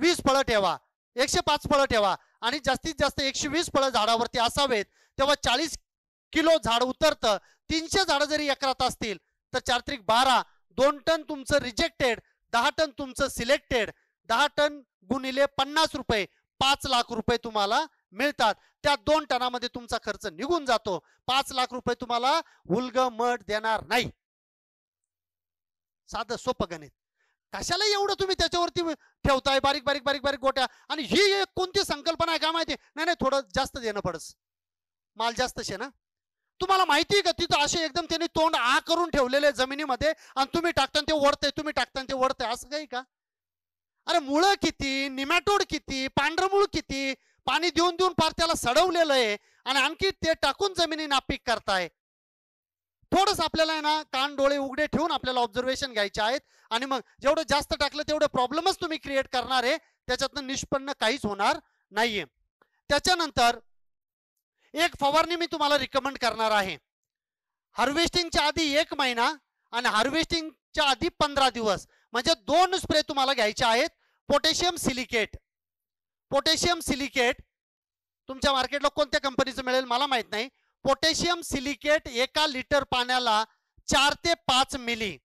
वीस फळं ठेवा एकशे पाच फळं ठेवा आणि जास्तीत जास्त एकशे वीस फळं झाडावरती असावेत तेव्हा चाळीस किलो झाड उतरतं तीनशे झाडं जरी एकरात असतील तर चार बारा दोन टन तुमचं रिजेक्टेड दहा टन तुमचं सिलेक्टेड दहा टन गुणिले पन्नास रुपये पाच लाख रुपये तुम्हाला मिळतात त्या दोन टनामध्ये तुमचा खर्च निघून जातो पाच लाख रुपये तुम्हाला हुलग मठ देणार नाही साध सोपं गणित कशाला एवढं तुम्ही त्याच्यावरती ठेवताय बारीक बारीक बारीक बारीक गोट्या आणि ही एक कोणती संकल्पना आहे का माहिती नाही नाही थोडं जास्त देणं पडस माल जास्त शे ना तुम्हाला माहिती आहे का तिथं असे एकदम त्यांनी तोंड आ करून ठेवलेले जमिनीमध्ये आणि तुम्ही टाकताना ते वडतंय तुम्ही टाकताना ते वडतंय असं काही का अरे मुळ किती निमॅटोड किती पांढरमुळ किती पाणी देऊन देऊन पार त्याला सडवलेलं आहे आणि आणखी ते टाकून जमिनी नापीक करताय थोडस आपल्याला ना कान डोळे उघडे ठेवून आपल्याला ऑब्झर्वेशन घ्यायचे आहेत आणि मग जेवढं जास्त टाकलं तेवढे प्रॉब्लेमच तुम्ही क्रिएट करणार आहे त्याच्यातनं निष्पन्न काहीच होणार नाहीये त्याच्यानंतर एक फवारणी मी तुम्हाला रिकमेंड करणार आहे हार्वेस्टिंगच्या आधी एक महिना आणि हार्वेस्टिंगच्या आधी पंधरा दिवस म्हणजे दोन स्प्रे तुम्हाला घ्यायचे आहेत पोटॅशियम सिलिकेट पोटॅशियम सिलिकेट तुमच्या मार्केटला कोणत्या कंपनीचं मिळेल मला माहित नाही पोटॅशियम सिलिकेट एका लिटर पाण्याला चार ते पाच मिली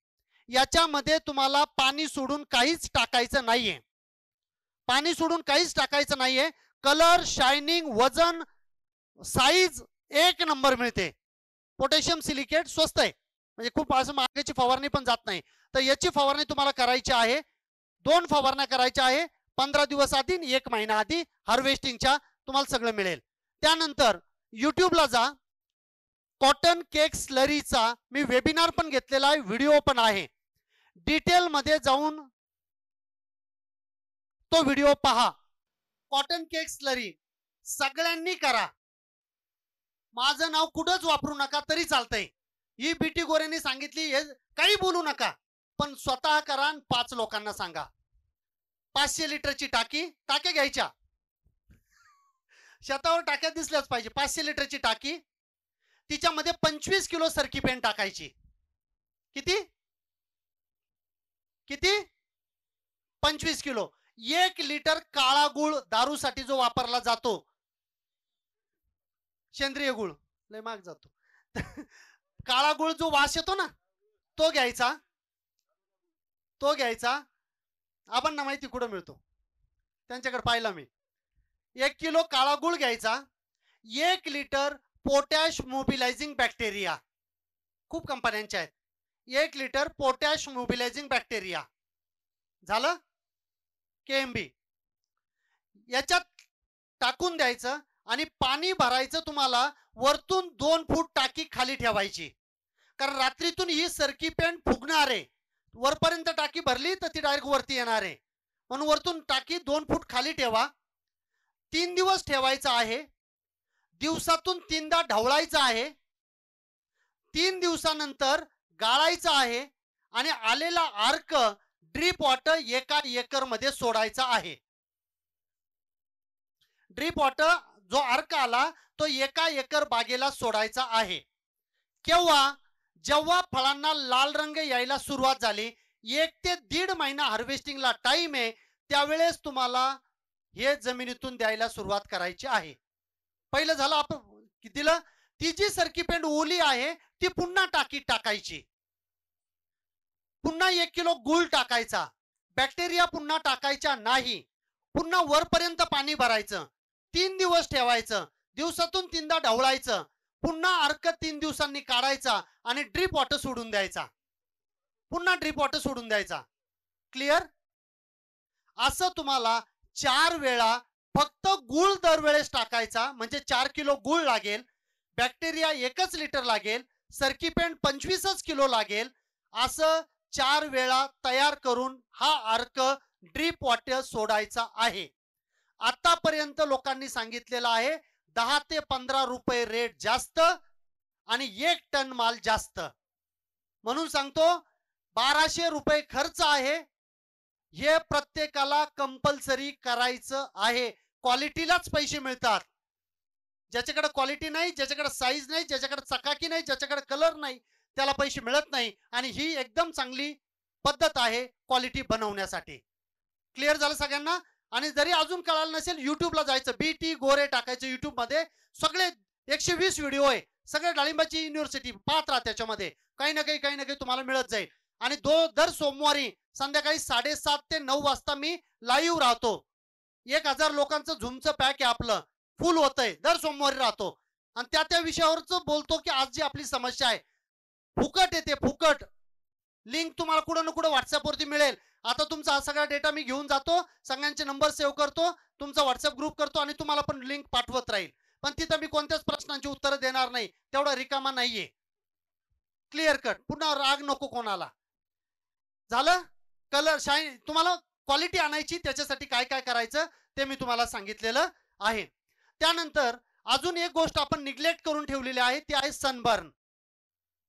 याच्यामध्ये तुम्हाला पाणी सोडून काहीच टाकायचं नाहीये पाणी सोडून काहीच टाकायचं नाहीये कलर शायनिंग वजन साईज एक नंबर मिळते पोटॅशियम सिलिकेट स्वस्त आहे म्हणजे खूप असं मागेची फवारणी पण जात नाही तर याची फवारणी तुम्हाला करायची आहे दोन फवारण्या करायच्या आहे पंधरा दिवस आधी एक महिना आधी हार्वेस्टिंगच्या तुम्हाला सगळं मिळेल त्यानंतर युट्यूबला जा कॉटन केक स्लरीचा मी वेबिनार पण घेतलेला आहे व्हिडिओ पण आहे डिटेल मध्ये जाऊन तो व्हिडिओ पहा कॉटन केक स्लरी सगळ्यांनी करा माझं नाव कुठंच वापरू नका तरी चालतंय ही बीटी गोऱ्यांनी सांगितली हे काही बोलू नका पण स्वतः करा पाच लोकांना सांगा पाचशे लिटरची टाकी टाक्या घ्यायच्या शेतावर टाक्या दिसल्याच पाहिजे पाचशे लिटरची टाकी तिच्यामध्ये पंचवीस किलो सरकी पेन टाकायची किती किती पंचवीस किलो एक लिटर काळा गुळ दारूसाठी जो वापरला जातो सेंद्रिय गुळ लय माग जातो काळा गुळ जो वास येतो ना तो घ्यायचा तो घ्यायचा आपण ना माहिती कुठं मिळतो त्यांच्याकडे पाहिला मी एक किलो काळा गुळ घ्यायचा एक लिटर पोटॅश मोबिलायझिंग बॅक्टेरिया खूप कंपन्यांच्या आहेत एक लिटर पोटॅश मोबिलायझिंग बॅक्टेरिया झालं केएमबी याच्यात टाकून द्यायचं आणि पाणी भरायचं तुम्हाला वरतून दोन फूट टाकी खाली ठेवायची कारण रात्रीतून ही सरकी पेंट फुगणार आहे वरपर्यंत टाकी भरली तर ती डायरेक्ट वरती येणार आहे म्हणून वरतून टाकी दोन फूट खाली ठेवा तीन दिवस ठेवायचा आहे दिवसातून तीनदा ढवळायचं आहे तीन दिवसानंतर गाळायचं आहे आणि आलेला आर्क ड्रीप वॉटर एका एकर मध्ये सोडायचा आहे ड्रीप वॉटर जो आर्क आला तो एका एकर बागेला सोडायचा आहे केव्हा जेव्हा फळांना लाल रंग यायला सुरुवात झाली एक ते दीड महिना हार्वेस्टिंगला टाइम आहे त्यावेळेस तुम्हाला हे जमिनीतून द्यायला सुरुवात करायची आहे पहिलं झालं आपण दिलं ती जी सर्किपेंड ओली आहे ती पुन्हा टाकी टाकायची पुन्हा एक किलो गुळ टाकायचा बॅक्टेरिया पुन्हा टाकायचा नाही पुन्हा वरपर्यंत पाणी भरायचं तीन दिवस ठेवायचं दिवसातून तीनदा ढवळायचं पुन्हा अर्क तीन दिवसांनी काढायचा आणि ड्रीप वॉटर सोडून द्यायचा पुन्हा ड्रीप वॉटर सोडून द्यायचा क्लिअर असं तुम्हाला चार वेळा फक्त गुळ दरवेळेस टाकायचा म्हणजे चार किलो गुळ लागेल बॅक्टेरिया एकच लिटर लागेल सर्किपेंट पंचवीसच किलो लागेल असं चार वेळा तयार करून हा अर्क ड्रीप वॉटर सोडायचा आहे आतापर्यंत लोकांनी सांगितलेलं आहे दहा ते पंधरा रुपये रेट जास्त आणि एक टन माल जास्त म्हणून सांगतो बाराशे रुपये खर्च आहे हे प्रत्येकाला कंपल्सरी करायचं आहे क्वालिटीलाच पैसे मिळतात ज्याच्याकडे क्वालिटी नाही ज्याच्याकडे साईज नाही ज्याच्याकडे चकाकी नाही ज्याच्याकडे कलर नाही त्याला पैसे मिळत नाही आणि ही एकदम चांगली पद्धत आहे क्वालिटी बनवण्यासाठी क्लिअर झालं सगळ्यांना आणि जरी अजून कळालं नसेल युट्यूबला जायचं बी टी गोरे टाकायचं मध्ये सगळे एकशे वीस व्हिडिओ आहे सगळे डाळिंबाची युनिव्हर्सिटी पाहत त्याच्यामध्ये काही ना काही काही ना काही तुम्हाला मिळत जाईल आणि दो दर सोमवारी संध्याकाळी साडेसात ते नऊ वाजता मी लाईव्ह राहतो एक हजार लोकांचं झुमचं पॅक आहे आपलं फुल होतंय दर सोमवारी राहतो आणि त्या त्या विषयावरच बोलतो की आज जी आपली समस्या आहे फुकट येते फुकट लिंक तुम्हाला कुठं ना कुठं व्हॉट्सअपवरती मिळेल आता तुमचा हा सगळा डेटा मी घेऊन जातो सगळ्यांचे नंबर सेव्ह करतो तुमचा व्हॉट्सअप ग्रुप करतो आणि तुम्हाला पण लिंक पाठवत राहील पण तिथं मी कोणत्याच प्रश्नांची उत्तरं देणार नाही तेवढा रिकामा नाहीये क्लिअर कट पुन्हा राग नको कोणाला झालं कलर शाईन तुम्हाला क्वालिटी आणायची त्याच्यासाठी काय काय करायचं ते मी तुम्हाला सांगितलेलं आहे त्यानंतर अजून एक गोष्ट आपण निग्लेक्ट करून ठेवलेली आहे ती आहे सनबर्न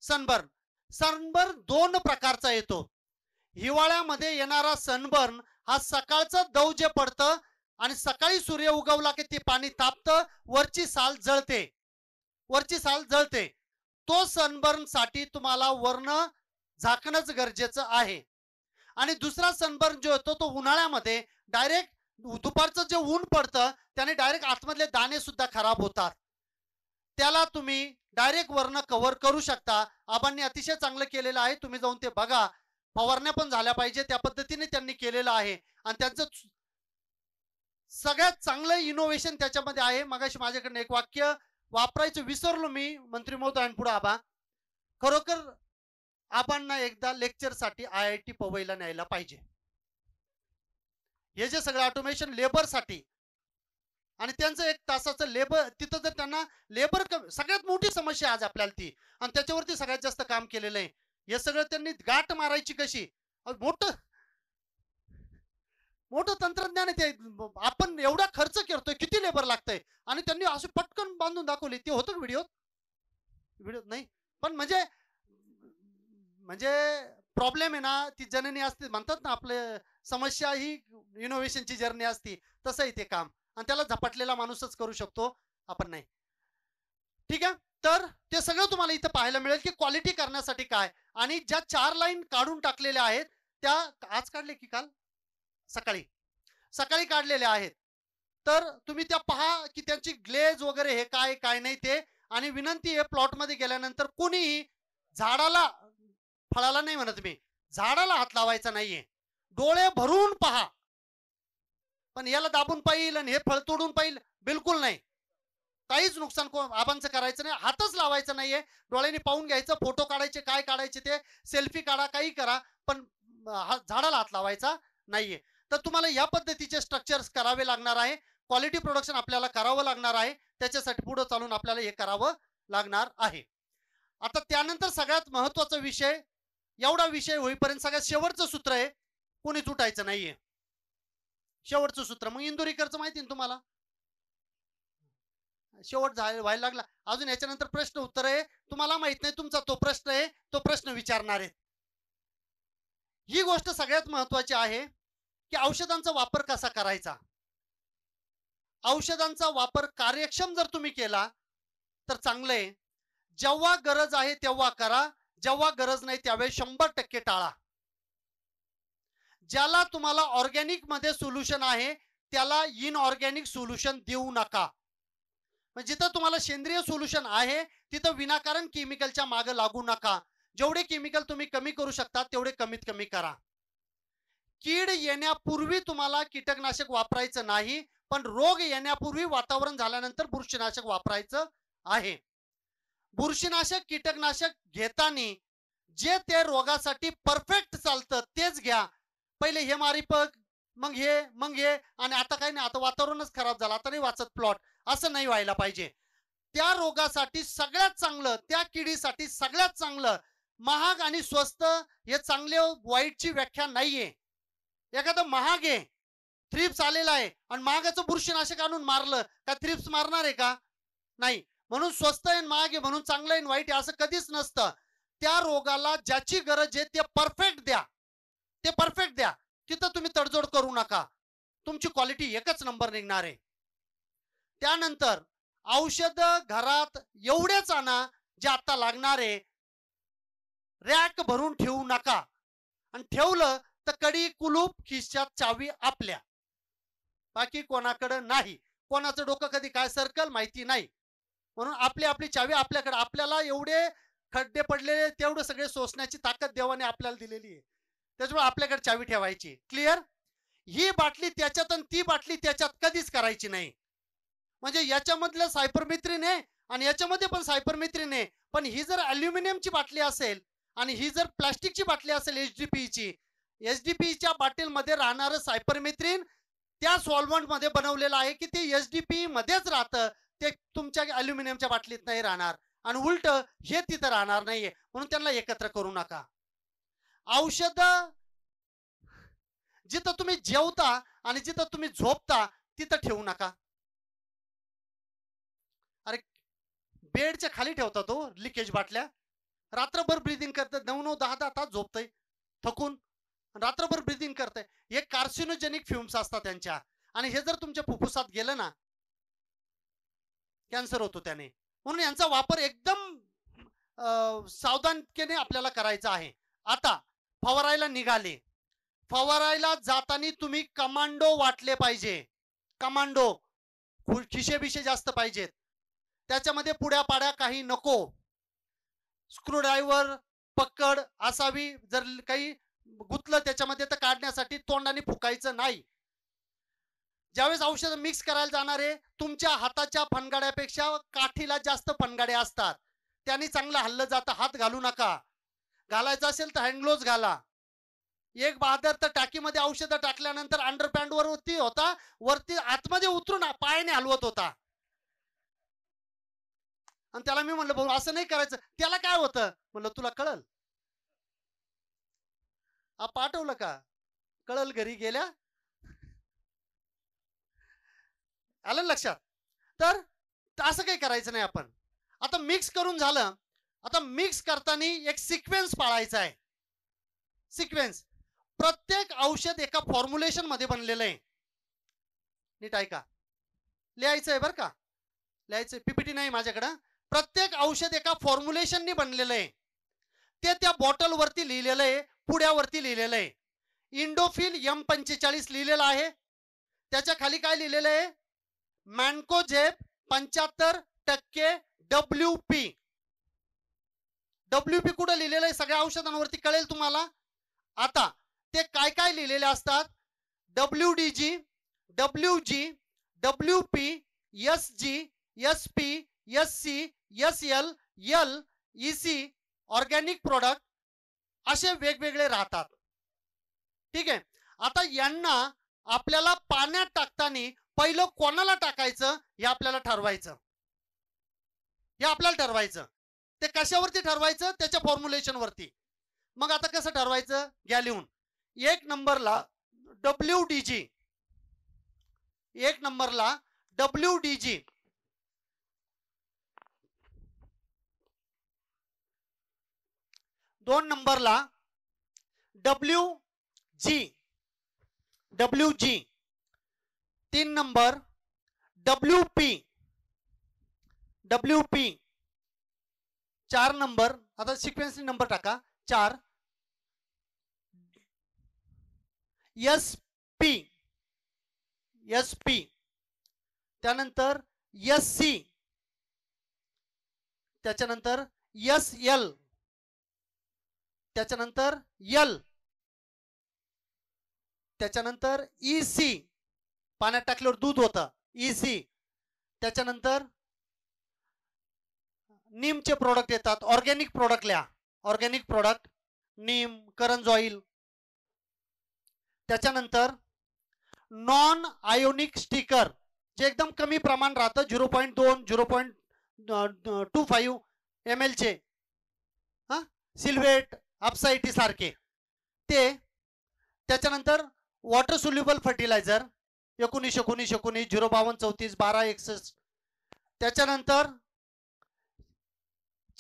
सनबर्न सनबर्न दोन प्रकारचा येतो हिवाळ्यामध्ये येणारा सनबर्न हा सकाळचं दव जे पडतं आणि सकाळी सूर्य उगवला की ते पाणी तापतं वरची साल जळते वरची साल जळते तो सनबर्न साठी तुम्हाला वर्ण झाकणंच गरजेचं आहे आणि दुसरा सनबर्न जो येतो तो उन्हाळ्यामध्ये डायरेक्ट दुपारचं जे ऊन पडतं त्याने डायरेक्ट आतमधले दाणे सुद्धा खराब होतात त्याला तुम्ही डायरेक्ट वर्ण कव्हर करू शकता आबांनी अतिशय चांगलं केलेलं आहे तुम्ही जाऊन ते बघा फवारण्या पण झाल्या पाहिजे त्या पद्धतीने त्यांनी केलेलं आहे आणि त्यांचं सगळ्यात चांगलं इनोव्हेशन त्याच्यामध्ये आहे मगाशी माझ्याकडनं एक वाक्य वापरायचं विसरलो मी मंत्री पुढे आबा खरोखर आबांना एकदा साठी आय आय टी पवईला न्यायला पाहिजे हे जे सगळं ऑटोमेशन लेबर साठी आणि त्यांचं एक तासाचं लेबर तिथं जर त्यांना लेबर सगळ्यात मोठी समस्या आज आपल्याला ती आणि त्याच्यावरती सगळ्यात जास्त काम केलेलं आहे हे सगळं त्यांनी गाठ मारायची कशी मोठ मोठं तंत्रज्ञान आहे ते आपण एवढा खर्च करतोय किती लेबर लागतंय आणि त्यांनी असं पटकन बांधून दाखवली ते होतं व्हिडिओ व्हिडिओ नाही पण म्हणजे म्हणजे प्रॉब्लेम आहे ना ती जननी असते म्हणतात ना आपले समस्या ही इनोव्हेशनची जर्नी असती तसं आहे ते काम आणि त्याला झपाटलेला माणूसच करू शकतो आपण नाही ठीक आहे तर ते सगळं तुम्हाला इथं पाहायला मिळेल की क्वालिटी करण्यासाठी काय आणि ज्या चार लाईन काढून टाकलेल्या आहेत त्या आज काढले की काल सकाळी सकाळी काढलेल्या आहेत तर तुम्ही त्या पहा की त्यांची ग्लेज वगैरे हे काय काय नाही ते आणि विनंती प्लॉट प्लॉटमध्ये गेल्यानंतर कोणीही झाडाला फळाला नाही म्हणत मी झाडाला हात लावायचा नाहीये डोळे भरून पहा पण याला दाबून पाहिल आणि हे फळ तोडून पाहिल बिलकुल नाही काहीच नुकसान आबांचं करायचं नाही हातच लावायचं नाहीये डोळ्यांनी पाहून घ्यायचं फोटो काढायचे काय काढायचे ते सेल्फी काढा काही करा पण झाडाला हात लावायचा नाहीये तर तुम्हाला या पद्धतीचे स्ट्रक्चर्स करावे लागणार आहे क्वालिटी प्रोडक्शन आपल्याला करावं लागणार आहे त्याच्यासाठी पुढे चालून आपल्याला हे करावं लागणार आहे आता त्यानंतर सगळ्यात महत्वाचा विषय एवढा विषय होईपर्यंत सगळ्यात शेवटचं सूत्र आहे कोणी तुटायचं नाहीये शेवटचं सूत्र मग इंदुरीकरचं माहिती ना तुम्हाला शेवट व्हायला लागला अजून याच्यानंतर प्रश्न उत्तर आहे तुम्हाला माहित नाही तुमचा तो प्रश्न आहे तो प्रश्न विचारणार आहे ही गोष्ट सगळ्यात महत्वाची आहे की औषधांचा वापर कसा करायचा औषधांचा वापर कार्यक्षम जर तुम्ही केला तर चांगलं आहे जेव्हा गरज आहे तेव्हा करा जेव्हा गरज नाही त्यावेळेस शंभर टक्के टाळा ज्याला तुम्हाला ऑर्गॅनिक मध्ये सोल्युशन आहे त्याला इनऑर्गॅनिक सोल्युशन देऊ नका म्हणजे जिथं तुम्हाला सेंद्रिय सोल्युशन आहे तिथं विनाकारण केमिकलच्या मागे लागू नका जेवढे केमिकल तुम्ही कमी करू शकता तेवढे कमीत कमी करा कीड येण्यापूर्वी तुम्हाला कीटकनाशक वापरायचं नाही पण रोग येण्यापूर्वी वातावरण झाल्यानंतर बुरशीनाशक वापरायचं आहे बुरशीनाशक कीटकनाशक घेताना जे ते रोगासाठी परफेक्ट चालतं तेच घ्या पहिले हे मारी पग मग हे मग हे आणि आता काही नाही आता वातावरणच खराब झालं आता नाही वाचत प्लॉट असं नाही व्हायला पाहिजे त्या रोगासाठी सगळ्यात चांगलं त्या किडीसाठी सगळ्यात चांगलं महाग आणि स्वस्त हे चांगले वाईटची व्याख्या नाहीये एखादं महाग आहे थ्रिप्स आलेला आहे आणि महागाचं बुरशीनाशक आणून मारलं का थ्रिप्स मारणार आहे का नाही म्हणून स्वस्त आहे महाग आहे म्हणून चांगलं आहे वाईट आहे असं कधीच नसतं त्या रोगाला ज्याची गरज आहे ते परफेक्ट द्या ते परफेक्ट द्या तिथं तुम्ही तडजोड करू नका तुमची क्वालिटी एकच नंबर निघणार आहे त्यानंतर औषध घरात एवढेच आणा जे आता लागणारे रॅक भरून ठेवू नका आणि ठेवलं तर कडी कुलूप खिशात चावी आपल्या बाकी कोणाकडं नाही कोणाचं डोकं कधी काय सरकल माहिती नाही म्हणून आपली आपली चावी आपल्याकडे आपल्याला एवढे खड्डे पडलेले तेवढे सगळे सोसण्याची ताकद देवाने आपल्याला दिलेली आहे त्याच्यामुळे आपल्याकडे चावी ठेवायची क्लिअर ही बाटली त्याच्यात आणि ती बाटली त्याच्यात कधीच करायची नाही म्हणजे याच्यामधलं सायपरमेथ्रिन आहे आणि याच्यामध्ये पण सायपरमेथ्रिन आहे पण ही जर अल्युमिनियमची बाटली असेल आणि ही जर प्लास्टिकची बाटली असेल एच डी पीची एच डी मध्ये बाटलीमध्ये राहणारं सायपरमेथ्रिन त्या मध्ये बनवलेलं आहे की ते एच डी पी मध्येच राहतं ते तुमच्या अल्युमिनियमच्या बाटलीत नाही राहणार आणि उलट हे तिथं राहणार नाहीये म्हणून त्यांना एकत्र करू नका औषध जिथं तुम्ही जेवता आणि जिथं तुम्ही झोपता तिथं ठेवू नका अरे बेडच्या खाली ठेवता तो लिकेज बाटल्या रात्रभर ब्रिदिंग करतात नऊ नऊ दहा दहा तास झोपतय थकून रात्रभर ब्रिदिंग करतय हे कार्सिनोजेनिक फ्युम्स असतात त्यांच्या आणि हे जर तुमच्या फुफ्फुसात गेलं ना कॅन्सर होतो त्याने म्हणून यांचा वापर एकदम सावधानतेने आपल्याला करायचा आहे आता फवारायला निघाले फवारायला जाताना तुम्ही कमांडो वाटले पाहिजे कमांडो खिशे जास्त पाहिजेत त्याच्यामध्ये पुढ्या पाड्या काही नको स्क्रूड्रायव्हर पकड असावी जर काही गुतलं त्याच्यामध्ये तर काढण्यासाठी तोंडाने फुकायचं नाही ज्यावेळेस औषध मिक्स करायला जाणारे तुमच्या हाताच्या फनगाड्यापेक्षा काठीला जास्त फनगाडे असतात त्यांनी चांगलं हल्लं जातं हात घालू नका घालायचं असेल तर हँडग्लोव्ह घाला एक बहादर तर टाकीमध्ये औषधं टाकल्यानंतर वरती होता वरती आतमध्ये उतरून पायाने हलवत होता आणि त्याला मी म्हणलं भाऊ असं नाही करायचं त्याला काय होतं म्हणलं तुला कळल आ पाठवलं का कळल घरी गेल्या आलं लक्षात तर असं काही करायचं नाही आपण आता मिक्स करून झालं आता मिक्स करताना एक सिक्वेन्स पाळायचा आहे सिक्वेन्स प्रत्येक औषध एका फॉर्म्युलेशन मध्ये बनलेलं आहे नीट ऐका लिहायचं आहे बरं का लिहायचं पीपीटी नाही माझ्याकडं प्रत्येक औषध एका फॉर्म्युलेशननी बनलेलं आहे ते त्या बॉटलवरती लिहिलेलं आहे पुड्यावरती लिहिलेलं आहे इंडोफिल यम पंचेचाळीस लिहिलेलं आहे त्याच्या खाली काय लिहिलेलं आहे पंच्याहत्तर टक्के डब्ल्यू पी डब्ल्यू पी कुठं लिहिलेलं आहे सगळ्या औषधांवरती कळेल तुम्हाला आता ते काय काय लिहिलेले असतात W D G W G W P S G S P S C S L L EC organic product असे वेगवेगळे राहतात ठीक आहे आता यांना आपल्याला पाण्यात टाकताना पहिलं कोणाला टाकायचं हे आपल्याला ठरवायचं हे आपल्याला ठरवायचं ते कशावरती ठरवायचं त्याच्या फॉर्म्युलेशनवरती मग आता कसं ठरवायचं घ्या लिहून एक नंबरला डब्ल्यू डी एक नंबरला डब्ल्यू डी दोन नंबरला डब्ल्यू जी डब्ल्यू जी तीन number W P W P चार नंबर आता सिक्वेन्स नंबर टाका चार एस पी एस पी त्यानंतर एस सी त्याच्यानंतर एस एल त्याच्यानंतर यल त्याच्यानंतर ई e सी पाण्यात टाकल्यावर दूध होतं ई e सी त्याच्यानंतर नीमचे प्रोडक्ट येतात ऑर्गॅनिक प्रोडक्ट लिहा ऑर्गॅनिक प्रोडक्ट नीम करंज ऑइल त्याच्यानंतर नॉन आयोनिक स्टिकर जे एकदम कमी प्रमाण राहतं झिरो पॉईंट दोन zero point two five M एलचे सिल्वेट अपसाइटी सारखे ते त्याच्यानंतर वॉटर सोल्युबल फर्टिलायझर एकोणीस एकोणीस एकोणीस झिरो बावन्न चौतीस बारा एकसष्ट त्याच्यानंतर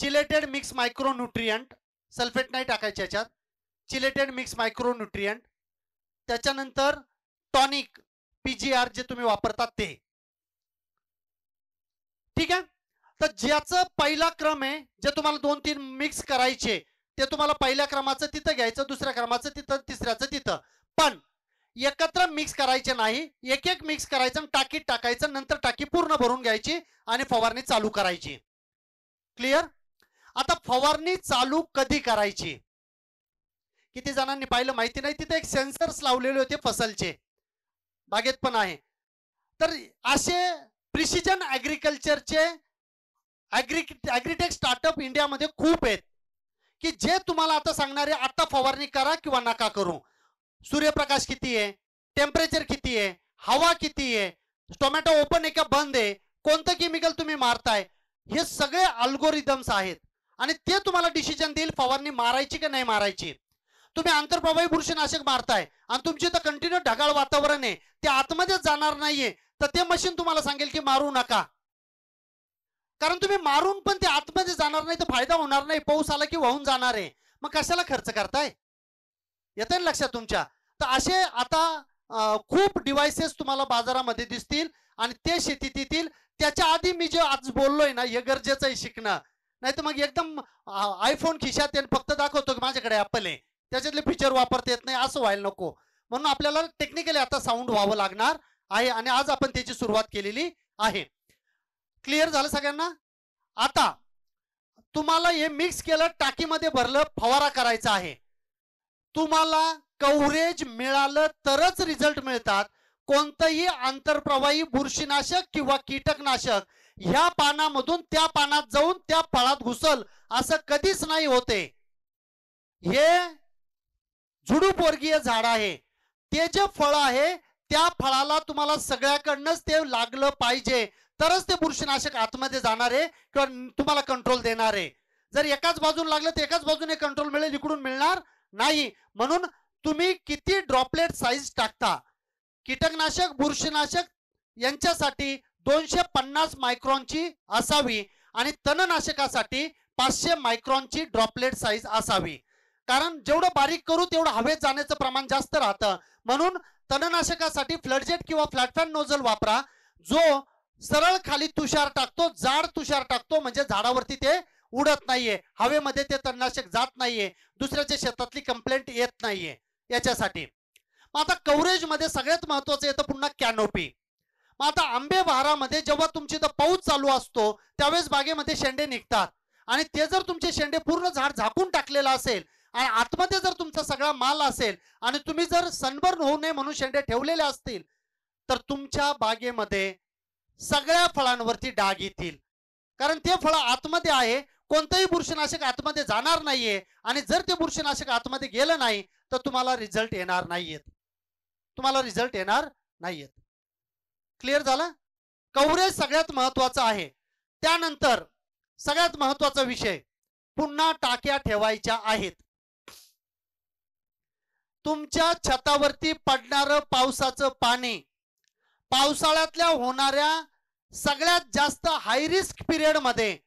चिलेटेड मिक्स न्यूट्रियंट सल्फेट नाही टाकायचे याच्यात चिलेटेड मिक्स न्यूट्रियंट त्याच्यानंतर टॉनिक पीजीआर जे तुम्ही वापरतात ते ठीक आहे तर ज्याचं पहिला क्रम आहे जे तुम्हाला दोन तीन मिक्स करायचे ते तुम्हाला पहिल्या क्रमाचं तिथं घ्यायचं दुसऱ्या क्रमाचं तिथं तिसऱ्याचं तिथं पण एकत्र मिक्स करायचे नाही एक एक मिक्स करायचं टाकीत टाकायचं नंतर टाकी पूर्ण भरून घ्यायची आणि फवारणी चालू करायची क्लिअर आता फवारणी चालू कधी करायची किती जणांनी पाहिलं माहिती नाही तिथे एक सेन्सर्स लावलेले होते फसलचे बागेत पण आहे तर असे प्रिसिजन ऍग्रिकल्चरचे ऍग्रिटेक स्टार्टअप इंडियामध्ये खूप आहेत की जे तुम्हाला आता सांगणारे आता फवारणी करा किंवा नका करू सूर्यप्रकाश किती आहे टेम्परेचर किती आहे हवा किती आहे टोमॅटो ओपन आहे का बंद आहे कोणतं केमिकल तुम्ही मारताय हे सगळे अल्गोरिदम्स आहेत आणि ते तुम्हाला डिसिजन देईल फवारणी मारायची की नाही मारायची तुम्ही आंतरप्रभावी बुरशीनाशक मारताय आणि तुमची तर कंटिन्यू ढगाळ वातावरण आहे ते आतमध्येच जाणार नाहीये तर ते मशीन तुम्हाला सांगेल की मारू नका कारण तुम्ही मारून पण ते आतमध्ये जाणार नाही तर फायदा होणार नाही पाऊस आला की वाहून जाणार आहे मग कशाला खर्च करताय येत लक्षात तुमच्या तर असे आता खूप डिव्हायसेस तुम्हाला बाजारामध्ये दिसतील आणि ते शेतीतील त्याच्या आधी मी जे आज बोललोय ना हे गरजेचं आहे शिकणं नाही तर मग एकदम आयफोन खिशात फक्त दाखवतो की माझ्याकडे ॲपल आहे त्याच्यातले फीचर वापरता येत नाही असं व्हायला नको म्हणून आपल्याला टेक्निकली आता साऊंड व्हावं लागणार आहे आणि आज आपण त्याची सुरुवात केलेली आहे क्लिअर झालं सगळ्यांना आता तुम्हाला हे मिक्स केलं टाकीमध्ये भरलं फवारा करायचा आहे तुम्हाला कव्हरेज मिळालं तरच रिझल्ट मिळतात कोणतंही आंतरप्रवाही बुरशीनाशक किंवा कीटकनाशक ह्या पानामधून त्या पानात जाऊन त्या फळात घुसल असं कधीच नाही होते हे झुडूपोर्गीय झाड आहे ते जे फळ आहे त्या फळाला तुम्हाला सगळ्याकडनंच ते लागलं पाहिजे तरच ते बुरशीनाशक आतमध्ये जाणार आहे किंवा तुम्हाला कंट्रोल देणार आहे जर एकाच बाजून लागलं तर एकाच बाजूने कंट्रोल मिळेल इकडून मिळणार नाही म्हणून तुम्ही किती ड्रॉपलेट साईज टाकता कीटकनाशक बुरशीनाशक यांच्यासाठी दोनशे पन्नास मायक्रॉनची असावी आणि तणनाशकासाठी पाचशे मायक्रॉनची ड्रॉपलेट साईज असावी कारण जेवढं बारीक करू तेवढं हवेत जाण्याचं प्रमाण जास्त राहतं म्हणून तणनाशकासाठी फ्लडजेट किंवा फ्लॅटफॅन नोझल वापरा जो सरळ खाली तुषार टाकतो जाड तुषार टाकतो म्हणजे झाडावरती ते उडत नाहीये हवेमध्ये ते तणनाशक जात नाहीये दुसऱ्याच्या शेतातली कंप्लेंट येत नाहीये याच्यासाठी मग आता मध्ये सगळ्यात महत्वाचं येतं पुन्हा कॅनोपी मग आता आंबे बहारामध्ये जेव्हा तुमची तर पाऊस चालू असतो त्यावेळेस बागेमध्ये शेंडे निघतात आणि ते जर तुमचे शेंडे पूर्ण झाड झाकून टाकलेलं असेल आणि आतमध्ये जर तुमचा सगळा माल असेल आणि तुम्ही जर सनबर्न होऊ नये म्हणून शेंडे ठेवलेले असतील तर तुमच्या बागेमध्ये सगळ्या फळांवरती डाग येतील कारण ते फळ आतमध्ये आहे कोणतंही बुरशीनाशक आतमध्ये जाणार नाहीये आणि जर ते बुरशीनाशक आतमध्ये गेलं नाही तर तुम्हाला रिझल्ट येणार नाहीयेत तुम्हाला रिझल्ट येणार नाहीयेत क्लिअर झालं कवरेज सगळ्यात महत्वाचं आहे त्यानंतर सगळ्यात महत्वाचा विषय पुन्हा टाक्या ठेवायच्या आहेत तुमच्या छतावरती पडणार पावसाचं पाणी पावसाळ्यातल्या होणाऱ्या सगळ्यात जास्त हाय रिस्क मध्ये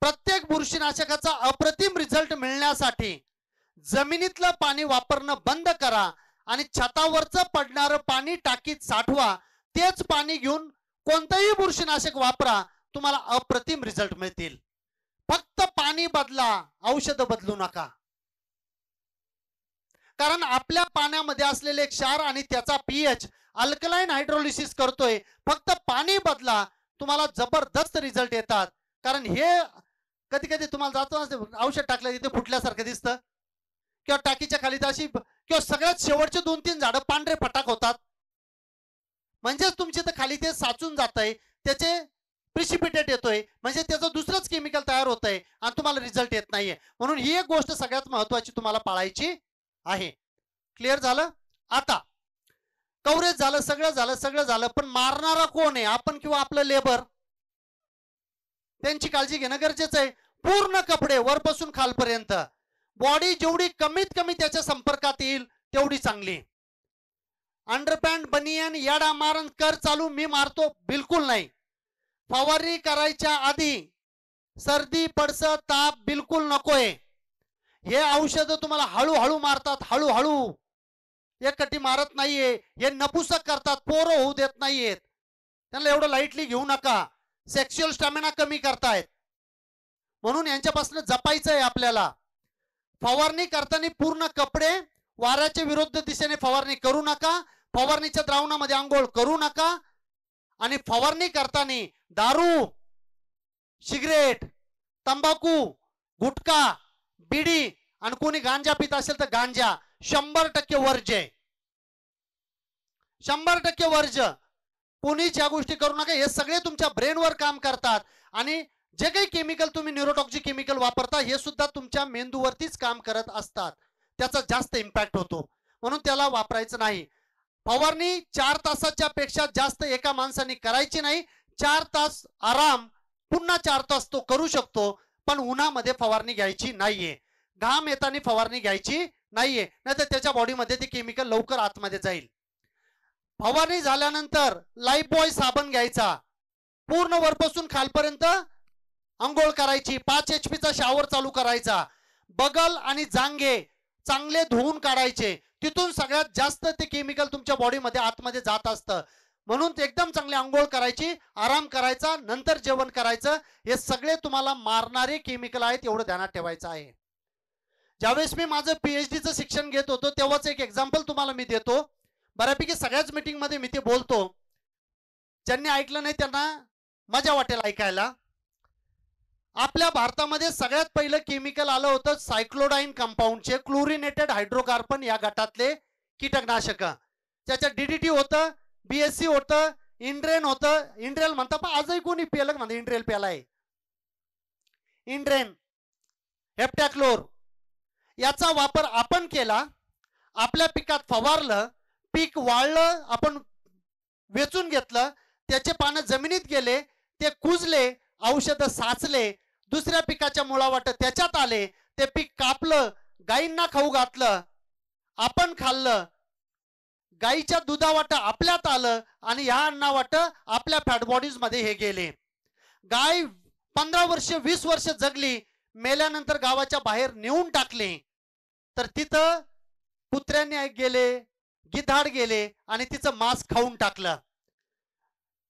प्रत्येक बुरशीनाशकाचा अप्रतिम रिझल्ट मिळण्यासाठी जमिनीतलं पाणी वापरणं बंद करा आणि छतावरच पडणारं पाणी टाकीत साठवा तेच पाणी घेऊन कोणतंही बुरशीनाशक वापरा तुम्हाला अप्रतिम रिझल्ट मिळतील फक्त पाणी बदला औषध बदलू नका कारण आपल्या पाण्यामध्ये असलेले क्षार आणि त्याचा पीएच अल्कलाईन हायड्रोलिसिस करतोय फक्त पाणी बदला तुम्हाला जबरदस्त रिझल्ट येतात कारण हे कधी कधी तुम्हाला जातो औषध टाकलं तिथे फुटल्यासारखं दिसतं किंवा टाकीच्या खाली अशी किंवा सगळ्यात शेवटचे दोन तीन झाडं पांढरे फटाक होतात म्हणजेच तुमचे तर खाली ते साचून जात त्याचे प्रिसिपिटेट येतोय म्हणजे त्याचं दुसरंच केमिकल तयार होत आहे आणि तुम्हाला रिझल्ट येत नाहीये म्हणून ही एक गोष्ट सगळ्यात महत्वाची तुम्हाला पाळायची आहे क्लिअर झालं आता कवरेज झालं सगळं झालं सगळं झालं पण मारणारा कोण आहे आपण किंवा आपलं लेबर त्यांची काळजी घेणं गरजेचं आहे पूर्ण कपडे वरपासून खालपर्यंत बॉडी जेवढी कमीत कमी त्याच्या संपर्कात येईल तेवढी चांगली अंडरपॅन्ट बनियन याडा मारण कर चालू मी मारतो बिलकुल नाही फवारणी करायच्या आधी सर्दी पडस ताप बिलकुल नकोय हे औषध तुम्हाला हळूहळू मारतात हळूहळू एकटी मारत नाहीये हे नपुसक करतात पोरं होऊ देत नाहीयेत त्यांना एवढं लाईटली घेऊ नका सेक्शुअल स्टॅमिना कमी करतायत म्हणून यांच्यापासून जपायचं आहे आपल्याला फवारणी करताना पूर्ण कपडे वाऱ्याच्या विरुद्ध दिशेने फवारणी करू नका फवारणीच्या द्रावणामध्ये आंघोळ करू नका आणि फवारणी करताना दारू सिगरेट तंबाखू गुटखा बिडी आणि कोणी गांजा पित असेल तर गांजा शंभर टक्के वर्ज आहे शंभर टक्के वर्ज कोणीच ज्या गोष्टी करू नका हे सगळे तुमच्या ब्रेनवर काम करतात आणि जे काही केमिकल तुम्ही न्यूरोटॉक्सी केमिकल वापरता हे सुद्धा तुमच्या मेंदूवरतीच काम करत असतात त्याचा जास्त इम्पॅक्ट होतो म्हणून त्याला वापरायचं नाही फवारणी चार तासाच्या पेक्षा जास्त एका माणसाने करायची नाही चार तास आराम पुन्हा चार तास तो करू शकतो पण उन्हामध्ये फवारणी घ्यायची नाहीये घाम येताना फवारणी घ्यायची नाहीये नाही तर त्याच्या बॉडीमध्ये ते केमिकल लवकर आतमध्ये जाईल फवारणी झाल्यानंतर लाईफ बॉय साबण घ्यायचा पूर्ण वरपासून खालपर्यंत अंघोळ करायची पाच एच चा शॉवर चालू करायचा बगल आणि जांघे चांगले धुवून काढायचे तिथून सगळ्यात जास्त ते केमिकल तुमच्या बॉडीमध्ये आतमध्ये जात असतं म्हणून एकदम चांगले अंघोळ करायची आराम करायचा नंतर जेवण करायचं हे सगळे तुम्हाला मारणारे केमिकल आहेत एवढं ध्यानात ठेवायचं आहे ज्यावेळेस मी माझं डीचं शिक्षण घेत होतो तेव्हाच एक एक्झाम्पल तुम्हाला मी देतो बऱ्यापैकी सगळ्याच मिटिंगमध्ये मी ते बोलतो ज्यांनी ऐकलं नाही त्यांना मजा वाटेल ऐकायला आपल्या भारतामध्ये सगळ्यात पहिलं केमिकल आलं होतं सायक्लोडाईन कंपाऊंडचे क्लोरिनेटेड हायड्रोकार्बन या गटातले कीटकनाशक त्याच्यात डीडीटी होतं बीएससी होतं इंड्रेन होतं इंड्रेल म्हणतात पण आजही कोणी पेलं म्हणजे इंड्रेल पेलाय इंड्रेन हेप्टॅक्लोर याचा वापर आपण केला आपल्या पिकात फवारलं पीक वाळलं आपण वेचून घेतलं त्याचे पानं जमिनीत गेले ते कुजले औषध साचले दुसऱ्या पिकाच्या मुळावाट त्याच्यात आले ते पीक कापलं गायींना खाऊ घातलं आपण खाल्लं गायीच्या दुधावाट आपल्यात आलं आणि ह्या अन्नावाट आपल्या बॉडीज मध्ये हे गेले गाय पंधरा वर्ष वीस वर्ष जगली मेल्यानंतर गावाच्या बाहेर नेऊन टाकले तर तिथं कुत्र्याने गेले गिधाड गेले आणि तिचं मांस खाऊन टाकलं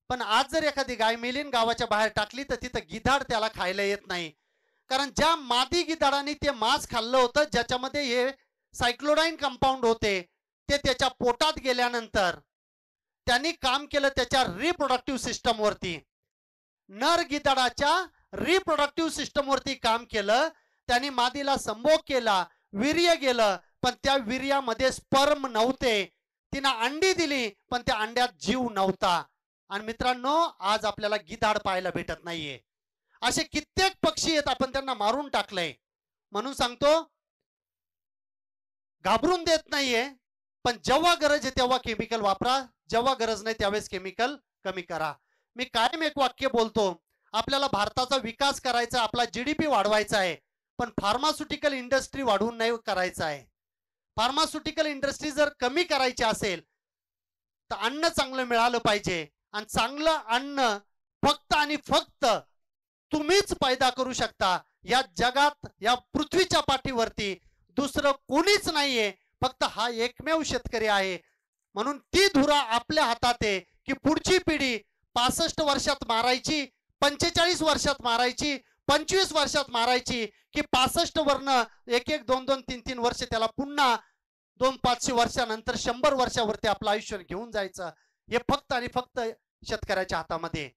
पण आज जर एखादी गाय मेलीन गावाच्या बाहेर टाकली तर तिथं गिधाड त्याला खायला येत नाही कारण ज्या मादी गिधाडाने ते मांस खाल्लं होतं ज्याच्यामध्ये हे सायक्लोडाईन कंपाऊंड होते ते त्याच्या पोटात गेल्यानंतर त्यांनी काम केलं त्याच्या रिप्रोडक्टिव्ह वरती नर गिधाडाच्या रिप्रोडक्टिव्ह सिस्टमवरती काम केलं त्यांनी मादीला संभोग केला वीर्य गेलं पण त्या वीर्यामध्ये स्पर्म नव्हते तिनं अंडी दिली पण त्या अंड्यात जीव नव्हता आणि मित्रांनो आज आपल्याला गिधाड पाहायला भेटत नाहीये असे कित्येक पक्षी आहेत आपण त्यांना मारून टाकलंय म्हणून सांगतो घाबरून देत नाहीये पण जेव्हा गरज आहे तेव्हा केमिकल वापरा जेव्हा गरज नाही त्यावेळेस केमिकल कमी करा मी कायम एक वाक्य बोलतो आपल्याला भारताचा विकास करायचा आपला जी डी पी वाढवायचा आहे पण फार्मास्युटिकल इंडस्ट्री वाढवून नाही करायचं आहे फार्मास्युटिकल इंडस्ट्री जर कमी करायची असेल तर अन्न चांगलं मिळालं पाहिजे आणि चांगलं अन्न फक्त आणि फक्त तुम्हीच पैदा करू शकता या जगात या पृथ्वीच्या पाठीवरती दुसरं कोणीच नाहीये फक्त हा एकमेव शेतकरी आहे म्हणून ती धुरा आपल्या हातात आहे की पुढची पिढी पासष्ट वर्षात मारायची पंचेचाळीस वर्षात मारायची पंचवीस वर्षात मारायची की पासष्ट वर्ण एक एक दोन दोन तीन तीन वर्ष त्याला पुन्हा दोन पाचशे वर्षानंतर शंभर वर्षावरती आपलं आयुष्य घेऊन जायचं हे फक्त आणि फक्त शेतकऱ्याच्या हातामध्ये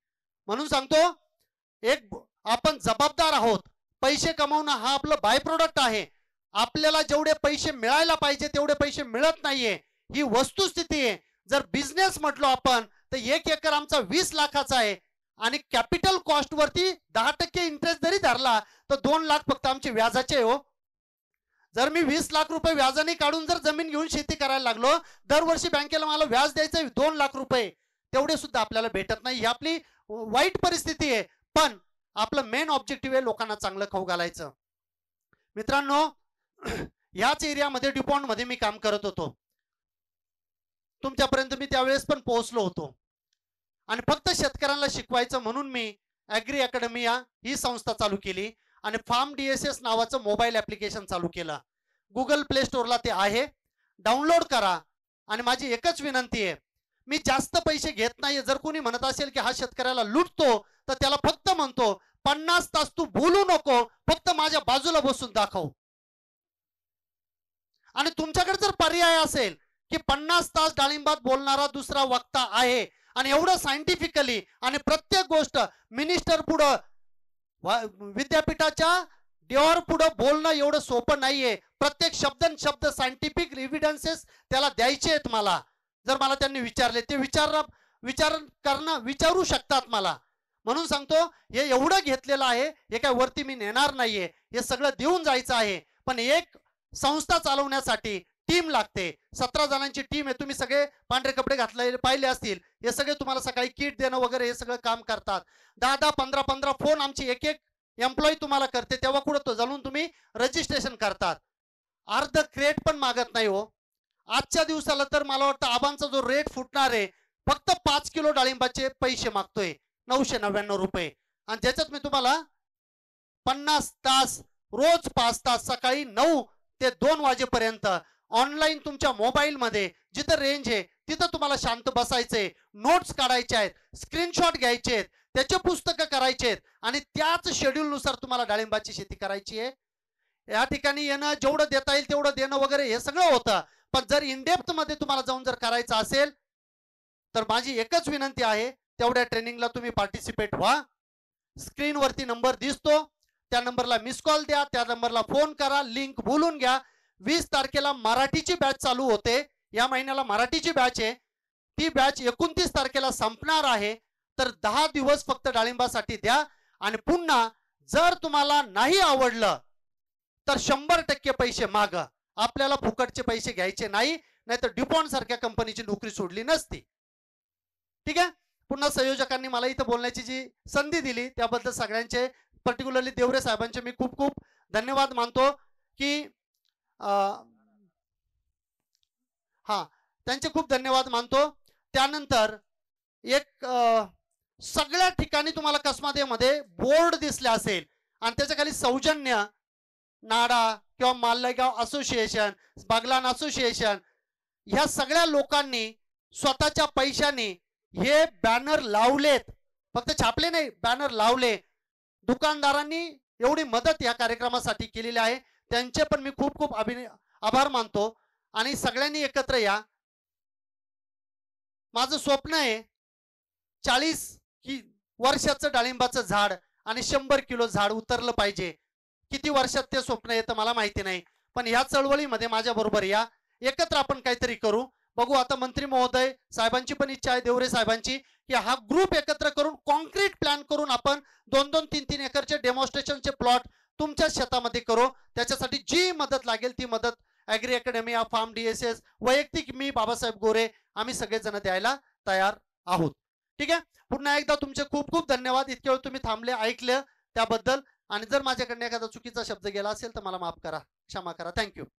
म्हणून सांगतो एक आपण जबाबदार आहोत पैसे कमवणं हा आपलं बाय प्रोडक्ट आहे आपल्याला जेवढे पैसे मिळायला पाहिजे तेवढे पैसे मिळत नाहीये ही वस्तुस्थिती आहे जर बिझनेस म्हटलो आपण तर एक एकर आमचा वीस लाखाचा आहे आणि कॅपिटल कॉस्ट वरती दहा टक्के इंटरेस्ट जरी धरला तर दोन लाख फक्त आमचे व्याजाचे हो जर मी वीस लाख रुपये व्याजाने काढून जर जमीन घेऊन शेती करायला लागलो दरवर्षी बँकेला मला व्याज द्यायचं दोन लाख रुपये तेवढे सुद्धा आपल्याला भेटत नाही ही आपली वाईट परिस्थिती आहे पण आपलं मेन ऑब्जेक्टिव्ह आहे लोकांना चांगलं खाऊ घालायचं मित्रांनो याच एरियामध्ये मध्ये मी काम करत होतो तुमच्यापर्यंत मी त्यावेळेस पण पोहोचलो होतो आणि फक्त शेतकऱ्यांना शिकवायचं म्हणून मी अॅग्री अकॅडमिया ही संस्था चालू केली आणि फार्म डीएसएस नावाचं मोबाईल ॲप्लिकेशन चालू केलं गुगल प्ले स्टोअरला ते आहे डाउनलोड करा आणि माझी एकच विनंती आहे मी जास्त पैसे घेत नाही जर कोणी म्हणत असेल की हा शेतकऱ्याला लुटतो तर त्याला फक्त म्हणतो पन्नास तास तू बोलू नको फक्त माझ्या बाजूला बसून दाखव आणि तुमच्याकडे जर पर्याय असेल की पन्नास तास डाळिंबात बोलणारा दुसरा वक्ता आहे आणि एवढं सायंटिफिकली आणि प्रत्येक गोष्ट मिनिस्टर पुढं विद्यापीठाच्या देवावर पुढं बोलणं एवढं सोपं नाहीये प्रत्येक शब्द शब्द सायंटिफिक एव्हिडन्सेस त्याला द्यायचे आहेत मला जर मला त्यांनी विचारले ते विचार विचार करणं विचारू शकतात मला म्हणून सांगतो हे एवढं घेतलेलं आहे हे काय वरती मी नेणार नाहीये हे सगळं देऊन जायचं आहे पण एक संस्था चालवण्यासाठी टीम लागते सतरा जणांची टीम आहे तुम्ही सगळे पांढरे कपडे घातले पाहिले असतील हे सगळे तुम्हाला सकाळी किट देणं वगैरे हे सगळं काम करतात दहा दहा पंधरा पंधरा फोन आमची एक एक एम्प्लॉई तुम्हाला करते तेव्हा कुठं तो जाणून तुम्ही रजिस्ट्रेशन करतात अर्ध क्रेट पण मागत नाही हो आजच्या दिवसाला तर मला वाटतं आबांचा जो रेट फुटणार आहे फक्त पाच किलो डाळिंबाचे पैसे मागतोय नऊशे नव्याण्णव रुपये आणि ज्याच्यात मी तुम्हाला पन्नास तास रोज पाच तास सकाळी नऊ ते दोन वाजेपर्यंत ऑनलाईन तुमच्या मोबाईलमध्ये जिथं रेंज आहे तिथं तुम्हाला शांत बसायचे नोट्स काढायचे आहेत स्क्रीनशॉट घ्यायचे आहेत त्याचे पुस्तकं करायचे आहेत आणि त्याच शेड्यूलनुसार तुम्हाला डाळिंबाची शेती करायची आहे या ठिकाणी येणं जेवढं देता येईल तेवढं देणं वगैरे हे सगळं होतं पण जर इनडेप्थ मध्ये तुम्हाला जाऊन जर करायचं असेल तर माझी एकच विनंती आहे तेवढ्या ट्रेनिंगला तुम्ही पार्टिसिपेट व्हा स्क्रीनवरती नंबर दिसतो त्या नंबरला मिस कॉल द्या त्या नंबरला फोन करा लिंक बोलून घ्या वीस तारखेला मराठीची बॅच चालू होते या महिन्याला मराठीची बॅच आहे ती बॅच एकोणतीस तारखेला संपणार आहे तर दहा दिवस फक्त डाळिंबासाठी द्या आणि पुन्हा जर तुम्हाला नाही आवडलं तर शंभर टक्के पैसे माग आपल्याला फुकटचे पैसे घ्यायचे नाही नाहीतर डिपॉन सारख्या कंपनीची नोकरी सोडली नसती ठीक आहे पुन्हा संयोजकांनी मला इथं बोलण्याची जी संधी दिली त्याबद्दल सगळ्यांचे पर्टिक्युलरली देवरे साहेबांचे मी खूप खूप धन्यवाद मानतो की हा त्यांचे खूप धन्यवाद मानतो त्यानंतर एक सगळ्या ठिकाणी तुम्हाला मध्ये बोर्ड दिसले असेल आणि त्याच्या खाली सौजन्य नाडा किंवा मालेगाव असोसिएशन बागलान असोसिएशन ह्या सगळ्या लोकांनी स्वतःच्या पैशाने हे बॅनर लावलेत फक्त छापले नाही बॅनर लावले दुकानदारांनी एवढी मदत या कार्यक्रमासाठी केलेली आहे त्यांचे पण मी खूप खूप अभिन आभार मानतो आणि सगळ्यांनी एकत्र या माझं स्वप्न आहे चाळीस ही वर्षाचं डाळिंबाचं झाड आणि शंभर किलो झाड उतरलं पाहिजे किती वर्षात ते स्वप्न आहे मला माहिती नाही पण ह्या चळवळीमध्ये माझ्या बरोबर या एकत्र आपण काहीतरी करू बघू आता मंत्री महोदय साहेबांची पण इच्छा आहे देवरे साहेबांची की हा ग्रुप एकत्र करून कॉन्क्रीट प्लॅन करून आपण दोन दोन तीन तीन एकरचे डेमॉन्स्ट्रेशनचे प्लॉट तुमच्या शेतामध्ये करो त्याच्यासाठी जी मदत लागेल ती मदत agri academy of farm DSS वैयक्तिक मी बाबासाहेब गोरे आम्ही सगळेजण द्यायला तयार आहोत ठीक आहे पुन्हा एकदा तुमचे खूप खूप धन्यवाद इतके वेळ तुम्ही थांबले ऐकलं त्याबद्दल आणि जर माझ्याकडनं एखादा चुकीचा शब्द गेला असेल तर मला माफ करा क्षमा करा थँक्यू